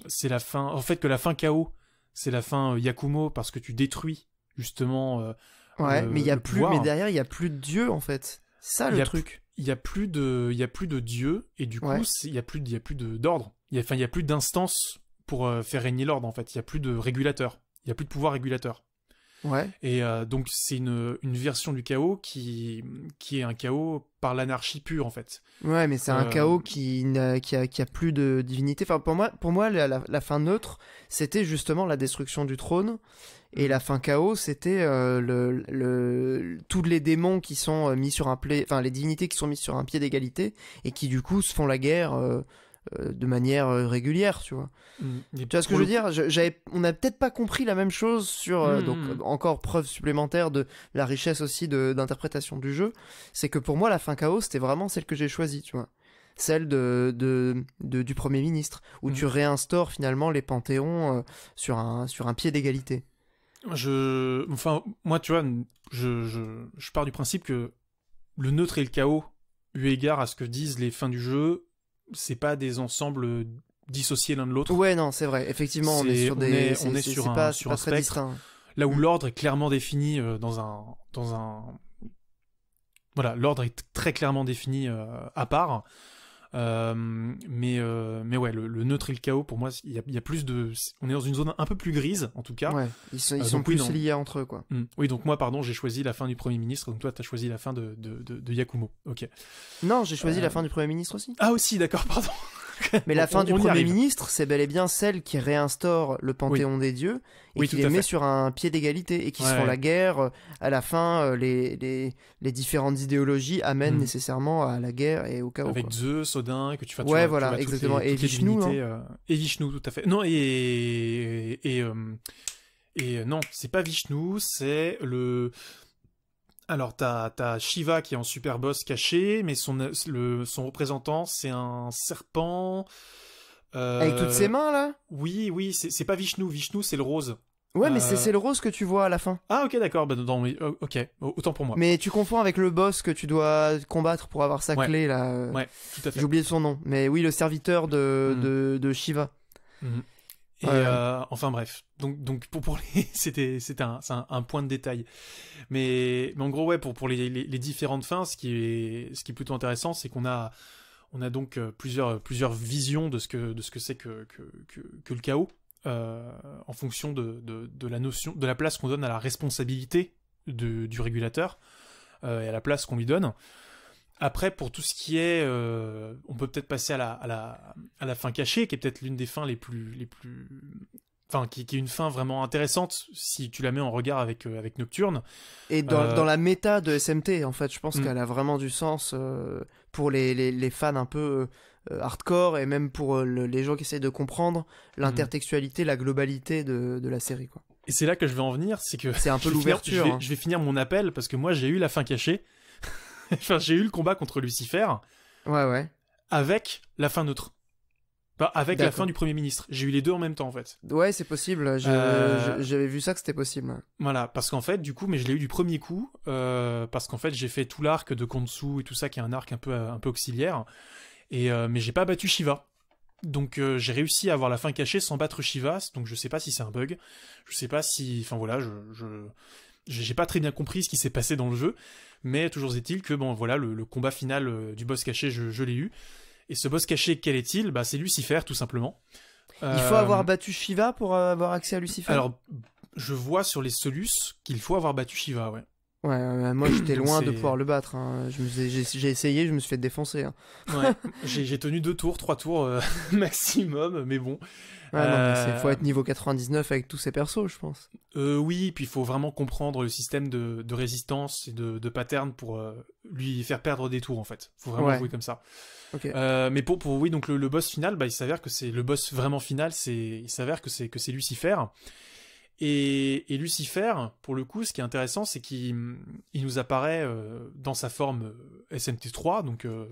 c'est la fin, en fait, que la fin chaos, c'est la fin Yakumo parce que tu détruis, justement, mais il y a plus, mais derrière il y a plus de Dieu en fait. Ça le truc. Il y a plus de, il y a plus de Dieu et du coup il y a plus, il y a plus d'ordre. Enfin il y a plus d'instance pour faire régner l'ordre en fait. Il y a plus de régulateur. Il y a plus de pouvoir régulateur. Ouais. Et donc c'est une, version du chaos qui, qui est un chaos par l'anarchie pure en fait. Ouais, mais c'est un chaos qui n'a qui a, plus de divinité. Enfin pour moi pour moi la fin neutre c'était justement la destruction du trône et la fin chaos, c'était euh, le, tous les démons qui sont euh, mis sur un pied, enfin les divinités qui sont mises sur un pied d'égalité et qui du coup se font la guerre euh, de manière régulière, tu vois. Mm. Tu vois ce que je veux dire on n'a peut-être pas compris la même chose sur donc mm. encore preuve supplémentaire de la richesse aussi d'interprétation du jeu, c'est que pour moi la fin chaos c'était vraiment celle que j'ai choisie, tu vois celle de, de, du Premier ministre, où mm. tu réinstaures finalement les panthéons sur, un, sur un pied d'égalité je, enfin, moi, tu vois, je, je, je pars du principe que le neutre et le chaos, eu égard à ce que disent les fins du jeu, c'est pas des ensembles dissociés l'un de l'autre. Ouais, non, c'est vrai. Effectivement, on est sur des, un, pas, sur un spectre. Là où mm. l'ordre est clairement défini euh, dans un, dans un, voilà, l'ordre est très clairement défini euh, à part. Euh, mais, euh, mais ouais, le, neutre et le chaos, pour moi, il y, a, plus de. On est dans une zone un peu plus grise, en tout cas. ils sont, euh, plus liés entre eux, quoi. Hmm. Oui, donc moi, pardon, j'ai choisi la fin du Premier ministre, donc toi, t'as choisi la fin de, de, de Yakumo. Ok. Non, j'ai choisi la fin du Premier ministre aussi. Ah, aussi, d'accord, pardon. Mais la fin du Premier ministre, c'est bel et bien celle qui réinstaure le panthéon des dieux et qui les met sur un pied d'égalité et qui se font la guerre. Euh, à la fin, euh, les, les, différentes idéologies amènent hmm. nécessairement à la guerre et au chaos. Avec Zeus, Odin, que tu fasses. Ouais, voilà, exactement. et Vishnu. Hein. Euh, et Vishnu, tout à fait. Non, et. Et, et non, c'est pas Vishnu, c'est le. Alors, t'as as Shiva qui est en super boss caché, mais son, son représentant, c'est un serpent. Euh, avec toutes ses mains, là Oui, oui, c'est pas Vishnu. Vishnu, c'est le rose. Ouais, mais euh, c'est le rose que tu vois à la fin. Ah, ok, d'accord. Bah, non, oh, ok, autant pour moi. Mais tu confonds avec le boss que tu dois combattre pour avoir sa clé, là. Ouais, tout à fait. J'ai oublié son nom. Mais oui, le serviteur de, mm. de, Shiva. Mm. Euh, enfin bref, donc donc pour pour les c'était c'était un, un point de détail, mais mais en gros ouais pour pour les, les, différentes fins, ce qui est ce qui est plutôt intéressant, c'est qu'on a on a donc euh, plusieurs plusieurs visions de ce que de ce que c'est que, que, que le chaos euh, en fonction de, de, de la notion de la place qu'on donne à la responsabilité de, du régulateur et à la place qu'on lui donne. Après, pour tout ce qui est, euh, on peut peut-être passer à la, à la, à la fin cachée, qui est peut-être l'une des fins les plus, les plus, enfin, qui, est une fin vraiment intéressante si tu la mets en regard avec euh, avec Nocturne. Et dans, euh, dans, la méta de SMT, en fait, je pense mm. qu'elle a vraiment du sens pour les, les, fans un peu hardcore et même pour les gens qui essayent de comprendre l'intertextualité, la globalité de, de la série, quoi. Et c'est là que je vais en venir, c'est que c'est un peu l'ouverture. Hein. je, vais finir mon appel parce que moi j'ai eu la fin cachée enfin, j'ai eu le combat contre Lucifer. Ouais, ouais. Avec la fin neutre. Bah, avec la fin du Premier ministre. J'ai eu les deux en même temps, en fait. Ouais, c'est possible. Euh, j'avais vu ça que c'était possible. Voilà, parce qu'en fait, du coup, mais je l'ai eu du premier coup, euh, parce qu'en fait, j'ai fait tout l'arc de Konsu et tout ça, qui est un arc un peu, euh, un peu auxiliaire. Et, mais j'ai pas battu Shiva. Donc j'ai réussi à avoir la fin cachée sans battre Shiva, donc je sais pas si c'est un bug. Je sais pas si... Enfin voilà, je... J'ai pas très bien compris ce qui s'est passé dans le jeu, mais toujours est-il que bon voilà le, combat final euh, du boss caché, je, l'ai eu. Et ce boss caché, quel est-il Bah c'est Lucifer tout simplement. Il faut avoir euh, battu Shiva pour euh, avoir accès à Lucifer. Alors je vois sur les Solus qu'il faut avoir battu Shiva, ouais moi j'étais loin de pouvoir le battre. Hein. J'ai essayé, je me suis fait défoncer. Hein. j'ai tenu deux tours, trois tours euh, maximum, mais bon. Il euh, faut être niveau 99 avec tous ces persos, je pense. Euh, oui, puis il faut vraiment comprendre le système de, résistance et de, pattern pour lui faire perdre des tours en fait. Faut vraiment jouer comme ça. mais pour, pour oui, donc le, boss final, bah, il s'avère que c'est le boss vraiment final, c'est il s'avère que c'est que c'est Lucifer. Et, Lucifer, pour le coup, ce qui est intéressant, c'est qu'il nous apparaît euh, dans sa forme euh, SMT3, donc euh,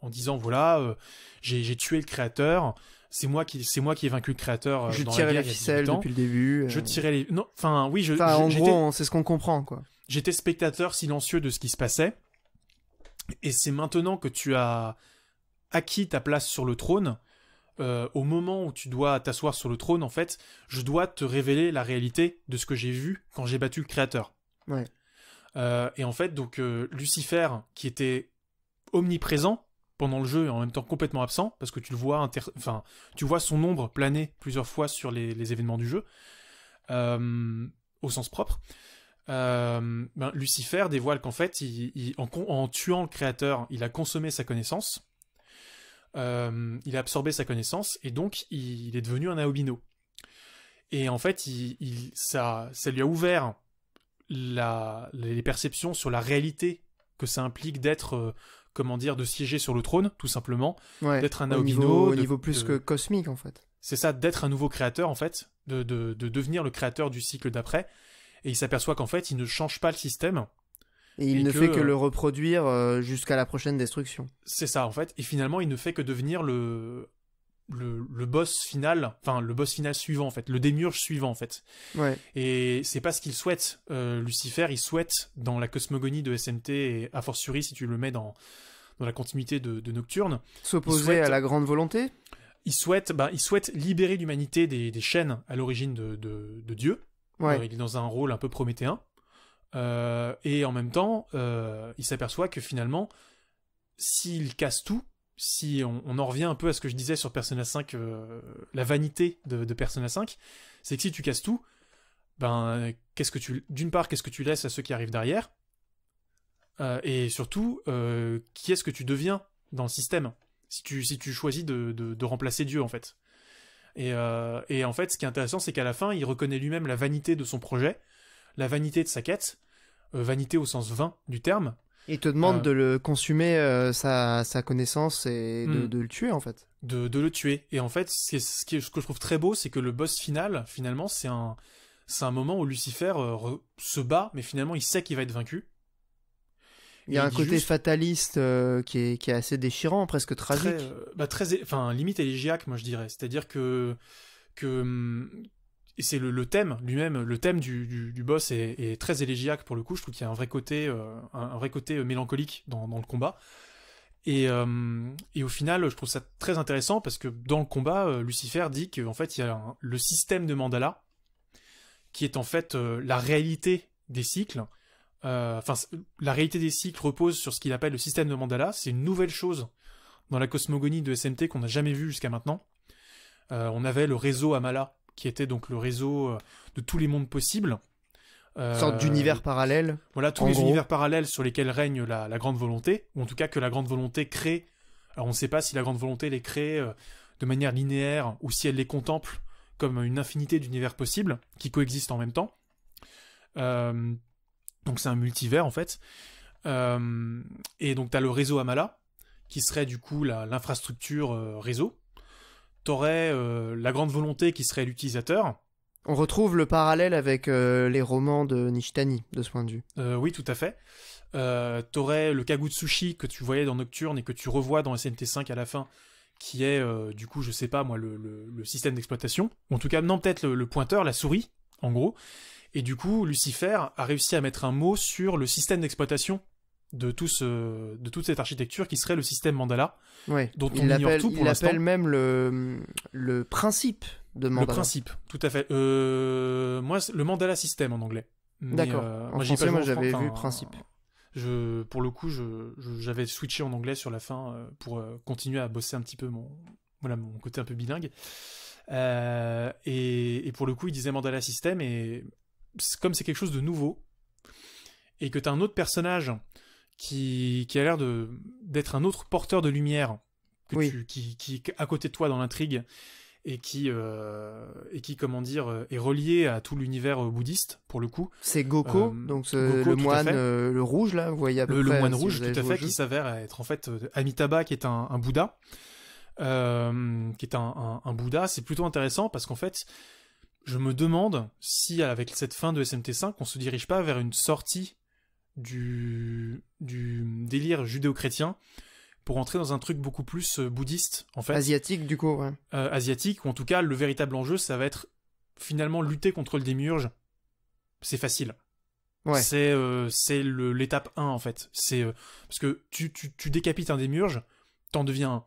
en disant voilà, j'ai tué le créateur, c'est moi qui c'est moi qui ai vaincu le créateur. je dans la, guerre, ficelle depuis le début. Je tirais les non, enfin oui, je. en gros, c'est ce qu'on comprend quoi. J'étais spectateur silencieux de ce qui se passait, et c'est maintenant que tu as acquis ta place sur le trône euh, au moment où tu dois t'asseoir sur le trône, en fait, je dois te révéler la réalité de ce que j'ai vu quand j'ai battu le créateur. Euh, et en fait, donc euh, Lucifer, qui était omniprésent pendant le jeu et en même temps complètement absent, parce que tu le vois, enfin, tu vois son ombre planer plusieurs fois sur les, événements du jeu, au sens propre. Ben, Lucifer dévoile qu'en fait, en tuant le créateur, il a consommé sa connaissance euh, il a absorbé sa connaissance et donc il, est devenu un Aobino. Et en fait, il, ça, lui a ouvert les perceptions sur la réalité que ça implique d'être, euh, comment dire, de siéger sur le trône, tout simplement, d'être un Aobino, Au niveau, plus que cosmique, en fait. C'est ça, d'être un nouveau créateur, en fait, de devenir le créateur du cycle d'après. Et il s'aperçoit qu'en fait, il ne change pas le système, et il ne fait que euh, le reproduire euh, jusqu'à la prochaine destruction. C'est ça en fait. Et finalement, il ne fait que devenir le le, boss final, enfin le boss final suivant en fait, le démiurge suivant en fait. Ouais. Et c'est pas ce qu'il souhaite, euh, Lucifer, il souhaite dans la cosmogonie de SMT et a fortiori si tu le mets dans, dans la continuité de, Nocturne. S'opposer à la grande volonté Il souhaite, bah, il souhaite libérer l'humanité des, chaînes à l'origine de, Dieu. il est dans un rôle un peu prométhéen. Euh, et en même temps, euh, il s'aperçoit que finalement, s'il casse tout, si on, en revient un peu à ce que je disais sur Persona 5, euh, la vanité de, de Persona 5, c'est que si tu casses tout, ben, qu'est-ce que tu, d'une part, qu'est-ce que tu laisses à ceux qui arrivent derrière, et surtout, qui est-ce que tu deviens dans le système si tu, choisis de, remplacer Dieu en fait. et, en fait, ce qui est intéressant, c'est qu'à la fin, il reconnaît lui-même la vanité de son projet la vanité de sa quête, euh, vanité au sens vain du terme. Et te demande euh, de le consumer euh, sa, sa, connaissance et hmm. de, le tuer en fait. De, le tuer. Et en fait, ce, ce, que je trouve très beau, c'est que le boss final, finalement, c'est un, un moment où Lucifer se bat, mais finalement il sait qu'il va être vaincu. Il y a un côté fataliste qui, est, assez déchirant, presque tragique. Bah, très, enfin, limite élégiaque, moi je dirais. C'est-à-dire que, que, hum, et c'est le, thème lui-même, le thème du, boss est, très élégiaque pour le coup. Je trouve qu'il y a un vrai côté, euh, un, vrai côté euh, mélancolique dans, le combat. Euh, et, au final, je trouve ça très intéressant parce que dans le combat, Lucifer dit qu'en fait, il y a le système de mandala qui est en fait la réalité des cycles. Enfin, la réalité des cycles repose sur ce qu'il appelle le système de mandala. C'est une nouvelle chose dans la cosmogonie de SMT qu'on n'a jamais vu jusqu'à maintenant. on avait le réseau Amala qui était donc le réseau euh, de tous les mondes possibles. Euh, sorte d'univers euh, parallèle. Voilà, tous les univers parallèles sur lesquels règne la, grande volonté, ou en tout cas que la grande volonté crée. Alors on ne sait pas si la grande volonté les crée euh, de manière linéaire ou si elle les contemple comme une infinité d'univers possibles qui coexistent en même temps. donc c'est un multivers en fait. et donc tu as le réseau Amala, qui serait du coup l'infrastructure réseau, t'aurais euh, la grande volonté qui serait l'utilisateur. On retrouve le parallèle avec euh, les romans de Nishitani, de ce point de vue. Euh, oui, tout à fait. t'aurais le Kagutsushi que tu voyais dans Nocturne et que tu revois dans SNT 5 à la fin, qui est, du coup, je sais pas moi, le, système d'exploitation. En tout cas, non, peut-être le pointeur, la souris, en gros. Et du coup, Lucifer a réussi à mettre un mot sur le système d'exploitation de, tout ce, de toute cette architecture qui serait le système Mandala, ouais. dont on ignore tout pour l'instant. Il même le, le principe de Mandala. Le principe, tout à fait. Euh, moi, le Mandala système en anglais. D'accord. Euh, français, moi j'avais vu principe. Je, pour le coup, j'avais switché en anglais sur la fin euh, pour continuer à bosser un petit peu mon, voilà, mon côté un peu bilingue. Et, et, pour le coup, il disait Mandala système et comme c'est quelque chose de nouveau et que tu as un autre personnage qui, a l'air d'être un autre porteur de lumière qui, qui à côté de toi dans l'intrigue et qui euh, et qui comment dire est relié à tout l'univers euh, bouddhiste pour le coup. C'est Goko, euh, donc le moine le rouge là, voyez le, le moine rouge tout à fait qui hein. s'avère être en fait Amitabha qui est un, Bouddha, qui est un, Bouddha. C'est plutôt intéressant parce qu'en fait je me demande si avec cette fin de SMT5 on se dirige pas vers une sortie du, délire judéo-chrétien pour entrer dans un truc beaucoup plus euh, bouddhiste, en fait. Asiatique, du coup, euh, asiatique, ou en tout cas, le véritable enjeu, ça va être finalement lutter contre le démiurge. C'est facile. Ouais. C'est euh, l'étape 1, en fait. C'est Parce que tu, décapites un démiurge, t'en deviens un.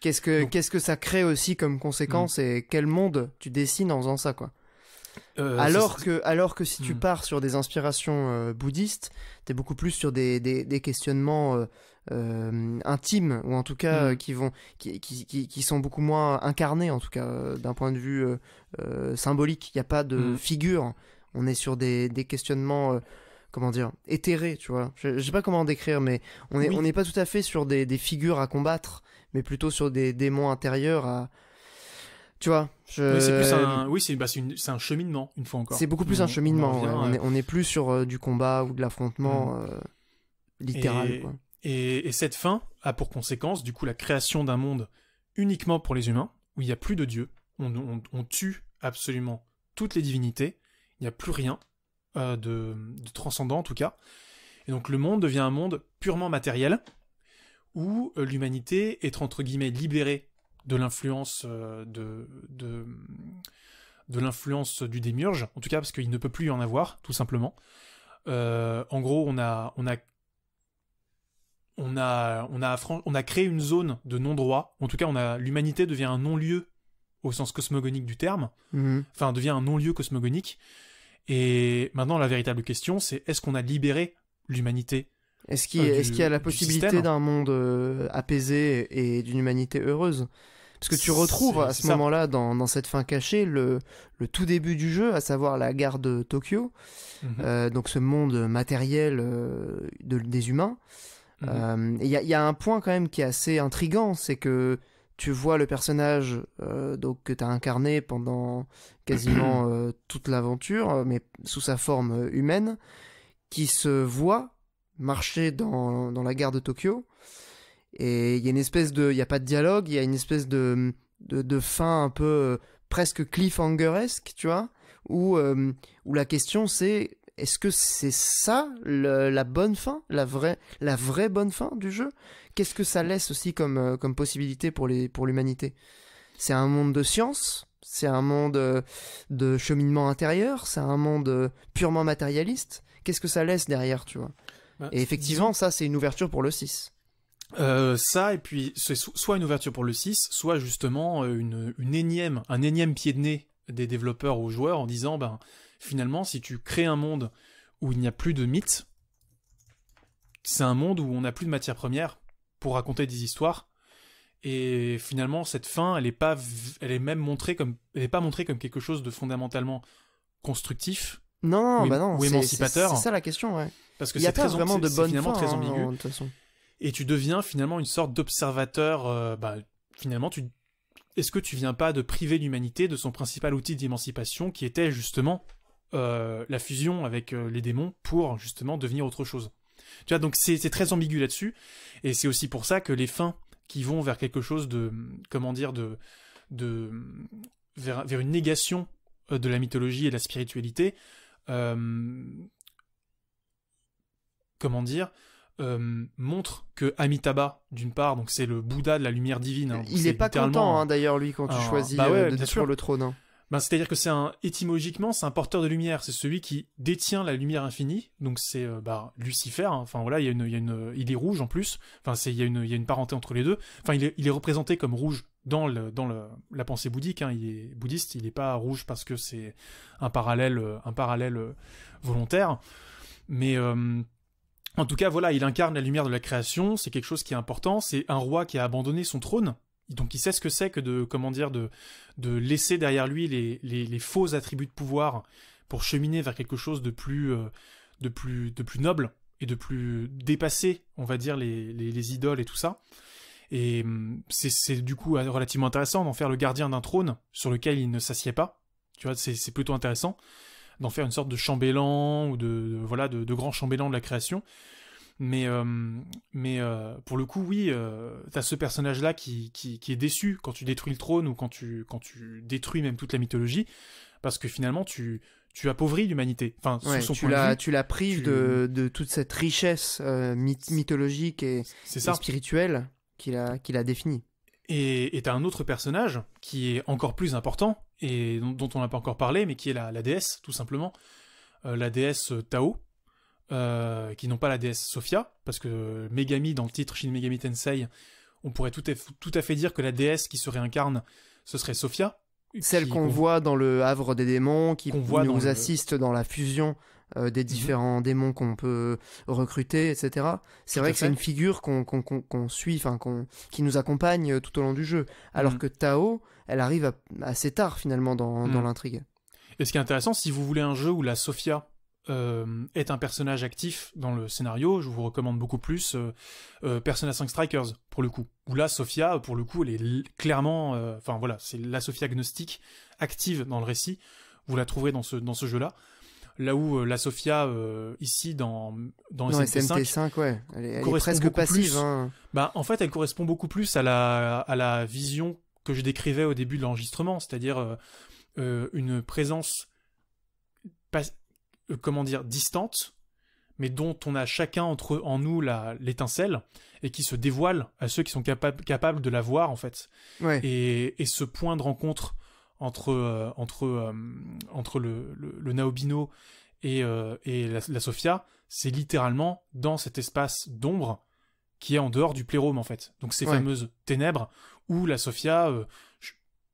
Qu'est-ce que, que ça crée aussi comme conséquence hmm. et quel monde tu dessines en faisant ça, quoi euh, alors, que, alors que si tu hmm. pars sur des inspirations euh, bouddhistes, tu es beaucoup plus sur des, des, questionnements euh, intimes, ou en tout cas hmm. qui, vont, qui, qui, qui, sont beaucoup moins incarnés, en tout cas d'un point de vue symbolique. Il n'y a pas de hmm. figure. On est sur des, des questionnements comment dire, éthérés. tu vois. Je, ne sais pas comment décrire, mais on n'est pas tout à fait sur des, des, figures à combattre, mais plutôt sur des démons intérieurs à, tu vois Oui, bah, c'est un, cheminement, une fois encore. C'est beaucoup plus un cheminement. On, n'est plus sur euh, du combat ou de l'affrontement mm. euh, littéral. Et, cette fin a pour conséquence, du coup, la création d'un monde uniquement pour les humains, où il n'y a plus de dieux. On, tue absolument toutes les divinités. Il n'y a plus rien euh, de, de, transcendant, en tout cas. Et donc, le monde devient un monde purement matériel, où l'humanité est, entre guillemets, libérée de l'influence euh, de, de, de l'influence du démiurge, en tout cas parce qu'il ne peut plus y en avoir, tout simplement. Euh, en gros, on a, on a, on a, on a, créé une zone de non-droit. En tout cas, on a, l'humanité devient un non-lieu au sens cosmogonique du terme. Mhm. Enfin, devient un non-lieu cosmogonique. Et maintenant, la véritable question, c'est est-ce qu'on a libéré l'humanité Est-ce qu'il, euh, est-ce qu'il y a la possibilité d'un monde apaisé et d'une humanité heureuse parce que tu retrouves à ce moment-là, dans, cette fin cachée, le, tout début du jeu, à savoir la gare de Tokyo, mhm. euh, donc ce monde matériel euh, des humains. Mhm. Euh, il y, a, un point quand même qui est assez intrigant, c'est que tu vois le personnage que tu as incarné pendant quasiment toute l'aventure, mais sous sa forme humaine, qui se voit marcher dans la gare de Tokyo et il une espèce de, il n'y a pas de dialogue, il y a une espèce de, de, fin un peu euh, presque cliffhangeresque, tu vois, où, euh, où la question c'est est-ce que c'est ça la bonne fin, la vraie, la vraie bonne fin du jeu Qu'est-ce que ça laisse aussi comme, euh, comme possibilité pour les pour l'humanité C'est un monde de science, c'est un monde de cheminement intérieur, c'est un monde purement matérialiste. Qu'est-ce que ça laisse derrière, tu vois bah, Et effectivement, ça c'est une ouverture pour le 6. Euh, ça, et puis c'est soit une ouverture pour le 6, soit justement euh, une, énième, un énième pied de nez des développeurs aux joueurs en disant, ben, finalement, si tu crées un monde où il n'y a plus de mythes, c'est un monde où on n'a plus de matière première pour raconter des histoires, et finalement, cette fin, elle est pas, elle est même montrée comme, elle est pas montrée comme quelque chose de fondamentalement constructif. Non, ou, bah non, émancipateur. C'est ça la question, ouais. Parce que c'est vraiment de bonnes fins, très hein, ambigu. de toute façon et tu deviens finalement une sorte d'observateur. Euh, bah, finalement, tu est-ce que tu viens pas de priver l'humanité de son principal outil d'émancipation, qui était justement euh, la fusion avec euh, les démons pour justement devenir autre chose. Tu vois, donc c'est très ambigu là-dessus, et c'est aussi pour ça que les fins qui vont vers quelque chose de, comment dire, de, de vers, une négation de la mythologie et de la spiritualité, comment dire, euh, montre que Amitabha, d'une part, donc c'est le Bouddha de la lumière divine. Hein. il est, pas content hein, d'ailleurs lui quand tu choisis bah euh, de le trône. Hein. Ben, c'est-à-dire que c'est un étymologiquement c'est un porteur de lumière, c'est celui qui détient la lumière infinie, donc c'est euh, bah, Lucifer. Enfin voilà, il y une, il est rouge en plus. Enfin c'est, il y a une, il parenté entre les deux. Enfin il est, représenté comme rouge dans la pensée bouddhique. il est bouddhiste, il n'est pas rouge parce que c'est un parallèle, un parallèle volontaire. Mais en tout cas, voilà, il incarne la lumière de la création, c'est quelque chose qui est important, c'est un roi qui a abandonné son trône, donc il sait ce que c'est que de, comment dire, de, de laisser derrière lui les, faux attributs de pouvoir pour cheminer vers quelque chose de plus, euh, de plus, de plus noble et de plus dépasser, on va dire, les, les idoles et tout ça. Et hum, c'est du coup euh, relativement intéressant d'en faire le gardien d'un trône sur lequel il ne s'assied pas. Tu vois, c'est plutôt intéressant d'en faire une sorte de chambellan ou de, voilà de, de, grand chambellan de la création. Mais euh, mais euh, pour le coup, oui, euh, t'as ce personnage là qui, qui, est déçu quand tu détruis le trône ou quand tu quand tu détruis même toute la mythologie parce que finalement tu tu appauvris l'humanité. Enfin, tu la tu la prives de, toute cette richesse mythologique et, spirituelle qu'il a qu'il a définie. Et t'as un autre personnage qui est encore plus important, et dont, on n'a pas encore parlé, mais qui est la, déesse, tout simplement. Euh, la déesse Tao, euh, qui n'ont pas la déesse Sophia, parce que Megami, dans le titre Shin Megami Tensei, on pourrait tout à, fait dire que la déesse qui se réincarne, ce serait Sophia. Celle qu'on voit dans le Havre des démons, qui nous assiste dans la fusion euh, des mhm. différents démons qu'on peut recruter, etc. C'est vrai que c'est une figure qu'on suit, enfin qui nous accompagne euh, tout au long du jeu, alors mhm. que Tao, elle arrive assez tard finalement dans, mhm. l'intrigue. Et ce qui est intéressant, si vous voulez un jeu où la Sophia euh, est un personnage actif dans le scénario, je vous recommande beaucoup plus Persona 5 Strikers pour le coup. Où là, Sophia, pour le coup, elle est clairement, enfin voilà, c'est la Sophia agnostique active dans le récit. Vous la trouverez dans ce dans ce jeu-là là où euh, la Sofia euh, ici dans dans, SMT5, ouais. elle, est, presque passive. Hein. bah, en fait, elle correspond beaucoup plus à la à la vision que je décrivais au début de l'enregistrement, c'est-à-dire euh, une présence comment dire distante, mais dont on a chacun entre en nous l'étincelle et qui se dévoile à ceux qui sont capables capables de la voir en fait. Ouais. Et, et, ce point de rencontre entre euh, entre euh, entre le, le, Naobino euh, et, la, Sofia, c'est littéralement dans cet espace d'ombre qui est en dehors du plérôme en fait. Donc ces fameuses ténèbres où la Sofia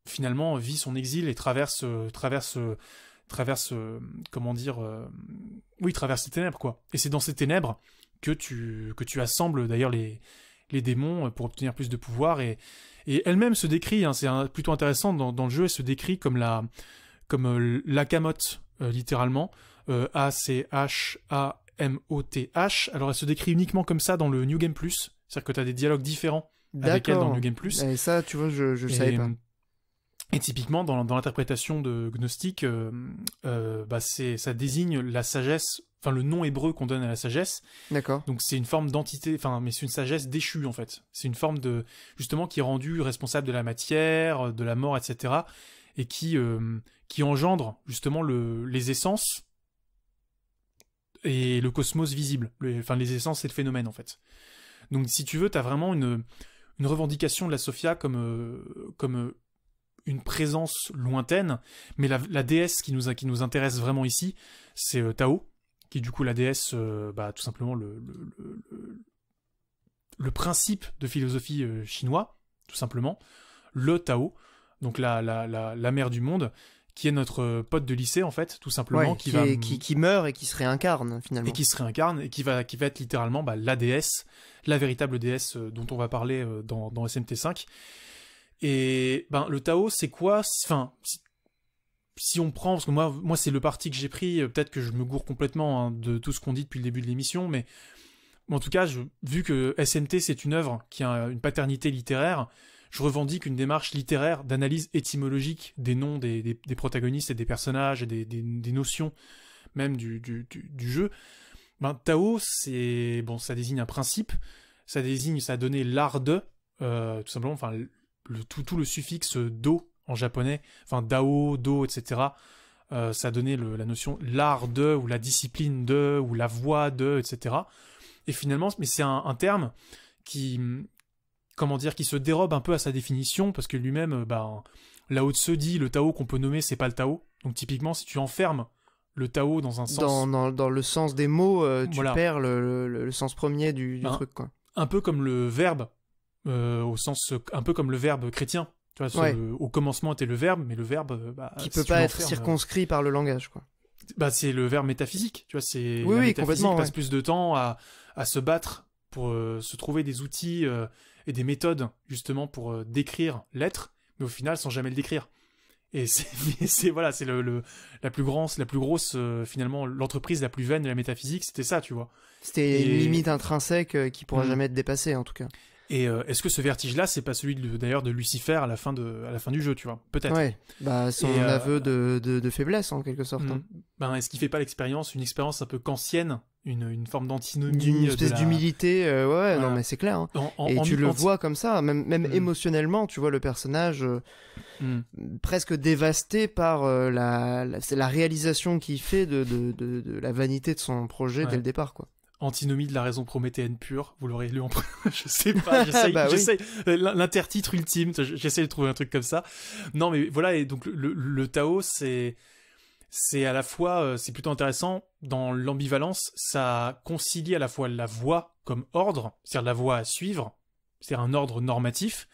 finalement vit son exil et traverse traverse traverse comment dire oui traverse les ténèbres quoi. Et c'est dans ces ténèbres que tu que tu assembles d'ailleurs les les démons euh, pour obtenir plus de pouvoir et, et elle-même se décrit, hein, c'est plutôt intéressant dans, le jeu, elle se décrit comme la comme euh, la camote euh, littéralement A C H A M O T H. Alors elle se décrit uniquement comme ça dans le New Game Plus, c'est-à-dire que tu as des dialogues différents avec elle dans le New Game Plus. Et ça, tu vois, je je pas. Et typiquement, dans, l'interprétation de Gnostic, bah, ça désigne la sagesse enfin le nom hébreu qu'on donne à la sagesse. D'accord. Donc c'est une forme d'entité, enfin mais c'est une sagesse déchue en fait. C'est une forme de justement qui est rendue responsable de la matière, de la mort, etc. Et qui euh, qui engendre justement les essences et le cosmos visible. enfin les essences et le phénomène en fait. Donc si tu veux, t'as vraiment une une revendication de la Sophia comme euh, comme euh, une présence lointaine, mais la, déesse qui nous, qui nous intéresse vraiment ici, c'est Tao, qui du coup la déesse, euh, bah, tout simplement le, le, principe de philosophie euh, chinois, tout simplement, le Tao, donc la, la, mère du monde, qui est notre euh, pote de lycée en fait, tout simplement, qui, qui, meurt et qui se réincarne finalement. Et qui se réincarne et qui va, qui va être littéralement bah, la déesse, la véritable déesse dont on va parler dans, SMT5. Et ben le Tao, c'est quoi Enfin, si on prend, parce que moi, moi c'est le parti que j'ai pris, euh, peut-être que je me gourre complètement hein, de tout ce qu'on dit depuis le début de l'émission, mais en tout cas, je, vu que SMT c'est une œuvre qui a une paternité littéraire, je revendique une démarche littéraire d'analyse étymologique des noms des, protagonistes et des personnages et des, notions même du, jeu. Ben, Tao, c'est bon, ça désigne un principe, ça désigne, ça a donné l'art de, euh, tout simplement, enfin le, tout, tout le suffixe do japonais, enfin dao, do, etc. Euh, ça donnait le, la notion l'art de, ou la discipline de, ou la voix de, etc. Et finalement, mais c'est un, terme qui, comment dire, qui se dérobe un peu à sa définition, parce que lui-même, euh, bah, haut se dit le Tao qu'on peut nommer, c'est pas le Tao. Donc typiquement, si tu enfermes le Tao dans un sens. Dans, le sens des mots, euh, tu perds le, sens premier du, ben, truc, Un peu comme le verbe, au sens, un peu comme le verbe chrétien, au commencement était le verbe, mais le verbe euh, bah, qui peut pas être circonscrit par le langage, quoi. Euh, bah c'est le verbe métaphysique, tu vois. C'est oui, la métaphysique passe plus de temps à, à se battre pour euh, se trouver des outils et des méthodes justement pour décrire l'être, mais au final sans jamais le décrire. Et c'est voilà, c'est le, la plus grande, la plus grosse finalement l'entreprise la plus vaine de la métaphysique, c'était ça, tu vois. C'était une limite intrinsèque qui pourra mmh. jamais être dépassée en tout cas. Et euh, est-ce que ce vertige-là, c'est pas celui d'ailleurs de, Lucifer à la fin de à la fin du jeu, tu vois Peut-être. Oui, Bah son euh, aveu de, de, faiblesse en quelque sorte. Mm. Hein. Ben est-ce qu'il fait pas l'expérience, une expérience un peu quancienne, une, une forme d'antinomie, une euh, espèce d'humilité, ouais, non mais c'est clair. Hein. Et tu le vois comme ça, même même mm. émotionnellement, tu vois le personnage mm. presque dévasté par la, la, la réalisation qu'il fait de, de, la vanité de son projet dès le départ, quoi. Antinomie de la raison prométhéenne pure, vous l'aurez lu en je sais pas, j'essaye, bah euh, l'intertitre ultime, j'essaie de trouver un truc comme ça. Non mais voilà, et donc le, Tao, c'est c'est à la fois, euh, c'est plutôt intéressant, dans l'ambivalence, ça concilie à la fois la voie comme ordre, c'est-à-dire la voie à suivre, cest un ordre normatif,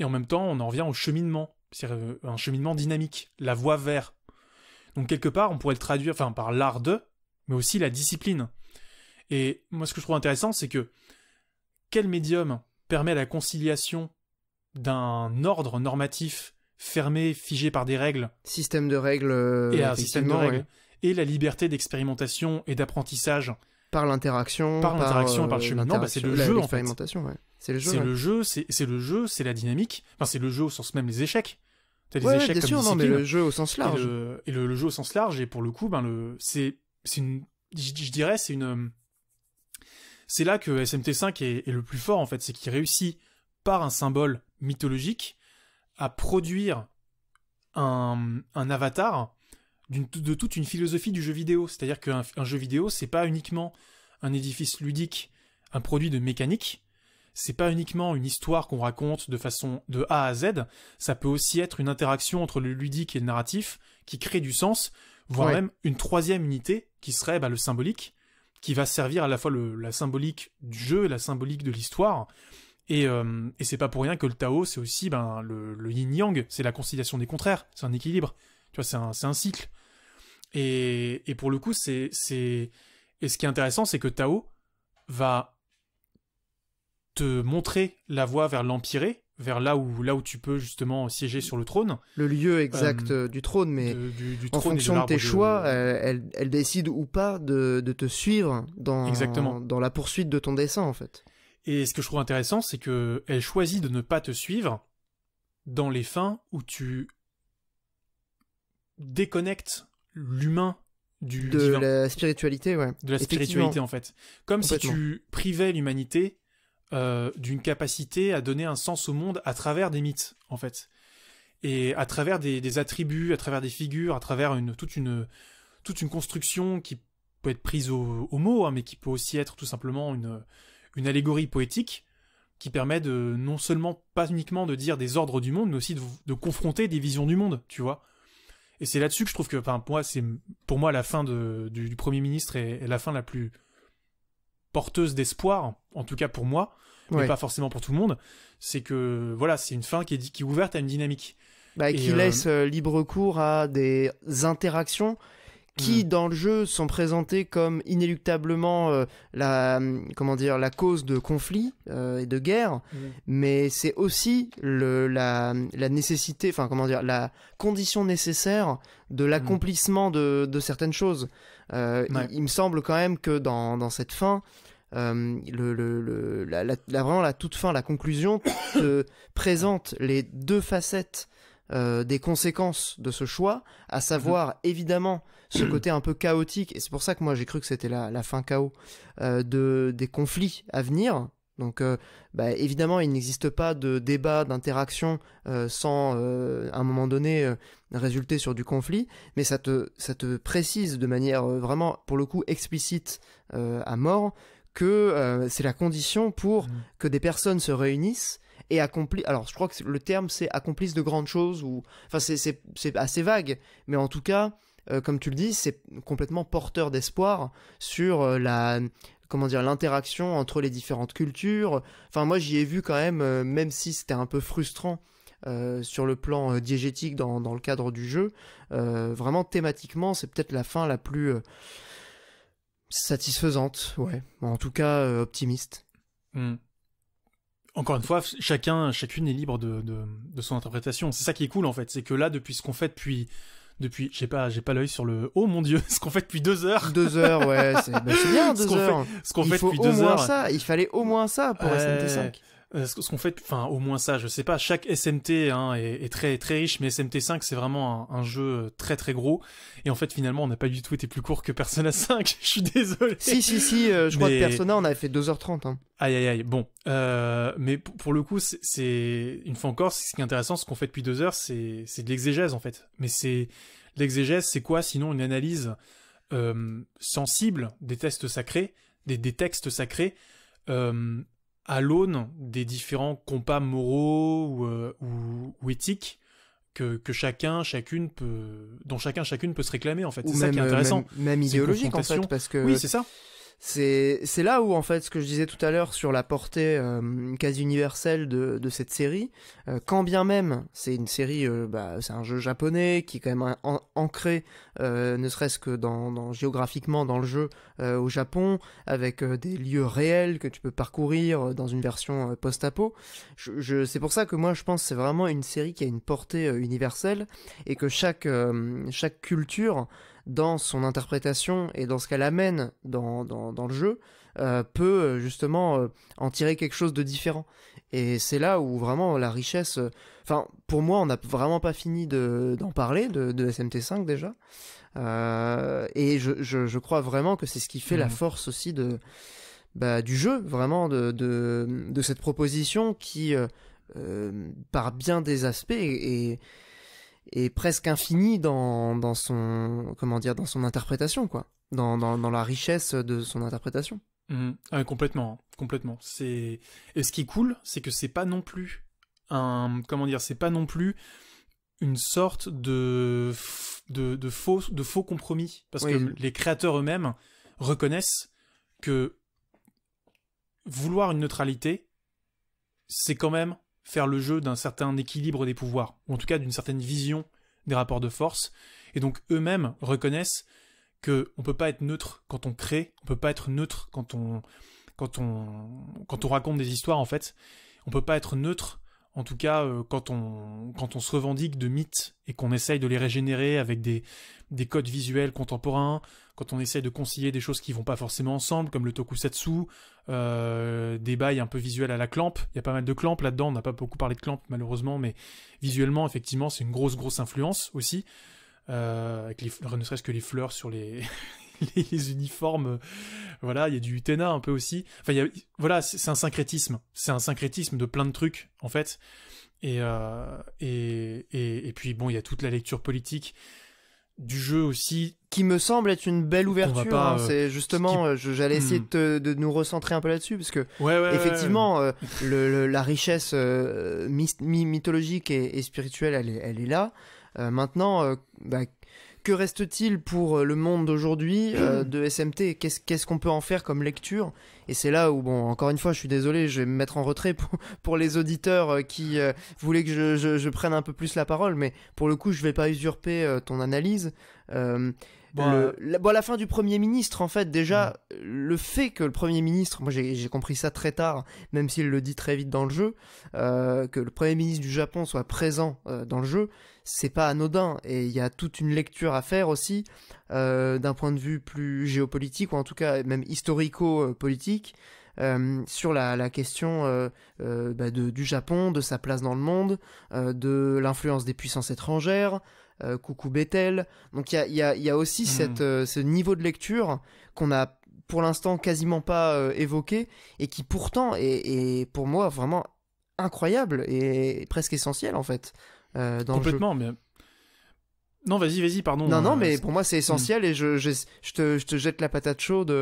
et en même temps, on en revient au cheminement, c'est-à-dire euh, un cheminement dynamique, la voie vers. Donc quelque part, on pourrait le traduire enfin, par l'art de, mais aussi la discipline. Et moi, ce que je trouve intéressant, c'est que quel médium permet la conciliation d'un ordre normatif fermé, figé par des règles Système de règles. Euh, et un système de règles. Et la liberté d'expérimentation et d'apprentissage. Par l'interaction. Par l'interaction et par le euh, cheminement, bah, c'est le, jeu, en fait. C'est le jeu. C'est le jeu, c'est la dynamique. Enfin, c'est le jeu au sens même des échecs. T'as des échecs bien sûr, non, mais le jeu au sens large. Et le, le jeu au sens large, et pour le coup, ben, le, c'est, c'est une, je dirais, c'est une, c'est là que SMT5 est, le plus fort en fait, c'est qu'il réussit par un symbole mythologique à produire un, avatar de toute une philosophie du jeu vidéo. C'est-à-dire qu'un jeu vidéo, c'est pas uniquement un édifice ludique, un produit de mécanique, c'est pas uniquement une histoire qu'on raconte de façon de A à Z, ça peut aussi être une interaction entre le ludique et le narratif qui crée du sens, voire même une troisième unité qui serait bah, le symbolique, qui va servir à la fois la symbolique du jeu et la symbolique de l'histoire. Et, euh, et c'est pas pour rien que le Tao, c'est aussi ben, le, yin-yang, c'est la conciliation des contraires, c'est un équilibre, tu vois, c'est un, cycle. Et, et, pour le coup, c'est... Et ce qui est intéressant, c'est que Tao va te montrer la voie vers l'empiré, vers là où, là où tu peux justement siéger sur le trône. Le lieu exact euh, euh, du trône, mais en fonction de, tes choix, Elle, décide ou pas de, te suivre dans, dans la poursuite de ton dessin en fait. Et ce que je trouve intéressant, c'est que elle choisit de ne pas te suivre dans les fins où tu déconnectes l'humain du de la spiritualité, ouais. De la spiritualité en fait, comme si tu privais l'humanité euh, d'une capacité à donner un sens au monde à travers des mythes, en fait. Et à travers des, attributs, à travers des figures, à travers une, toute, une, toute une construction qui peut être prise au, mot, hein, mais qui peut aussi être tout simplement une, une allégorie poétique qui permet de non seulement, pas uniquement de dire des ordres du monde, mais aussi de, confronter des visions du monde, tu vois. Et c'est là-dessus que je trouve que, enfin, moi, c'est, pour moi, la fin du, Premier ministre et est la fin la plus, porteuse d'espoir, en tout cas pour moi, mais pas forcément pour tout le monde, c'est que voilà, c'est une fin qui est, qui ouverte à une dynamique. Bah, qui euh, laisse euh, libre cours à des interactions qui hmm. dans le jeu sont présentées comme inéluctablement euh, la comment dire la cause de conflits et de guerres hmm. mais c'est aussi le la, la nécessité enfin comment dire la condition nécessaire de hmm. l'accomplissement de, certaines choses il, il, me semble quand même que dans, dans cette fin euh, la, vraiment la toute fin, la conclusion te présente les deux facettes euh, des conséquences de ce choix, à mhm. savoir évidemment ce côté un peu chaotique, et c'est pour ça que moi j'ai cru que c'était la, la, fin chaos euh, de, des conflits à venir. Donc bah, évidemment il n'existe pas de débat, d'interaction sans à un moment donné résulter sur du conflit, mais ça te, ça te précise de manière vraiment pour le coup explicite à mort que euh, c'est la condition pour mm. que des personnes se réunissent et accomplissent. Alors, je crois que le terme c'est accomplissent de grandes choses ou. Enfin, c'est assez vague, mais en tout cas, euh, comme tu le dis, c'est complètement porteur d'espoir sur euh, la comment dire l'interaction entre les différentes cultures. Enfin, moi, j'y ai vu quand même, même si c'était un peu frustrant. sur le plan diégétique dans, le cadre du jeu. vraiment thématiquement, c'est peut-être la fin la plus Satisfaisante, ouais. En tout cas, euh, optimiste. Hmm. Encore une fois, chacun, chacune est libre de, de, son interprétation. C'est ça qui est cool en fait, c'est que là, depuis ce qu'on fait depuis, depuis, je pas, j'ai pas l'œil sur le. Oh mon dieu, ce qu'on fait depuis deux heures. Deux heures, ouais, c'est bah, bien deux heures. ce qu'on fait depuis deux heures. Il au moins ça. Il fallait au moins ça pour snt 5 euh, ce qu'on fait, enfin au moins ça, je sais pas. Chaque SMT hein, est, très très riche, mais SMT 5 c'est vraiment un, jeu euh, très très gros. Et en fait finalement on n'a pas du tout été plus court que Persona 5. je suis désolé. Si si si, euh, je crois que Persona on avait fait 2h30. Hein. Aïe aïe aïe. Bon, mais pour le coup c'est une fois encore ce qui est intéressant, ce qu'on fait depuis 2 heures, c'est de l'exégèse en fait. Mais c'est l'exégèse, c'est quoi sinon une analyse sensible des textes sacrés, des, des textes sacrés à l'aune des différents compas moraux euh, ou, ou, éthiques que, que, chacun, chacune peut, dont chacun, chacune peut se réclamer en fait. C'est ça qui est intéressant. Euh, même, idéologique en fait, parce que oui, c'est ça c'est c'est là où en fait ce que je disais tout à l'heure sur la portée euh, quasi universelle de, cette série, euh, quand bien même c'est une série, euh, bah, c'est un jeu japonais qui est quand même ancré, ne serait-ce que dans, géographiquement dans le jeu au Japon, avec des lieux réels que tu peux parcourir dans une version post-apo. je c'est pour ça que moi je pense c'est vraiment une série qui a une portée universelle et que chaque chaque culture dans son interprétation et dans ce qu'elle amène dans, dans, le jeu, euh, peut euh, justement euh, en tirer quelque chose de différent. Et c'est là où vraiment la richesse. Enfin, pour moi, on n'a vraiment pas fini de, d'en parler de, SMT5 déjà. et je, je, crois vraiment que c'est ce qui fait la mmh. force aussi de bah, du jeu, vraiment de, de, de cette proposition qui, par bien des aspects, et est presque infini dans, dans son comment dire dans son interprétation quoi, dans, dans, la richesse de son interprétation. Mhm. Ah, complètement, complètement. C'est et ce qui est cool, c'est que c'est pas non plus un comment dire, c'est pas non plus une sorte de de, de faux de faux compromis parce que les créateurs eux-mêmes reconnaissent que vouloir une neutralité, c'est quand même faire le jeu d'un certain équilibre des pouvoirs, ou en tout cas d'une certaine vision des rapports de force, et donc eux-mêmes reconnaissent que on peut pas être neutre quand on crée, on peut pas être neutre quand on quand on quand on raconte des histoires en fait, on peut pas être neutre en tout cas, euh, quand, on, quand on se revendique de mythes et qu'on essaye de les régénérer avec des, codes visuels contemporains, quand on essaye de concilier des choses qui vont pas forcément ensemble, comme le tokusatsu, euh, des bails un peu visuels à la clamp, il y a pas mal de clamp là-dedans, on n'a pas beaucoup parlé de clamp malheureusement, mais visuellement, effectivement, c'est une grosse, grosse influence aussi, euh, avec les, ne serait-ce que les fleurs sur les, les, uniformes. Euh, voilà, il y a du Utena un peu aussi. Enfin, voilà, c'est un syncrétisme. C'est un syncrétisme de plein de trucs, en fait. Euh, et, et, puis, bon, il y a toute la lecture politique du jeu aussi. Qui me semble être une belle ouverture. Hein. Euh, c'est justement, j'allais essayer hmm. de, nous recentrer un peu là-dessus, parce que effectivement, la richesse mythologique et, spirituelle, elle est, là. maintenant, bah, que reste-t-il pour euh, le monde d'aujourd'hui euh, de SMT Qu'est-ce qu'on peut en faire comme lecture Et c'est là où, bon, encore une fois, je suis désolé, je vais me mettre en retrait pour, les auditeurs euh, qui voulaient que je, prenne un peu plus la parole, mais pour le coup, je vais pas usurper ton analyse. Bah, bon, la, fin du Premier ministre, en fait, déjà, mm. le fait que le Premier ministre, moi j'ai compris ça très tard, même s'il le dit très vite dans le jeu, euh, que le Premier ministre du Japon soit présent euh, dans le jeu, c'est pas anodin. Et il y a toute une lecture à faire aussi, euh, d'un point de vue plus géopolitique, ou en tout cas même historico-politique, sur la, question bah, du Japon, de sa place dans le monde, de l'influence des puissances étrangères, euh, Coucou Bethel. Donc il y a, aussi hmm. euh, ce niveau de lecture qu'on a pour l'instant quasiment pas euh, évoqué et qui pourtant est, pour moi vraiment incroyable et presque essentiel en fait. Complètement, mais non, vas-y, vas-y, pardon. Non, non, hein, mais pour moi c'est essentiel hmm. et je, te, jette la patate chaude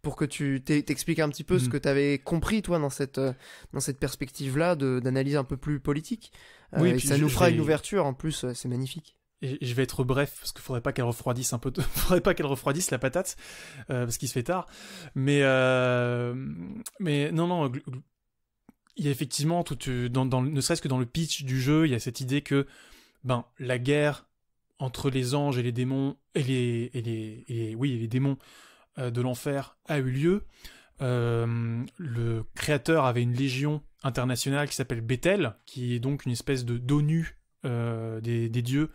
pour que tu t'expliques un petit peu ce hmm. que tu avais compris toi dans cette, dans cette perspective-là d'analyse un peu plus politique. Oui, ça nous fera une ouverture en plus, c'est magnifique je vais être bref parce qu'il faudrait pas qu'elle refroidisse un peu, faudrait pas qu'elle refroidisse la patate euh, parce qu'il se fait tard. Mais euh, mais non non, il y a effectivement tout euh, dans, ne serait-ce que dans le pitch du jeu, il y a cette idée que ben la guerre entre les anges et les démons et les et les, et oui les démons de l'enfer a eu lieu. le créateur avait une légion internationale qui s'appelle Bethel, qui est donc une espèce de d'ONU des dieux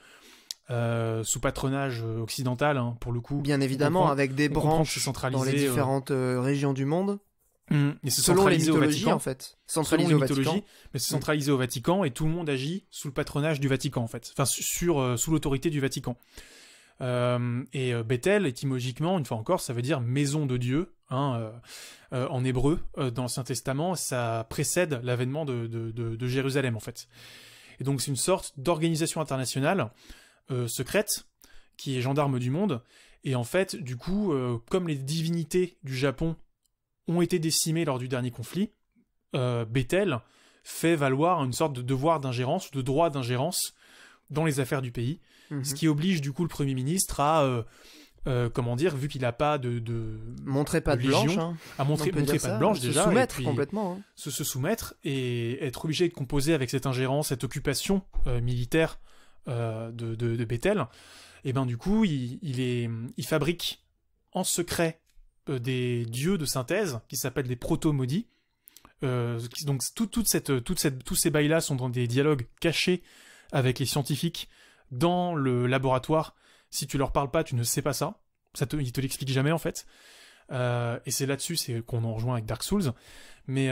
euh, sous patronage euh, occidental, hein, pour le coup. Bien évidemment, avec des branches dans les euh, différentes régions du monde. Hum, et c'est selon les en fait. Centralisé selon mais c'est mm. centralisé au Vatican et tout le monde agit sous le patronage du Vatican, en fait. Enfin, sur, sous l'autorité du Vatican. et Bethel, étymologiquement, une fois encore, ça veut dire maison de Dieu, hein, en hébreu, dans l'Ancien Testament, ça précède l'avènement de, de, de, de Jérusalem, en fait. Et donc, c'est une sorte d'organisation internationale euh, secrète, qui est gendarme du monde. Et en fait, du coup, euh, comme les divinités du Japon ont été décimées lors du dernier conflit, euh, Bethel fait valoir une sorte de devoir d'ingérence, de droit d'ingérence dans les affaires du pays, mhm. ce qui oblige du coup le Premier ministre à... comment dire, vu qu'il n'a pas de, montrer pas de, blanche, hein. à montrer, pas de blanche se soumettre complètement, hein. se, soumettre et être obligé de composer avec cette ingérence, cette occupation militaire euh, de, Bethel, et ben du coup, il, fabrique en secret euh, des dieux de synthèse qui s'appellent les proto-maudits. Euh, donc tout, toute cette, toute cette, tous ces bails-là sont dans des dialogues cachés avec les scientifiques dans le laboratoire. Si tu leur parles pas, tu ne sais pas ça. ça te, te l'expliquent jamais en fait. et c'est là-dessus c'est qu'on en rejoint avec Dark Souls. Mais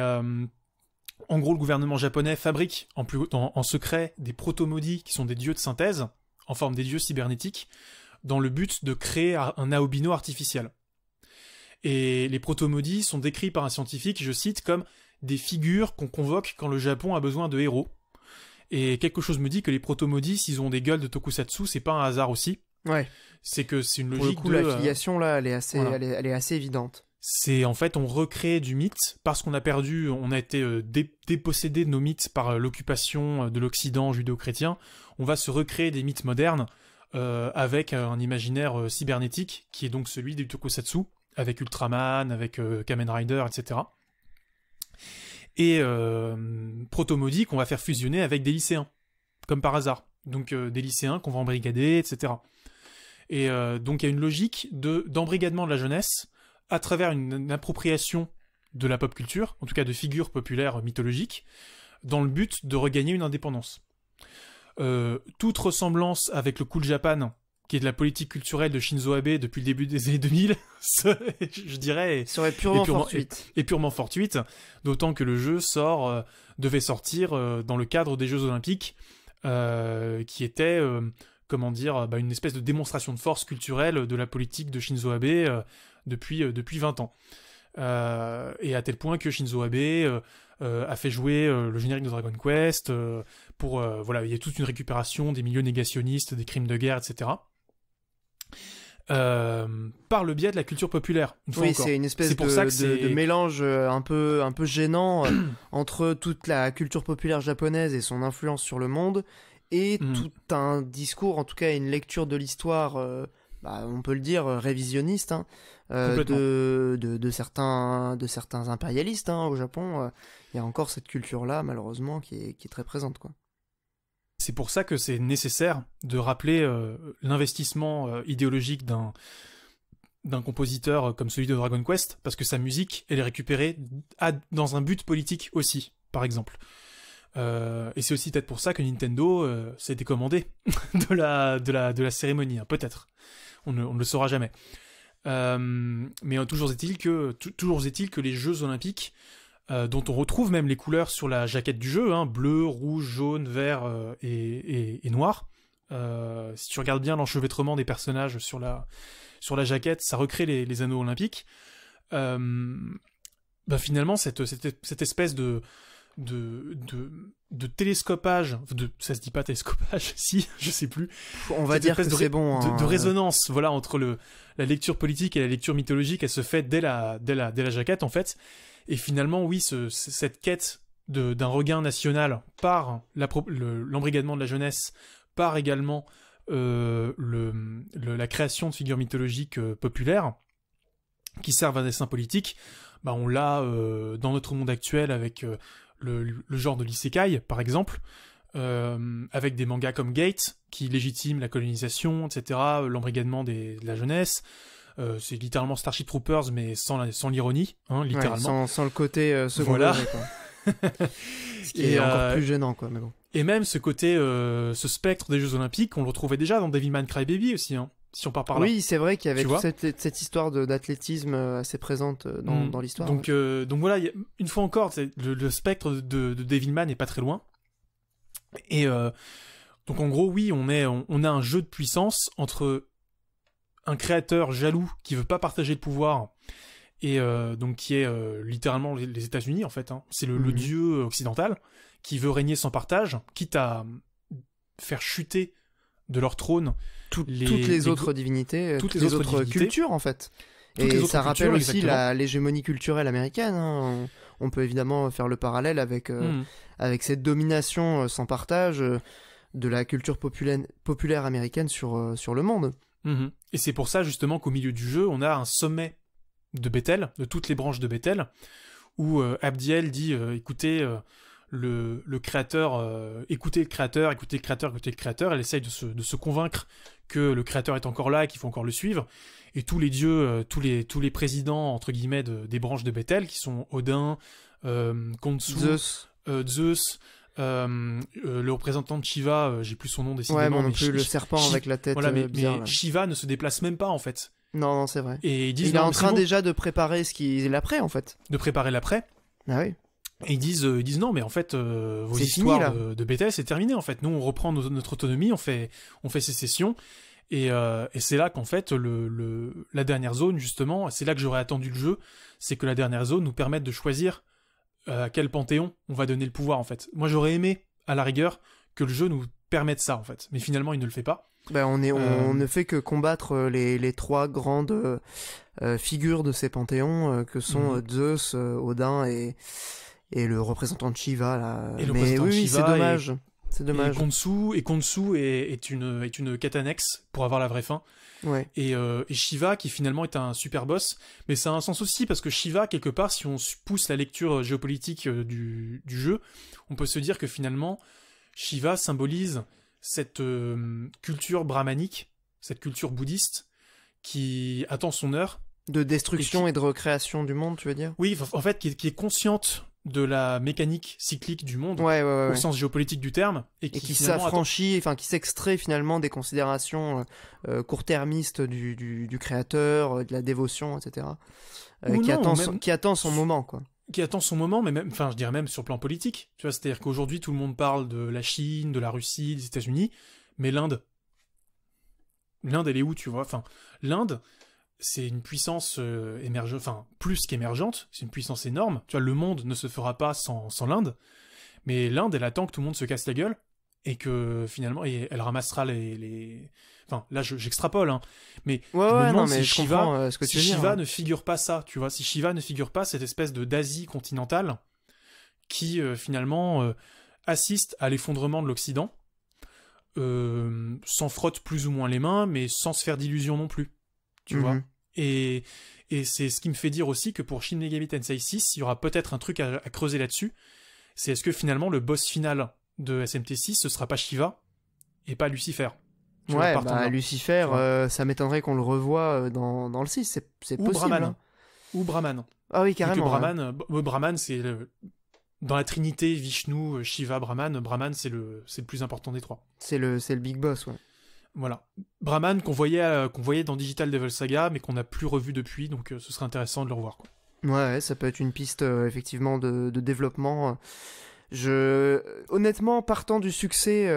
en gros, le gouvernement japonais fabrique en, plus, en, secret des proto qui sont des dieux de synthèse, en forme des dieux cybernétiques, dans le but de créer un Aobino artificiel. Et les proto sont décrits par un scientifique, je cite, comme des figures qu'on convoque quand le Japon a besoin de héros. Et quelque chose me dit que les proto-maudits, s'ils ont des gueules de tokusatsu, c'est pas un hasard aussi. Ouais. C'est que c'est une logique Pour coup, de... Euh, la là, elle est assez évidente c'est en fait on recrée du mythe parce qu'on a perdu, on a été euh, dépossédé de nos mythes par euh, l'occupation euh, de l'Occident judéo-chrétien. On va se recréer des mythes modernes avec un imaginaire cybernétique qui est donc celui des tokusatsu, avec Ultraman, avec Kamen Rider, etc. Et proto Protomodi qu'on va faire fusionner avec des lycéens, comme par hasard. Donc des lycéens qu'on va embrigader, etc. Et donc il y a une logique d'embrigadement de la jeunesse à travers une, appropriation de la pop culture, en tout cas de figures populaires mythologiques, dans le but de regagner une indépendance. Euh, toute ressemblance avec le cool Japan, qui est de la politique culturelle de Shinzo Abe depuis le début des années 2000, je dirais, serait purement, fortuite. d'autant que le jeu sort, euh, devait sortir euh, dans le cadre des Jeux Olympiques, qui était comment dire, bah, une espèce de démonstration de force culturelle de la politique de Shinzo Abe, depuis, euh, depuis 20 ans. Euh, et à tel point que Shinzo Abe euh, a fait jouer le générique de Dragon Quest pour voilà il y a toute une récupération des milieux négationnistes, des crimes de guerre, etc. par le biais de la culture populaire. oui, c'est une espèce pour de, ça que de, mélange un peu, un peu gênant entre toute la culture populaire japonaise et son influence sur le monde et mm. tout un discours, en tout cas une lecture de l'histoire, bah, on peut le dire, révisionniste, hein, euh, de, certains, de certains impérialistes hein, au Japon. Euh, il y a encore cette culture-là, malheureusement, qui est, très présente. Quoi. C'est pour ça que c'est nécessaire de rappeler euh, l'investissement idéologique d'un compositeur comme celui de Dragon Quest, parce que sa musique, elle est récupérée dans un but politique aussi, par exemple. et c'est aussi peut-être pour ça que Nintendo s'est décommandé de la, cérémonie, hein, peut-être. on ne le saura jamais. Euh, mais euh, toujours est-il que, toujours est-il que les Jeux Olympiques, euh, dont on retrouve même les couleurs sur la jaquette du jeu, hein, bleu, rouge, jaune, vert et, noir. si tu regardes bien l'enchevêtrement des personnages sur la, sur la jaquette, ça recrée les, anneaux olympiques. Ben, finalement, cette espèce de, de, de, de télescopage, de, ça se dit pas télescopage, si, je sais plus. On va dire que bon. de, hein. résonance, voilà, entre le, la lecture politique et la lecture mythologique, elle se fait dès la, dès la, dès la jaquette, en fait. Et finalement, oui, ce, cette quête d'un regain national par l'embrigadement de la jeunesse, par également euh, le, la création de figures mythologiques euh, populaires qui servent à dessin politique, bah on l'a euh, dans notre monde actuel avec le, genre de l'isekai, par exemple, euh, avec des mangas comme Gate, qui légitime la colonisation, etc., l'embrigadement de la jeunesse. Euh, c'est littéralement Starship Troopers, mais sans, sans l'ironie, hein, littéralement. sans, le côté euh, secondaire. Voilà. et, encore plus gênant, quoi, Et même ce côté, ce spectre des Jeux Olympiques, on le retrouvait déjà dans Devilman Crybaby aussi. Hein si Oui, c'est vrai qu'il y avait cette, histoire d'athlétisme euh, assez présente euh, mm. dans, l'histoire. Donc, euh, donc voilà, une fois encore, le, le, spectre de, Devilman n'est pas très loin. Et donc en gros, oui, on, est, on, a un jeu de puissance entre un créateur jaloux qui veut pas partager le pouvoir et donc qui est littéralement les, États-Unis en fait. Hein. C'est le mm-hmm. dieu occidental qui veut régner sans partage, quitte à faire chuter de leur trône. toutes les, autres divinités, toutes les, autres, cultures en fait. et ça rappelle aussi la l'hégémonie culturelle américaine. Hein. On, peut évidemment faire le parallèle avec, euh, hmm. avec cette domination euh, sans partage euh, de la culture populaire, américaine sur, sur le monde. Mhm. Et c'est pour ça justement qu'au milieu du jeu, on a un sommet de Bethel, de toutes les branches de Bethel, où Abdiel dit écoutez, le, créateur, euh, écouter le créateur, écouter le créateur, écouter le créateur, elle essaye de se, convaincre que le créateur est encore là, qu'il faut encore le suivre, et tous les dieux, euh, tous, les, tous les présidents, entre guillemets, des branches de Bethel, qui sont Odin, euh, Zeus, euh, le représentant de Shiva, j'ai plus son nom décidément. Ouais, mais, le serpent avec la tête. mais, mais Shiva ne se déplace même pas en fait. Non, non, c'est vrai. Et il est en train déjà de préparer ce qui est l'après en fait. De préparer l'après. Ah oui. Et ils disent, euh, ils disent non, mais en fait, euh, vos histoires de, BTS c'est terminé. En fait, nous on reprend notre autonomie, on fait, on fait sécession. Et, euh, et c'est là qu'en fait le, la dernière zone justement, c'est là que j'aurais attendu le jeu, c'est que la dernière zone nous permette de choisir à quel panthéon on va donner le pouvoir en fait. Moi j'aurais aimé à la rigueur que le jeu nous permette ça en fait, mais finalement il ne le fait pas. Ben, on, est, on, ne fait que combattre les, trois grandes figures de ces panthéons que sont mhm. Zeus, Odin et, et le représentant de Shiva là. le mais oui, c'est dommage. Et... C'est dommage. Et Konsu, et est, une, est une quête pour avoir la vraie fin. Ouais. Euh, et, Shiva, qui finalement est un super boss, mais ça a un sens aussi parce que Shiva, quelque part, si on pousse la lecture euh, géopolitique euh, du, jeu, on peut se dire que finalement, Shiva symbolise cette culture brahmanique, cette culture bouddhiste, qui attend son heure. De destruction et, de recréation du monde, tu veux dire Oui, en fait, qui, qui est consciente de la mécanique cyclique du monde au sens géopolitique du terme et qui, s'affranchit, enfin qui s'extrait finalement des considérations euh, euh, court-termistes du, créateur, euh, de la dévotion, etc. qui, attend son, qui attend son moment quoi qui attend son moment, mais même, enfin, je dirais même sur le plan politique. Tu vois, c'est-à-dire qu'aujourd'hui, tout le monde parle de la Chine, de la Russie, des États-Unis, mais l'Inde, l'Inde, elle est où, tu vois Enfin, l'Inde, c'est une puissance euh, émerge enfin plus qu'émergente, c'est une puissance énorme. Tu vois, le monde ne se fera pas sans, sans l'Inde, mais l'Inde, elle attend que tout le monde se casse la gueule et que finalement, elle ramassera les, Enfin, là, j'extrapole, hein, mais ouais, je me demande si, Shiva, euh, ce que Shiva hein. ne figure pas ça, tu vois, si Shiva ne figure pas cette espèce de d'Asie continentale qui euh, finalement assiste à l'effondrement de l'Occident, s'en frotte plus ou moins les mains, mais sans se faire d'illusions non plus tu mhm. vois. Et, c'est ce qui me fait dire aussi que pour Shin Megami Tensei 6, il y aura peut-être un truc à, creuser là-dessus. C'est est-ce que finalement le boss final de SMT6, ce sera pas Shiva et pas Lucifer Ouais, bah, Lucifer, euh, ça m'étonnerait qu'on le revoie euh, dans, dans le 6, c'est, Ou Brahman. Hein. Ou Brahman. Ah oui, carrément. Brahman, que euh, Brahman c'est le... dans la trinité Vishnu, Shiva, Brahman. Brahman, c'est le, c'est le plus important des trois. C'est le, c'est le big boss, ouais. Voilà. Brahman qu'on voyait, euh, qu'on voyait dans Digital Devil Saga, mais qu'on n'a plus revu depuis, donc euh, ce serait intéressant de le revoir. Ouais, ça peut être une piste euh, effectivement de, développement. Je, honnêtement, partant du succès,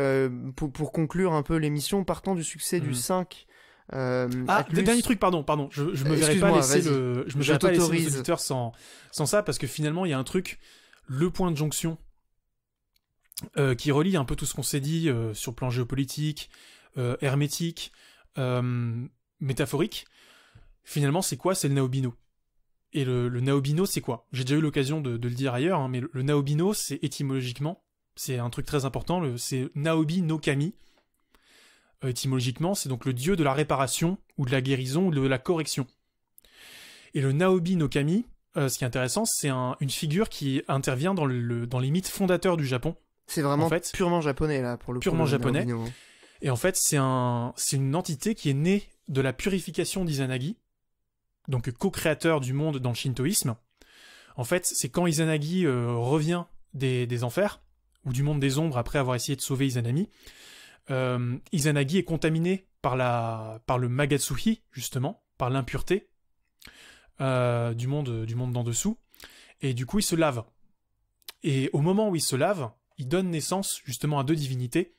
pour, pour, conclure un peu l'émission, partant du succès du 5. Hmm. ah, dernier truc, pardon, pardon, je, je me verrais pas laisser le, je me pas les auditeurs sans, sans ça, parce que finalement, il y a un truc, le point de jonction, qui relie un peu tout ce qu'on s'est dit sur le plan géopolitique, euh, hermétique, euh, métaphorique, finalement, c'est quoi C'est le naobino. Et le, naobino, c'est quoi J'ai déjà eu l'occasion de, le dire ailleurs, hein, mais le, naobino, c'est étymologiquement, c'est un truc très important, c'est Naobi no Kami. Euh, étymologiquement, c'est donc le dieu de la réparation, ou de la guérison, ou de la correction. Et le Naobi no Kami, ce qui est intéressant, c'est une figure qui intervient dans, les mythes fondateurs du Japon. C'est vraiment fait, purement japonais, là, pour le Purement japonais. Hein. Et en fait, c'est une entité qui est née de la purification d'Izanagi, donc co-créateur du monde dans le shintoïsme. En fait, c'est quand Izanagi euh, revient des, enfers, ou du monde des ombres après avoir essayé de sauver Izanami, euh, Izanagi est contaminé par, la, par le Magatsuhi, justement, par l'impureté euh, du monde du monde d'en dessous, et du coup il se lave. Et au moment où il se lave, il donne naissance justement à deux divinités,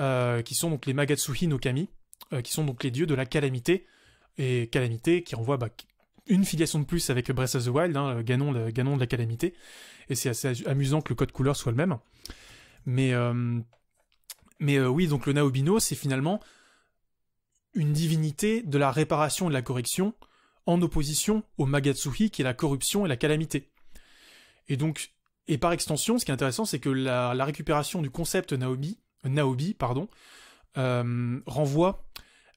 euh, qui sont donc les Magatsuhi no Kami, euh, qui sont donc les dieux de la calamité, et calamité qui renvoie bah, une filiation de plus avec Breath of the Wild, hein, Ganon, le Ganon de la calamité, et c'est assez amusant que le code couleur soit le même. Mais, euh, mais oui, donc le Naobino, c'est finalement une divinité de la réparation et de la correction, en opposition au Magatsuhi qui est la corruption et la calamité. Et donc, et par extension, ce qui est intéressant, c'est que la, récupération du concept Naobi euh, Naobi, pardon, euh, renvoie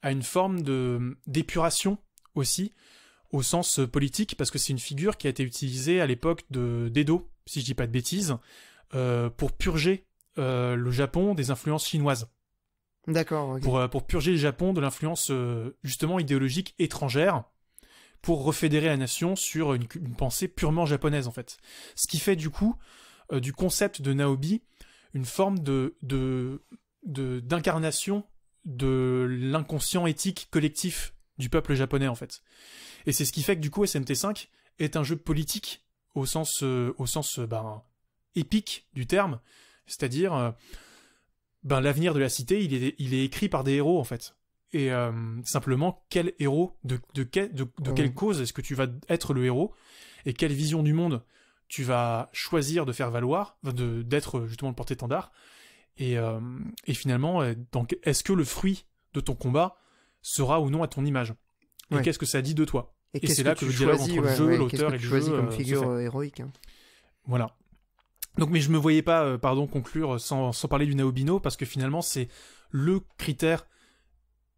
à une forme de d'épuration aussi au sens euh, politique parce que c'est une figure qui a été utilisée à l'époque de d'Edo, si je dis pas de bêtises, pour purger le Japon des influences chinoises. D'accord. Pour, purger le Japon de l'influence justement idéologique étrangère pour refédérer la nation sur une, pensée purement japonaise en fait. Ce qui fait du coup du concept de Naobi une forme de d'incarnation de, l'inconscient éthique collectif du peuple japonais en fait. Et c'est ce qui fait que du coup SMT5 est un jeu politique au sens euh, au sens euh, ben, épique du terme, c'est-à-dire euh, ben l'avenir de la cité, il est écrit par des héros en fait. Et simplement quel héros de, ah quelle cause est-ce que tu vas être le héros et quelle vision du monde tu vas choisir de faire valoir, d'être euh, justement le porte-étendard. Et, euh, finalement, euh, est-ce que le fruit de ton combat sera ou non à ton image Et qu'est-ce que ça dit de toi Et, c'est là que, le dialogue entre le jeu, l'auteur et le jeu comme figure héroïque. Hein. Voilà. Donc, mais je me voyais pas, pardon, conclure sans, sans parler du Naobino parce que finalement, c'est le critère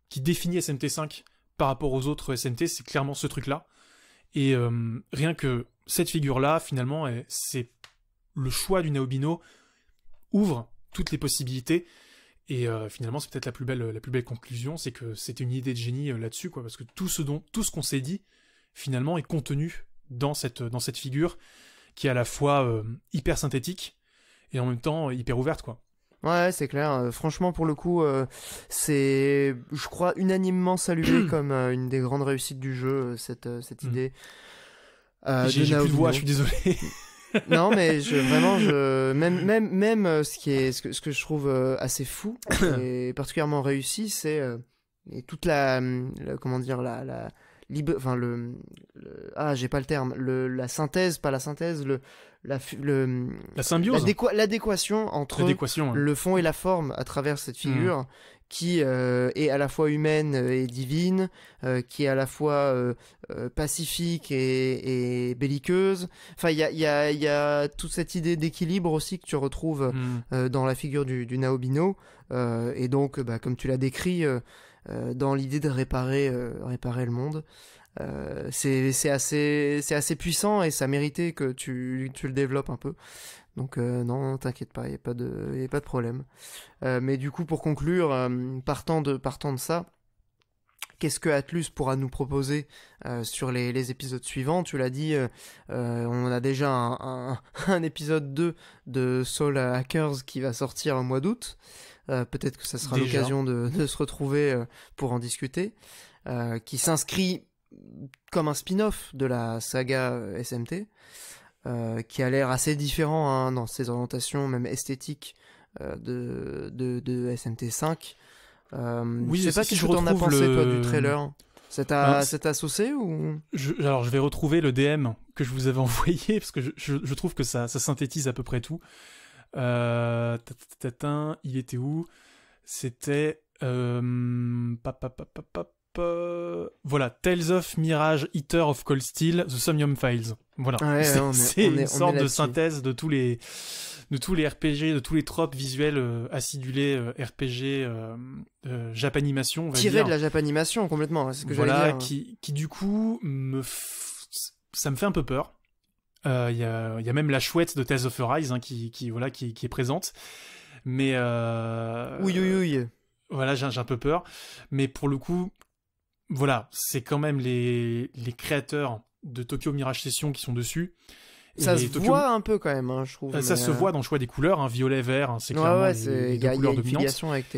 qui définit SMT5 par rapport aux autres SMT, c'est clairement ce truc-là. Et rien que cette figure-là, finalement, c'est le choix du Naobino ouvre toutes les possibilités. Et euh, finalement, c'est peut-être la plus belle, la plus belle conclusion, c'est que c'était une idée de génie euh, là-dessus, quoi, parce que tout ce dont, tout ce qu'on s'est dit, finalement, est contenu dans cette, dans cette figure qui est à la fois euh, hyper synthétique et en même temps hyper ouverte, quoi. Ouais, c'est clair. Franchement, pour le coup, c'est, je crois, unanimement salué comme une des grandes réussites du jeu cette, cette mm. idée. Euh, j'ai plus de voix, je suis désolé. non mais je, vraiment je même même même euh, ce qui est ce que, ce que je trouve euh, assez fou et particulièrement réussi c'est toute la, hum, comment dire la, la enfin le, le ah j'ai pas le terme le la synthèse pas la synthèse le la, le, symbiose, l'adéquation entre le fond et la forme à travers cette figure. Mmh. qui euh, est à la fois humaine et divine, euh, qui est à la fois euh, pacifique et, et, belliqueuse. Enfin, il y a, y, a, y a, toute cette idée d'équilibre aussi que tu retrouves mmh. dans la figure du, du Naobino. et donc, bah, comme tu l'as décrit, dans l'idée de réparer, réparer le monde. Euh, c'est assez, assez puissant et ça méritait que tu, le développes un peu. Donc euh, non, t'inquiète pas, il n'y a, pas de, pas de problème. Euh, mais du coup, pour conclure, partant, de, partant de ça, qu'est-ce que Atlus pourra nous proposer sur les, épisodes suivants. Tu l'as dit, on a déjà un, épisode 2 de Soul Hackers qui va sortir au mois d'août. Peut-être que ça sera l'occasion de, de, se retrouver pour en discuter. qui s'inscrit comme un spin-off de la saga SMT, qui a l'air assez différent dans ses orientations, même esthétiques, de, de, SMT 5. oui, je sais pas si tu en as pensé, le... toi, du trailer. C'est à, associé ou Alors, je vais retrouver le DM que je vous avais envoyé, parce que je, trouve que ça, synthétise à peu près tout. tatin, il était où C'était... Euh, euh, voilà, Tales of Mirage, Eater of Cold Steel, The Somnium Files. Voilà, c'est une sorte de synthèse de tous les de tous les RPG, de tous les tropes visuels euh, acidulés euh, RPG euh, japanimation. Tiré de la japanimation complètement, voilà, Qui, du coup me ça me fait un peu peur. Il y a, même la chouette de Tales of Arise hein, qui, voilà qui, est présente, mais oui oui oui. Voilà, j'ai un peu peur, mais pour le coup, voilà, c'est quand même les, les créateurs de Tokyo Mirage Session qui sont dessus. Ça se voit un peu quand même, hein, je trouve. Euh, ça se euh, voit dans le choix des couleurs, hein, violet, vert, hein, c'est clairement les, couleurs de Avec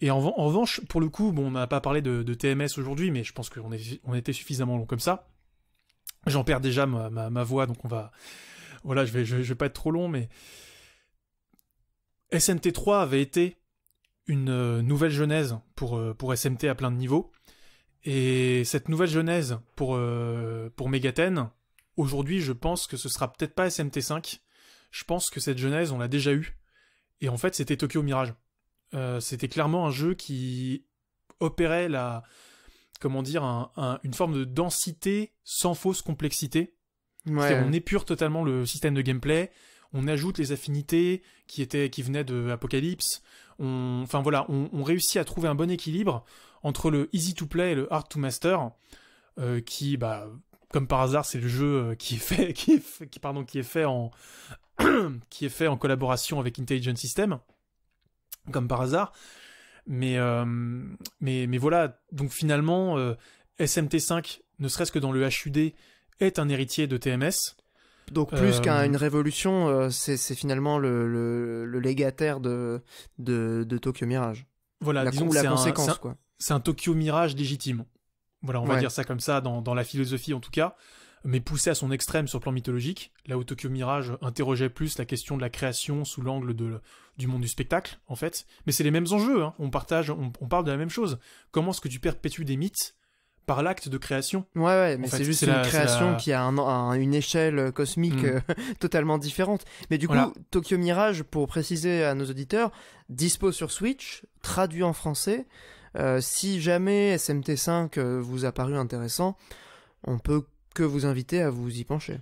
et, en, revanche, pour le coup, on n'a pas parlé de, TMS aujourd'hui, mais je pense qu'on on était suffisamment long comme ça. J'en perds déjà ma, voix, donc on va. Voilà, je vais, je, vais pas être trop long, mais SMT3 avait été une euh, nouvelle genèse pour, pour SMT à plein de niveaux. Et cette nouvelle genèse pour, euh, pour Megaten, aujourd'hui, je pense que ce sera peut-être pas SMT5. Je pense que cette genèse, on l'a déjà eue. Et en fait, c'était Tokyo Mirage. Euh, c'était clairement un jeu qui opérait la. Comment dire Une forme de densité sans fausse complexité. On épure totalement le système de gameplay. On ajoute les affinités qui étaient qui venaient de Apocalypse. enfin voilà, on réussit à trouver un bon équilibre entre le easy to play et le hard to master, euh, qui, bah, comme par hasard, c'est le jeu euh, qui est fait, qui, qui pardon, qui est fait en, qui est fait en collaboration avec Intelligent System, comme par hasard. Mais, euh, mais, mais voilà, donc finalement, SMT5, ne serait-ce que dans le HUD, est un héritier de TMS. Donc plus qu'à qu'une révolution, c'est finalement le, légataire de, de, Tokyo Mirage. Voilà, la, disons la conséquence. quoi c'est un Tokyo Mirage légitime. Voilà, on va dire ça comme ça dans, la philosophie en tout cas, mais poussé à son extrême sur le plan mythologique, là où Tokyo Mirage interrogeait plus la question de la création sous l'angle de, du monde du spectacle, en fait. Mais c'est les mêmes enjeux, hein. on partage, on, parle de la même chose. Comment est-ce que tu perpétues des mythes par l'acte de création Ouais, ouais, mais c'est juste une la, création qui a une échelle euh, cosmique mm. euh, totalement différente. Mais du coup, Tokyo Mirage, pour préciser à nos auditeurs, dispo sur Switch, traduit en français. Euh, si jamais SMT5 euh, vous a paru intéressant, on peut que vous inviter à vous y pencher.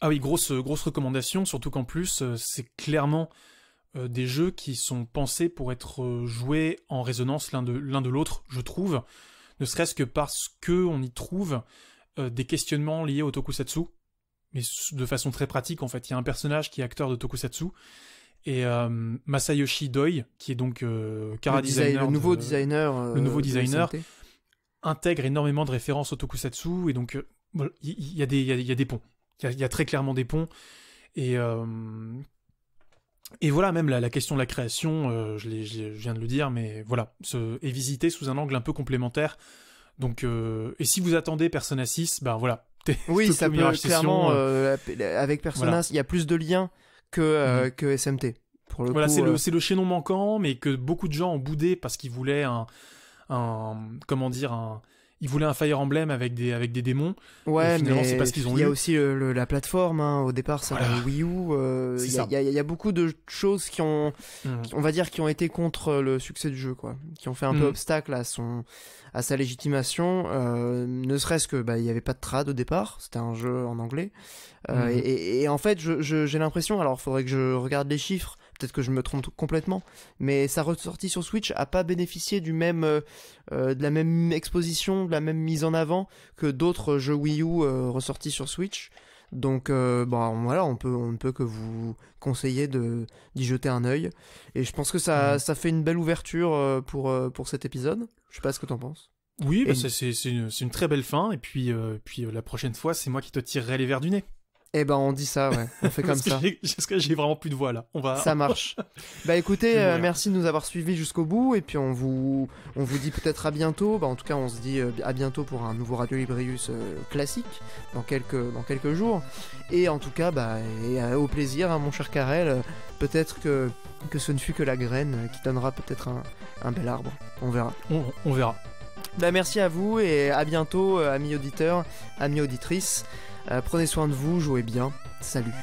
Ah oui, grosse, euh, grosse recommandation, surtout qu'en plus, c'est clairement des jeux qui sont pensés pour être joués en résonance l'un de l'autre, je trouve, ne serait-ce que parce que on y trouve des questionnements liés au tokusatsu, mais de façon très pratique en fait. Il y a un personnage qui est acteur de tokusatsu et euh, Masayoshi Doi, qui est donc euh, le, nouveau designer, euh, nouveau designer, intègre énormément de références au tokusatsu et donc euh, il y, a des il y, a des ponts, il y, a très clairement des ponts et et voilà, même la, question de la création, je, viens de le dire, mais voilà, est visitée sous un angle un peu complémentaire. Donc, et si vous attendez Persona 6, ben bah voilà. Oui, ça peut clairement, avec Persona, il y a plus de liens que, euh, mhm. que SMT. Pour le voilà, c'est le, euh. le chaînon manquant, mais que beaucoup de gens ont boudé parce qu'ils voulaient un, un, comment dire, un, ils voulaient un Fire Emblem avec des, avec des démons. Ouais, mais c'est pas qu'ils ont Il y a aussi euh, la plateforme, hein. au départ, ça voilà. Wii U. Euh, il y, a beaucoup de choses qui ont, mmh. on va dire, qui ont été contre euh, le succès du jeu, quoi. Qui ont fait un peu mmh. obstacle à son, à sa légitimation, ne serait-ce que, bah, il n'y avait pas de trad au départ, c'était un jeu en anglais. Mmh. et, en fait, j'ai l'impression, alors faudrait que je regarde les chiffres, peut-être que je me trompe complètement, mais sa ressortie sur Switch a pas bénéficié du même, euh, euh, de la même exposition, de la même mise en avant que d'autres jeux Wii U euh, ressortis sur Switch. Donc bon, bah, voilà, on peut on ne peut que vous conseiller de d'y jeter un œil. Et je pense que ça, fait une belle ouverture pour pour cet épisode. Je sais pas ce que tu en penses. Oui, bah, c'est une, très belle fin. Et puis puis la prochaine fois, c'est moi qui te tirerai les verres du nez. Eh ben, on dit ça, ouais. On fait comme ça. ce que j'ai vraiment plus de voix là. On va. Ça marche. bah écoutez, euh, merci de nous avoir suivis jusqu'au bout et puis on vous, on vous dit peut-être à bientôt. Bah en tout cas, on se dit euh, à bientôt pour un nouveau Radio Librius euh, classique dans quelques, dans quelques jours. Et en tout cas, bah au plaisir, hein, mon cher Karel. Peut-être que, que ce ne fut que la graine qui donnera peut-être un, bel arbre. On verra. on, verra. Bah merci à vous et à bientôt, amis auditeurs, amis auditrices. Euh, prenez soin de vous, jouez bien. Salut.